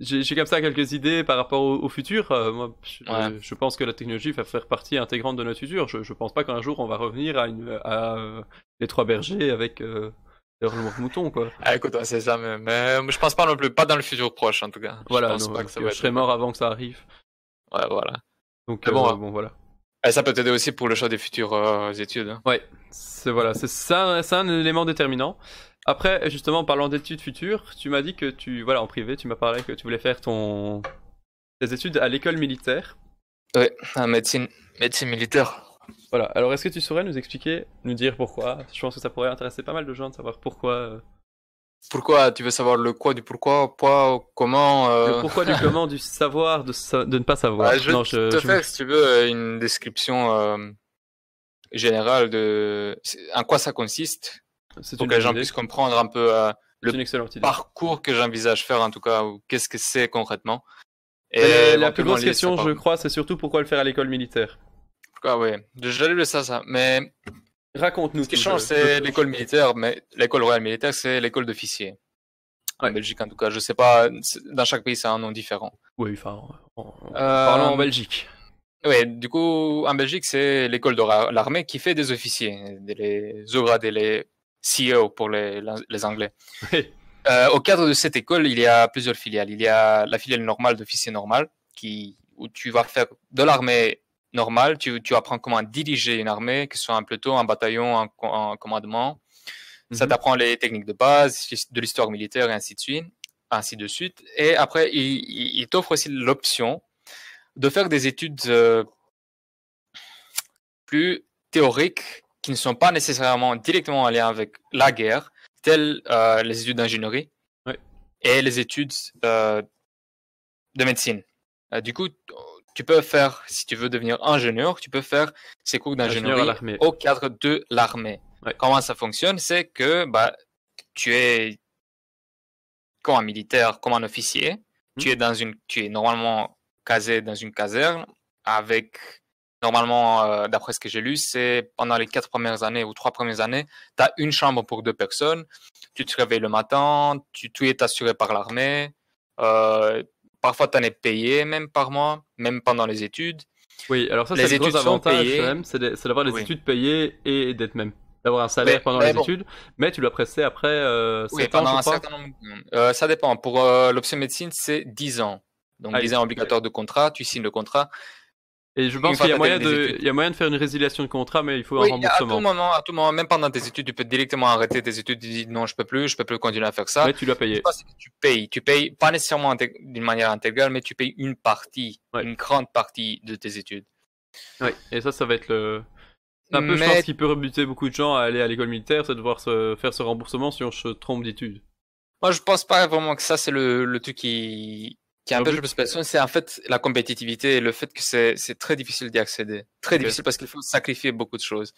j'ai comme ça quelques idées par rapport au, futur. Euh, moi, je, pense que la technologie va faire partie intégrante de notre futur. Je, je pense pas qu'un jour on va revenir à, une, à euh, les trois bergers avec leurs leur mouton, quoi. Ah, écoute, c'est ça, mais, je pense pas non plus, pas dans le futur proche en tout cas. Voilà, je, pense que euh, je serais mort avant que ça arrive. Ouais, voilà. Donc bon, voilà. Et eh, ça peut t'aider aussi pour le choix des futures études. Hein. Ouais, c'est voilà, c'est ça, c'est un élément déterminant. Après, justement, en parlant d'études futures, tu m'as dit que tu, voilà, en privé, tu m'as parlé que tu voulais faire ton tes études à l'école militaire. Oui, en médecine, médecine militaire. Voilà. Alors, est-ce que tu saurais nous expliquer, nous dire pourquoi Je pense que ça pourrait intéresser pas mal de gens de savoir pourquoi. Euh, pourquoi Tu veux savoir le quoi du pourquoi, quoi, comment euh? Le pourquoi du comment, du savoir, de, de ne pas savoir. Bah, je te, je, si tu veux, une description euh, générale de en quoi ça consiste pour que gens puissent comprendre un peu euh, le parcours que j'envisage faire en tout cas, ou qu'est-ce que c'est concrètement. Et la plus grosse question, je crois, c'est surtout pourquoi le faire à l'école militaire. Pourquoi, oui. j'allais le ça, ça. Mais Raconte-nous. Ce qui change, c'est l'école militaire, mais l'école royale militaire, c'est l'école d'officiers. En Belgique, en tout cas, je sais pas. Dans chaque pays, c'est un nom différent. Oui, enfin, en, euh, parlons en Belgique. Oui, du coup, en Belgique, c'est l'école de l'armée qui fait des officiers, des les... les CEO pour les, Anglais. Euh, au cadre de cette école, il y a plusieurs filiales. Il y a la filiale normale d'officier normal, qui, où tu vas faire de l'armée normale, tu, apprends comment diriger une armée, que ce soit un peloton, un bataillon, un, commandement. Ça mhm. t'apprend les techniques de base, de l'histoire militaire et ainsi de suite. Ainsi de suite. Et après, il, il t'offre aussi l'option de faire des études euh, plus théoriques qui ne sont pas nécessairement directement liés avec la guerre, telles euh, les études d'ingénierie oui. et les études euh, de médecine. Euh, du coup, tu peux faire, si tu veux devenir ingénieur, tu peux faire ces cours d'ingénierie au cadre de l'armée. Comment ça fonctionne C'est que bah, tu es comme un militaire, comme un officier. Tu, hmm. es dans une, tu es normalement casé dans une caserne avec normalement, euh, d'après ce que j'ai lu, c'est pendant les quatre premières années ou trois premières années, tu as une chambre pour deux personnes, tu te réveilles le matin, tu, tout est assuré par l'armée, euh, parfois tu en es payé même par mois, même pendant les études. Oui, alors ça, c'est le gros avantage c'est d'avoir les études payées et d'être même. D'avoir un salaire pendant les études, mais tu dois presser après euh, pendant un certain nombre... Euh, ça dépend. Pour l'option médecine, c'est 10 ans. Donc, 10 ah ans obligatoire de contrat, tu signes le contrat. Et je pense qu'il y, y, a moyen de faire une résiliation de contrat, mais il faut un remboursement. À tout moment, à tout moment, même pendant tes études, tu peux directement arrêter tes études. Tu dis non, je peux plus, je peux plus continuer à faire ça. Mais tu dois payer. Tu payes, tu payes pas nécessairement d'une manière intégrale, mais tu payes une partie, une grande partie de tes études. Oui, et ça, ça va être le. Un peu, mais... qui peut rebuter beaucoup de gens à aller à l'école militaire, c'est de devoir faire ce remboursement si on se trompe d'études. Moi, je pense pas vraiment que ça, c'est le, le truc qui, c'est en fait la compétitivité et le fait que c'est très difficile d'y accéder. Très difficile parce qu'il faut sacrifier beaucoup de choses.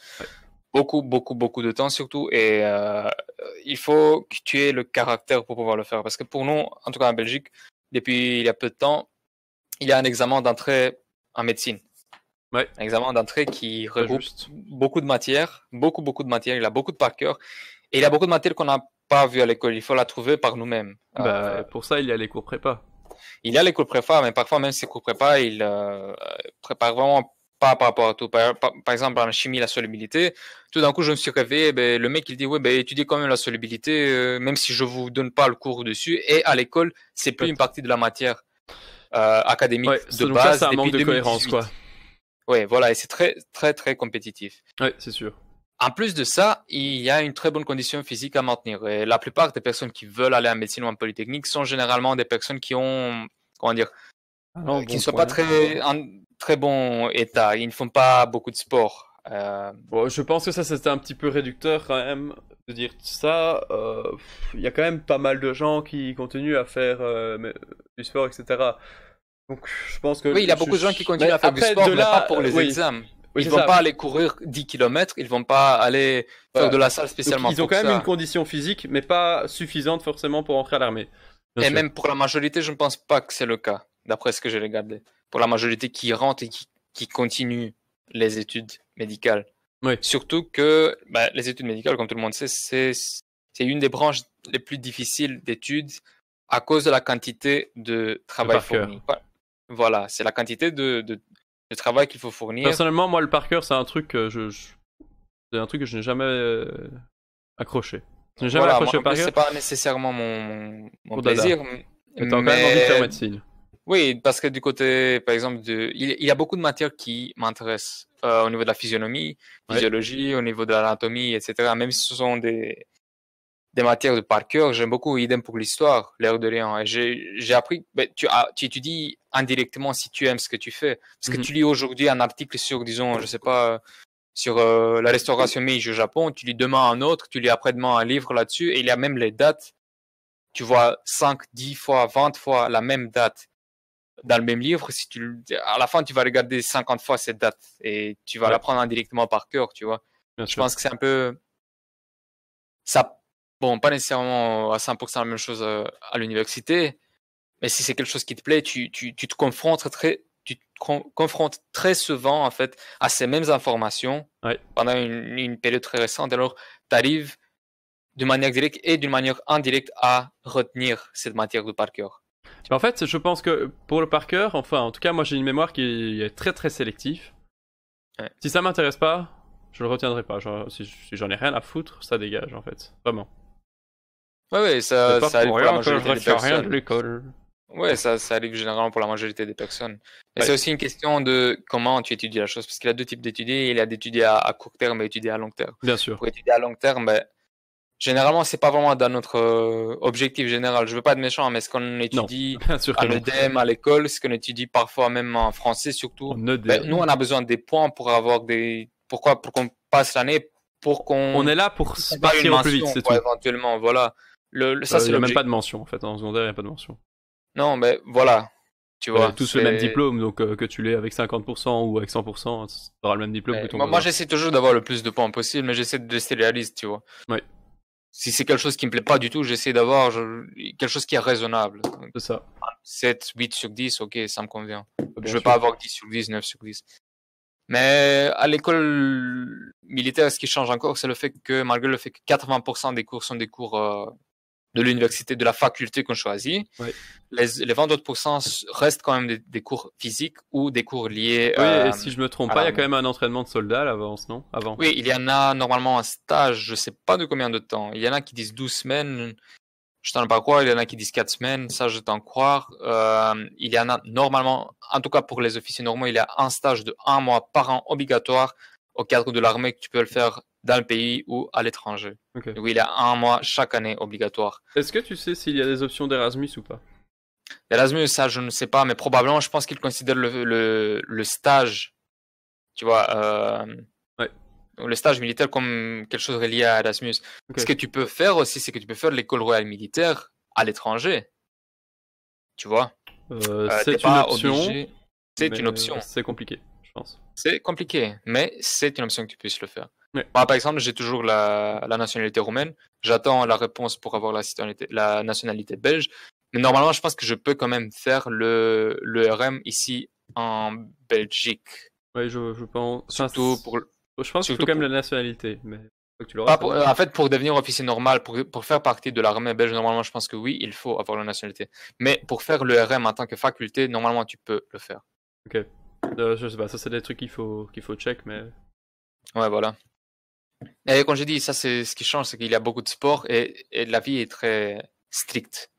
Beaucoup, beaucoup, beaucoup de temps surtout. Et euh, il faut que tu aies le caractère pour pouvoir le faire. Parce que pour nous, en tout cas en Belgique, depuis il y a peu de temps, il y a un examen d'entrée en médecine. Un examen d'entrée qui regroupe beaucoup de matières, beaucoup, beaucoup de matières. Il a beaucoup de par cœur. Et il y a beaucoup de matières qu'on n'a pas vues à l'école. Il faut la trouver par nous-mêmes. Bah, euh, pour ça, il y a les cours prépa il y a les cours prépa, mais parfois même ces cours prépa, il euh, prépare vraiment pas par rapport à tout. Par, exemple, en chimie, la solubilité. Tout d'un coup, je me suis réveillé, ben, le mec, il dit, oui, ben, étudiez quand même la solubilité, euh, même si je vous donne pas le cours dessus. Et à l'école, c'est plus une partie de la matière euh, académique de base. c'est un manque de cohérence, quoi. Oui, voilà, et c'est très, très, très compétitif. Oui, c'est sûr. En plus de ça, il y a une très bonne condition physique à maintenir. Et la plupart des personnes qui veulent aller en médecine ou en polytechnique sont généralement des personnes qui ont, comment dire, ah, euh, qui ne sont pas très, en très bon état. Ils ne font pas beaucoup de sport. Euh, je pense que ça, c'était un petit peu réducteur quand même de dire ça. Euh, il y a quand même pas mal de gens qui continuent à faire du sport, etc. Donc, je pense que. Oui, il y a beaucoup de gens qui continuent à faire du sport, de là, pas pour les examens ils vont pas aller courir 10 km, ils vont pas aller faire de la salle spécialement. ils ont quand même une condition physique, mais pas suffisante forcément pour entrer à l'armée. Et même pour la majorité, je ne pense pas que c'est le cas, d'après ce que j'ai regardé. Pour la majorité qui rentre et qui, continue les études médicales. Oui. Surtout que bah, les études médicales, comme tout le monde sait, c'est une des branches les plus difficiles d'études à cause de la quantité de travail fourni. Voilà, c'est la quantité de, le travail qu'il faut fournir. Personnellement, moi, le parkour, c'est un truc que je, un truc que je n'ai jamais euh, accroché. Je n'ai jamais accroché moi, par C'est pas nécessairement mon, mon plaisir. Mais, t'as quand même envie de faire médecine. Oui, parce que du côté, par exemple, de... il, y a beaucoup de matières qui m'intéressent euh, au niveau de la physionomie, physiologie, au niveau de l'anatomie, etc. Même si ce sont des, des matières de par cœur, j'aime beaucoup, idem pour l'histoire, l'ère de rien. J'ai appris, ben, tu, tu étudies indirectement si tu aimes ce que tu fais. Parce que mhm. tu lis aujourd'hui un article sur, disons, je sais pas, sur euh, la restauration Meiji au Japon, tu lis demain un autre, tu lis après-demain un livre là-dessus, et il y a même les dates. Tu vois 5, 10 fois, 20 fois la même date dans le même livre. Si tu, à la fin, tu vas regarder 50 fois cette date et tu vas l'apprendre indirectement par cœur, tu vois. je pense que c'est un peu. Ça bon, pas nécessairement euh, à 100% la même chose euh, à l'université, mais si c'est quelque chose qui te plaît, tu, tu, tu te confrontes très, tu très souvent en fait à ces mêmes informations pendant une, période très récente. Alors, tu arrives d'une manière directe et d'une manière indirecte à retenir cette matière de par cœur. Bah, en fait, je pense que pour le par cœur, enfin, en tout cas, moi j'ai une mémoire qui est très très sélective. Si ça m'intéresse pas, je le retiendrai pas. si j'en ai rien à foutre, ça dégage en fait, vraiment. Ouais, ça, ça arrive Ouais, ça, généralement pour la majorité des personnes. c'est aussi une question de comment tu étudies la chose, parce qu'il y a deux types d'étudier. Il y a d'étudier à, court terme et d'étudier à long terme. Bien sûr. Pour étudier à long terme, mais ben, généralement, c'est pas vraiment dans notre euh, objectif général. Je veux pas être méchant, mais ce qu'on étudie à l'EDEM, à l'école, ce qu'on étudie parfois même en français surtout, e e ben, nous, on a besoin des points pour avoir des... Pourquoi Pour qu'on passe l'année, pour qu'on... On est là pour se partir plus vite, c'est tout. Éventuellement, voilà. Le, le ça, euh, c'est même pas de mention en fait. En secondaire, il n'y a pas de mention. Non, mais voilà. Tu vois, tous le même diplôme, donc euh, que tu l'aies avec 50% ou avec 100%, tu auras le même diplôme Moi, j'essaie toujours d'avoir le plus de points possible, mais j'essaie de rester réaliste, tu vois. Oui. Si c'est quelque chose qui me plaît pas du tout, j'essaie d'avoir quelque chose qui est raisonnable. C'est ça. 7, 8 sur 10, ok, ça me convient. je ne veux pas avoir 10 sur 10, 9 sur 10. Mais à l'école militaire, ce qui change encore, c'est le fait que, malgré le fait que 80% des cours sont des cours euh, de l'université, de la faculté qu'on choisit. Les, les 22% restent quand même des, cours physiques ou des cours liés. Oui, et euh, si je me trompe pas, il y a quand même un entraînement de soldats à l'avance, non Avant. Oui, il y en a normalement un stage, je sais pas de combien de temps. Il y en a qui disent 12 semaines, je t'en pas croire. Il y en a qui disent 4 semaines, ça je t'en croire. Euh, il y en a normalement, en tout cas pour les officiers normaux, il y a un stage de 1 mois par an obligatoire au cadre de l'armée que tu peux le faire dans le pays ou à l'étranger. Oui, il il a un mois chaque année obligatoire. Est-ce que tu sais s'il y a des options d'Erasmus ou pas Erasmus, ça je ne sais pas, mais probablement je pense qu'il considère le, stage, tu vois, euh, le stage militaire comme quelque chose relié à Erasmus. Ce que tu peux faire aussi, c'est que tu peux faire l'école royale militaire à l'étranger. Tu vois euh, euh, C'est une option. C'est une option. C'est compliqué, je pense. C'est compliqué, mais c'est une option que tu puisses le faire. Bah, par exemple, j'ai toujours la, nationalité roumaine. J'attends la réponse pour avoir la, nationalité belge. Mais normalement, je pense que je peux quand même faire le, le RM ici en Belgique. Oui, je, pense. Surtout pour. Je pense qu'il quand même la nationalité. Mais... en fait, pour devenir officier normal, pour, pour faire partie de l'armée belge, normalement, je pense que oui, il faut avoir la nationalité. Mais pour faire le RM en tant que faculté, normalement, tu peux le faire. Ok. Euh, je sais pas, ça, c'est des trucs qu'il faut, qu'il faut check, mais. Ouais, voilà. Et comme je dis, ça c'est ce qui change, c'est qu'il y a beaucoup de sport et, la vie est très stricte.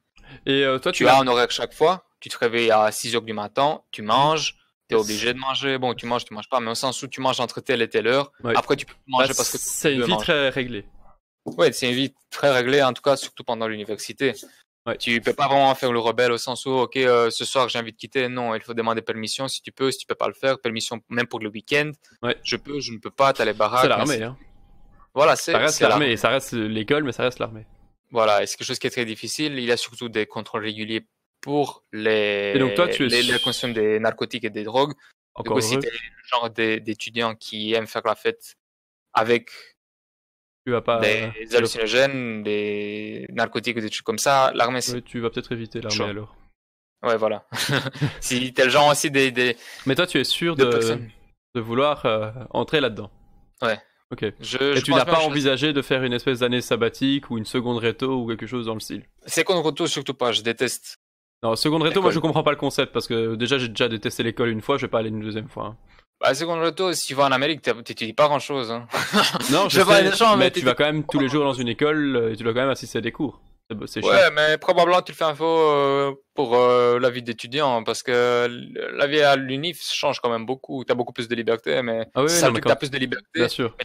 Et euh, toi, tu, tu as un horaire chaque fois, tu te réveilles à 6 h du matin, tu manges, tu es obligé de manger. Bon, tu manges, tu manges pas, mais au sens où tu manges entre telle et telle heure. Après, tu peux manger bah, parce que c'est une vie très réglée. Oui, c'est une vie très réglée, en tout cas, surtout pendant l'université. Ouais. Tu peux pas vraiment faire le rebelle au sens où, ok, euh, ce soir j'ai envie de quitter. Non, il faut demander permission si tu peux, si tu peux pas le faire. Permission même pour le week-end. Je peux, je ne peux pas, t'as les baraques. Voilà, Ça reste l'armée, ça reste l'école, mais ça reste l'armée. Voilà, et c'est quelque chose qui est très difficile. Il y a surtout des contrôles réguliers pour les, donc toi, tu les, des narcotiques et des drogues. Encore donc, si tu le genre d'étudiants qui aiment faire la fête avec tu vas pas, des euh, hallucinogènes, des narcotiques ou des trucs comme ça, l'armée c'est. tu vas peut-être éviter l'armée alors. Ouais, voilà. si t'es le genre aussi des, des, Mais toi, tu es sûr de, de, vouloir euh, entrer là-dedans. Ouais et tu n'as pas envisagé de faire une espèce d'année sabbatique ou une seconde réto ou quelque chose dans le style Seconde réto, surtout pas, je déteste. Non, seconde réto, moi je comprends pas le concept parce que déjà j'ai déjà détesté l'école une fois, je vais pas aller une deuxième fois. Hein. Bah, seconde réto, si tu vas en Amérique, tu n'étudies pas grand chose. Hein. non, je, je sais, gens, mais, tu vas quand même tous les jours dans une école euh, et tu dois quand même assister à des cours. Ouais, mais probablement tu le fais un faux euh, pour euh, la vie d'étudiant parce que la vie à l'UNIF change quand même beaucoup. Tu as beaucoup plus de liberté, mais ah ça as plus de liberté. Bien sûr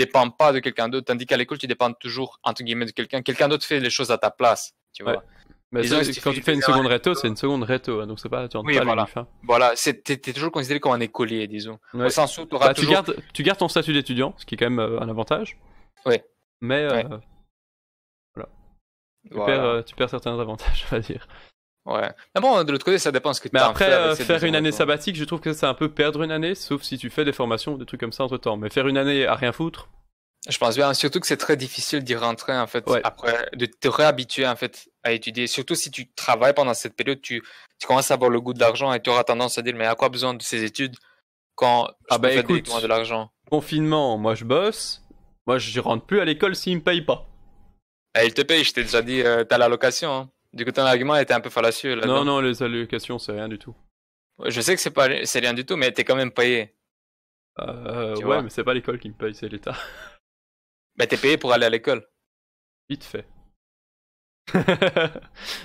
dépend pas de quelqu'un d'autre. Tandis qu'à l'école, tu dépends toujours, entre guillemets, de quelqu'un. Quelqu'un d'autre fait les choses à ta place, tu vois. Mais quand tu fais une seconde réto, c'est une seconde réto, hein, donc c'est pas, tu oui, pas voilà. c'était hein. Voilà, t'es toujours considéré comme un écolier, disons. Bah, tu, gardes, tu gardes ton statut d'étudiant, ce qui est quand même euh, un avantage. Oui. Mais euh, voilà. Tu, Perds, euh, tu perds certains avantages, on va dire. Mais bon, de l'autre côté, ça dépend ce que tu Mais après, faire euh, une année sabbatique, je trouve que c'est un peu perdre une année, sauf si tu fais des formations ou des trucs comme ça entre temps. Mais faire une année à rien foutre. Je pense bien, surtout que c'est très difficile d'y rentrer, en fait, après, de te réhabituer, en fait, à étudier. Surtout si tu travailles pendant cette période, tu, commences à avoir le goût de l'argent et tu auras tendance à dire, mais à quoi besoin de ces études quand je ah bah écoute, de l'argent Confinement, moi je bosse, moi je rentre plus à l'école s'ils me payent pas. Bah, ils te payent, je t'ai déjà dit, euh, t'as la location. Hein. Du coup, ton argument était un peu fallacieux. Là non, non, les allocations, c'est rien du tout. Je sais que c'est pas, c'est rien du tout, mais t'es quand même payé. Euh, ouais, mais c'est pas l'école qui me paye, c'est l'État. Bah, t'es payé pour aller à l'école. Vite fait.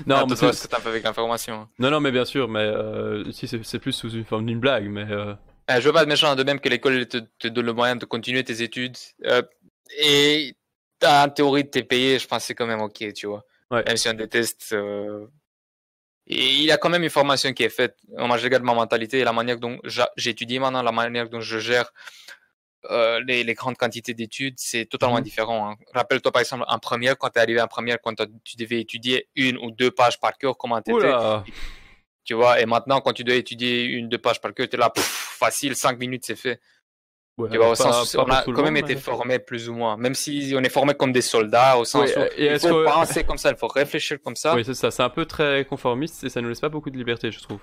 non, ah, mais c'est un peu avec l'information. Non, non, mais bien sûr, mais euh, si c'est plus sous une forme d'une blague, mais. Euh. Ah, je veux pas être méchant, de même que l'école te, te, donne le moyen de continuer tes études. et en théorie, t'es payé, je pense que c'est quand même ok, tu vois. Ouais. Même si on déteste. Euh, et il y a quand même une formation qui est faite. Moi, je regarde ma mentalité et la manière dont j'étudie maintenant, la manière dont je gère euh, les, les, grandes quantités d'études, c'est totalement mhm. différent. Hein. Rappelle-toi par exemple en première, quand tu es arrivé en première, quand tu devais étudier une ou deux pages par cœur, comment tu étais Tu vois, et maintenant, quand tu dois étudier une, deux pages par cœur, tu es là, facile, cinq minutes, c'est fait on a quand même été formé plus ou moins, même si on est formé comme des soldats, au sens il faut penser comme ça, il faut réfléchir comme ça. Oui, c'est ça, c'est un peu très conformiste et ça nous laisse pas beaucoup de liberté, je trouve.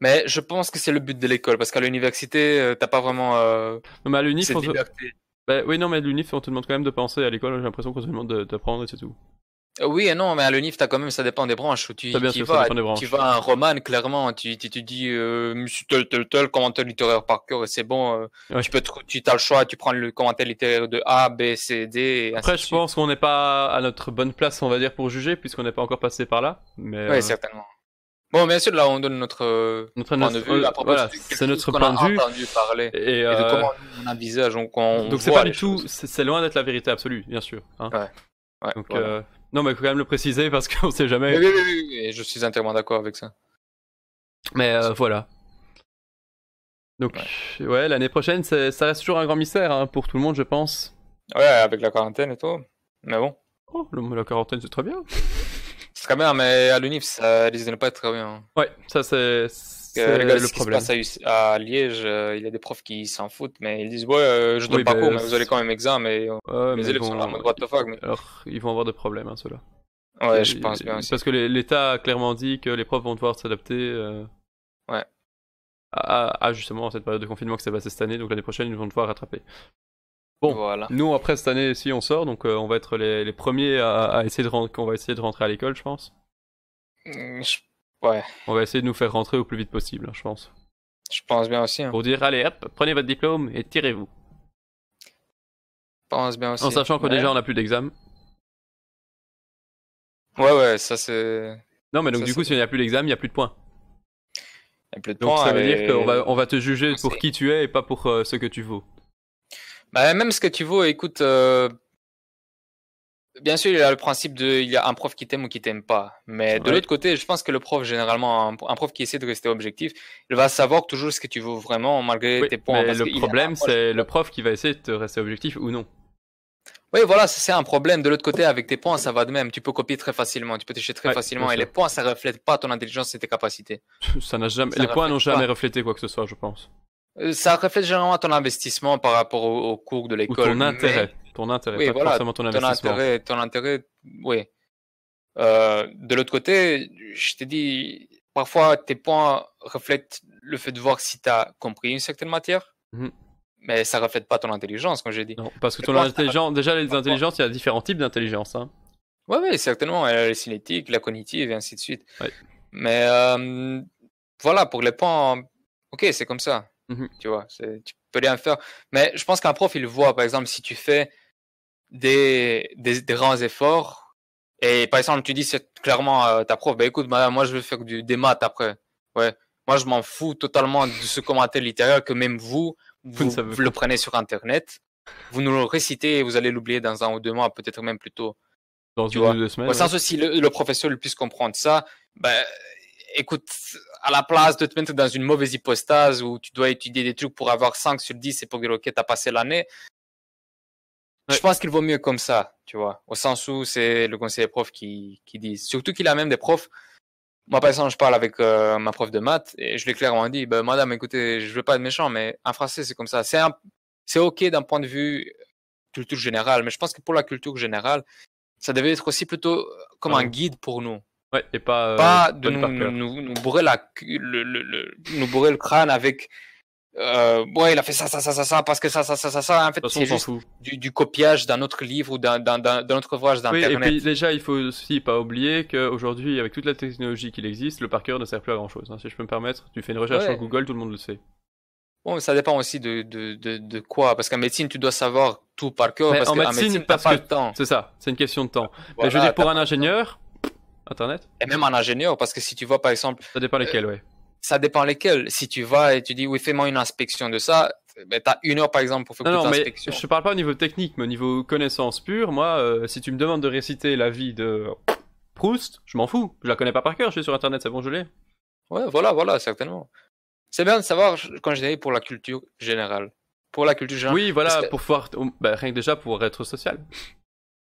Mais je pense que c'est le but de l'école, parce qu'à l'université, euh, t'as pas vraiment. Euh, non, mais à l'unif, te... Bah, oui, non, mais à l'unif, on te demande quand même de penser. À l'école, j'ai l'impression qu'on te demande d'apprendre et c'est tout. Oui non, mais à l'UNIF, t'as quand même, ça dépend des branches. Tu, vas, tu vas à un roman, clairement, tu, tu, dis euh, Monsieur tel, tel, tel, commentaire littéraire par cœur, c'est bon. Euh, tu tu as le choix, tu prends le commentaire littéraire de A, B, C, D. Après, je pense qu'on n'est pas à notre bonne place, on va dire, pour juger, puisqu'on n'est pas encore passé par là. Mais, oui, euh, certainement. Bon, bien sûr, là, on donne notre, notre point de vue. Voilà, c'est notre point de vue. Entendu parler et, et de comment on on, Donc, c'est pas du tout, c'est loin d'être la vérité absolue, bien sûr. Hein. Ouais. Donc, non, mais il faut quand même le préciser parce qu'on sait jamais. Oui, oui, oui, je suis entièrement d'accord avec ça. Mais euh, voilà. Donc, ouais, l'année prochaine, ça reste toujours un grand mystère hein, pour tout le monde, je pense. Ouais, avec la quarantaine et tout. Mais bon. Oh, le, la quarantaine, c'est très bien. C'est très bien, mais à l'UNIF, ça ne de ne pas très bien. Hein. Ouais, ça, c'est que le ce problème. qui se passe à, Liège, euh, il y a des profs qui s'en foutent, mais ils disent ouais, euh, je donne pas ben, cours, mais vous allez quand même examen. Et, euh, les élèves sont là, what the fuck. Alors, ils vont avoir des problèmes, hein, ceux-là. Ouais, je pense bien. Aussi. Parce que l'État a clairement dit que les profs vont devoir s'adapter. Ouais. À, justement cette période de confinement que s'est passée cette année, donc l'année prochaine ils vont devoir rattraper. Bon, voilà. nous après cette année, si on sort, donc on va être les, premiers à, essayer de rentrer, va essayer de rentrer à l'école, je pense. Mmh, je Ouais. On va essayer de nous faire rentrer au plus vite possible, hein, je pense. Je pense bien aussi. Hein. Pour dire, allez, hop, prenez votre diplôme et tirez-vous. Je pense bien aussi. En sachant que déjà, on n'a plus d'examen. Ouais, ouais, ça c'est. Non, mais donc du coup, s'il n'y a plus d'examen, il n'y a plus de points. Il n'y a plus de points. Donc ça veut dire qu'on va, on va te juger ah, pour qui tu es et pas pour euh, ce que tu vaux. Bah, même ce que tu vaux, écoute. Euh, bien sûr, il y a le principe de il y a un prof qui t'aime ou qui t'aime pas. Mais de l'autre côté, je pense que le prof, généralement, un, prof qui essaie de rester objectif, il va savoir toujours ce que tu veux vraiment malgré tes points. Mais le problème, c'est le prof qui va essayer de te rester objectif ou non. Oui, voilà, c'est un problème. De l'autre côté, avec tes points, ça va de même. Tu peux copier très facilement, tu peux tricher très facilement. Et les points, ça reflète pas ton intelligence et tes capacités. Ça n'a jamais... les points n'ont jamais reflété quoi que ce soit, je pense. Euh, ça reflète généralement ton investissement par rapport au, cours de l'école. ton intérêt ton intérêt, oui, voilà, ton intérêt, oui. Euh, de l'autre côté, je t'ai dit, parfois tes points reflètent le fait de voir si tu as compris une certaine matière, mhm. mais ça reflète pas ton intelligence, comme j'ai dit. parce que ton intelligence, déjà les intelligences, il y a différents types d'intelligence. Hein. Oui, oui, certainement. Il y a la cinétique, la cognitive, et ainsi de suite. Mais euh, voilà, pour les points, ok, c'est comme ça. Mhm. Tu vois, tu peux rien faire. Mais je pense qu'un prof, il voit, par exemple, si tu fais des, grands efforts. Et par exemple, tu dis clairement à euh, ta prof, bah, écoute, madame, moi je veux faire du, des maths après. Ouais. Moi, je m'en fous totalement de ce commentaire littéraire que même vous, vous, le prenez sur Internet. Vous nous le récitez et vous allez l'oublier dans un ou deux mois, peut-être même plus tôt. Dans deux semaines. sans ceci, le, le professeur puisse comprendre ça, bah, écoute, à la place de te mettre dans une mauvaise hypostase où tu dois étudier des trucs pour avoir 5 sur 10 et pour dire, OK, t'as passé l'année, je pense qu'il vaut mieux comme ça, tu vois, au sens où c'est le conseiller des profs qui, qui dit. Surtout qu'il a même des profs. Moi, par exemple, je parle avec euh, ma prof de maths et je ai clairement dit bah, Madame, écoutez, je veux pas être méchant, mais en français, c'est comme ça. C'est, un... c'est OK d'un point de vue culture générale, mais je pense que pour la culture générale, ça devait être aussi plutôt euh, comme un guide pour nous. Ouais, et pas, euh, pas de nous, nous, nous, bourrer la, le, le, nous bourrer le crâne avec euh, ouais, il a fait ça, ça, ça, ça, ça, parce que ça, ça, ça, ça, ça. En fait, c'est juste du, copiage d'un autre livre ou d'un autre ouvrage d'internet. Oui, et déjà, il faut aussi pas oublier qu'aujourd'hui, avec toute la technologie qui existe, le par ne sert plus à grand chose. Hein, si je peux me permettre, tu fais une recherche sur Google, tout le monde le sait. Bon, ça dépend aussi de, de, de, quoi, parce qu'en médecine, tu dois savoir tout par cœur. parce en médecine, parce pas que... le temps. C'est ça, c'est une question de temps. Mais je veux dire, pour un ingénieur, Internet. Et même un ingénieur, parce que si tu vois par exemple. Ça dépend euh, lesquels, ouais ça dépend lesquels. Si tu vas et tu dis oui, fais-moi une inspection de ça, ben, tu as une heure par exemple pour faire non, toute non, mais je ne parle pas au niveau technique, mais au niveau connaissance pure. Moi, euh, si tu me demandes de réciter la vie de Proust, je m'en fous. Je la connais pas par cœur, je suis sur internet, c'est bon, je l'ai. Ouais, voilà, voilà, certainement. C'est bien de savoir, quand je dis pour la culture générale. Pour la culture générale. Oui, voilà, pour pouvoir. Ben, rien que déjà pour être social.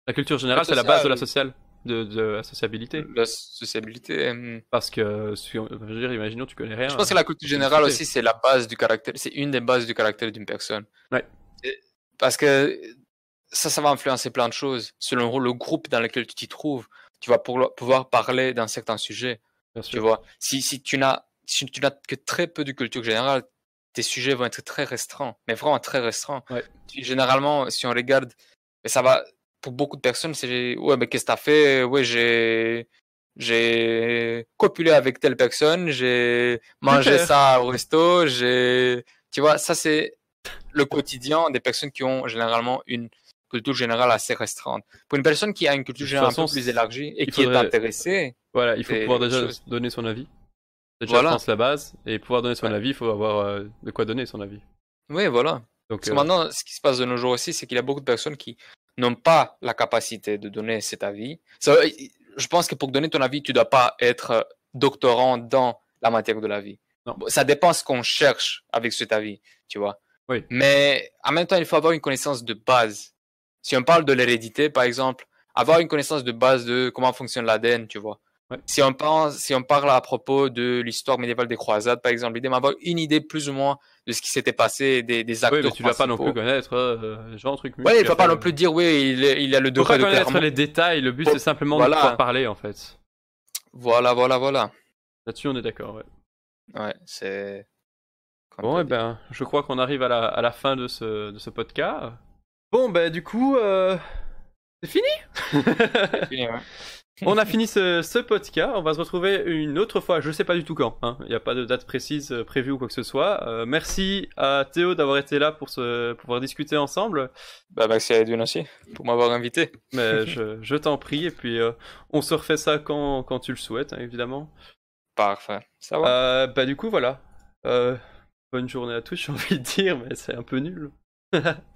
La culture générale, c'est la base de la sociale de, de sociabilité. L'associabilité. Euh, parce que, je veux dire, imaginons, tu connais rien. Je pense que la culture générale aussi, c'est la base du caractère, c'est une des bases du caractère d'une personne. Ouais. parce que ça, ça va influencer plein de choses. Selon le groupe dans lequel tu t'y trouves, tu vas pouvoir parler d'un certain sujet. tu vois, si, si tu n'as si tu n'as que très peu de culture générale, tes sujets vont être très restreints, mais vraiment très restreints. Ouais. Généralement, si on regarde, ça va, beaucoup de personnes, c'est ouais, mais qu'est-ce que t'as fait Ouais, j'ai j'ai copulé avec telle personne, j'ai mangé ça au resto, j'ai tu vois, ça c'est le quotidien des personnes qui ont généralement une culture générale assez restreinte. Pour une personne qui a une culture générale un peu plus élargie et qui est intéressée, voilà, il faut pouvoir déjà donner son avis. Déjà, voilà. je pense la base et pouvoir donner son avis, il faut avoir euh, de quoi donner son avis. Oui, voilà. Donc, Parce euh, maintenant, ce qui se passe de nos jours aussi, c'est qu'il y a beaucoup de personnes qui n'ont pas la capacité de donner cet avis. je pense que pour donner ton avis, tu ne dois pas être euh, doctorant dans la matière de la vie. Ça dépend ce qu'on cherche avec cet avis, tu vois. Oui. Mais en même temps, il faut avoir une connaissance de base. Si on parle de l'hérédité, par exemple, avoir une connaissance de base de comment fonctionne l'ADN, tu vois. Si, on si on parle à propos de l'histoire médiévale des croisades, par exemple, l'idée avoir une idée plus ou moins de ce qui s'était passé, des, des acteurs. Oui, tu ne vas pas non plus connaître, euh, genre un truc. Oui, il ne va pas euh. non plus dire, oui, il, il a le degré de connaître les détails, le but c'est simplement de pouvoir parler en fait. Voilà, voilà, voilà. Là-dessus, on est d'accord, ouais. Ouais, c'est. Bon, et eh ben, je crois qu'on arrive à la, à la fin de ce, de ce podcast. Bon, ben, du coup, euh, c'est fini, C'est fini ouais. On a fini ce, podcast. On va se retrouver une autre fois. Je sais pas du tout quand. Hein. Il n'y a pas de date précise euh, prévue ou quoi que ce soit. Euh, merci à Théo d'avoir été là pour se pouvoir discuter ensemble. Bah, merci à Edwin aussi pour m'avoir invité. Mais je, t'en prie. Et puis euh, on se refait ça quand, quand tu le souhaites, hein, évidemment. Parfait. Ça va. bah du coup voilà. bonne journée à tous. J'ai envie de dire, mais c'est un peu nul.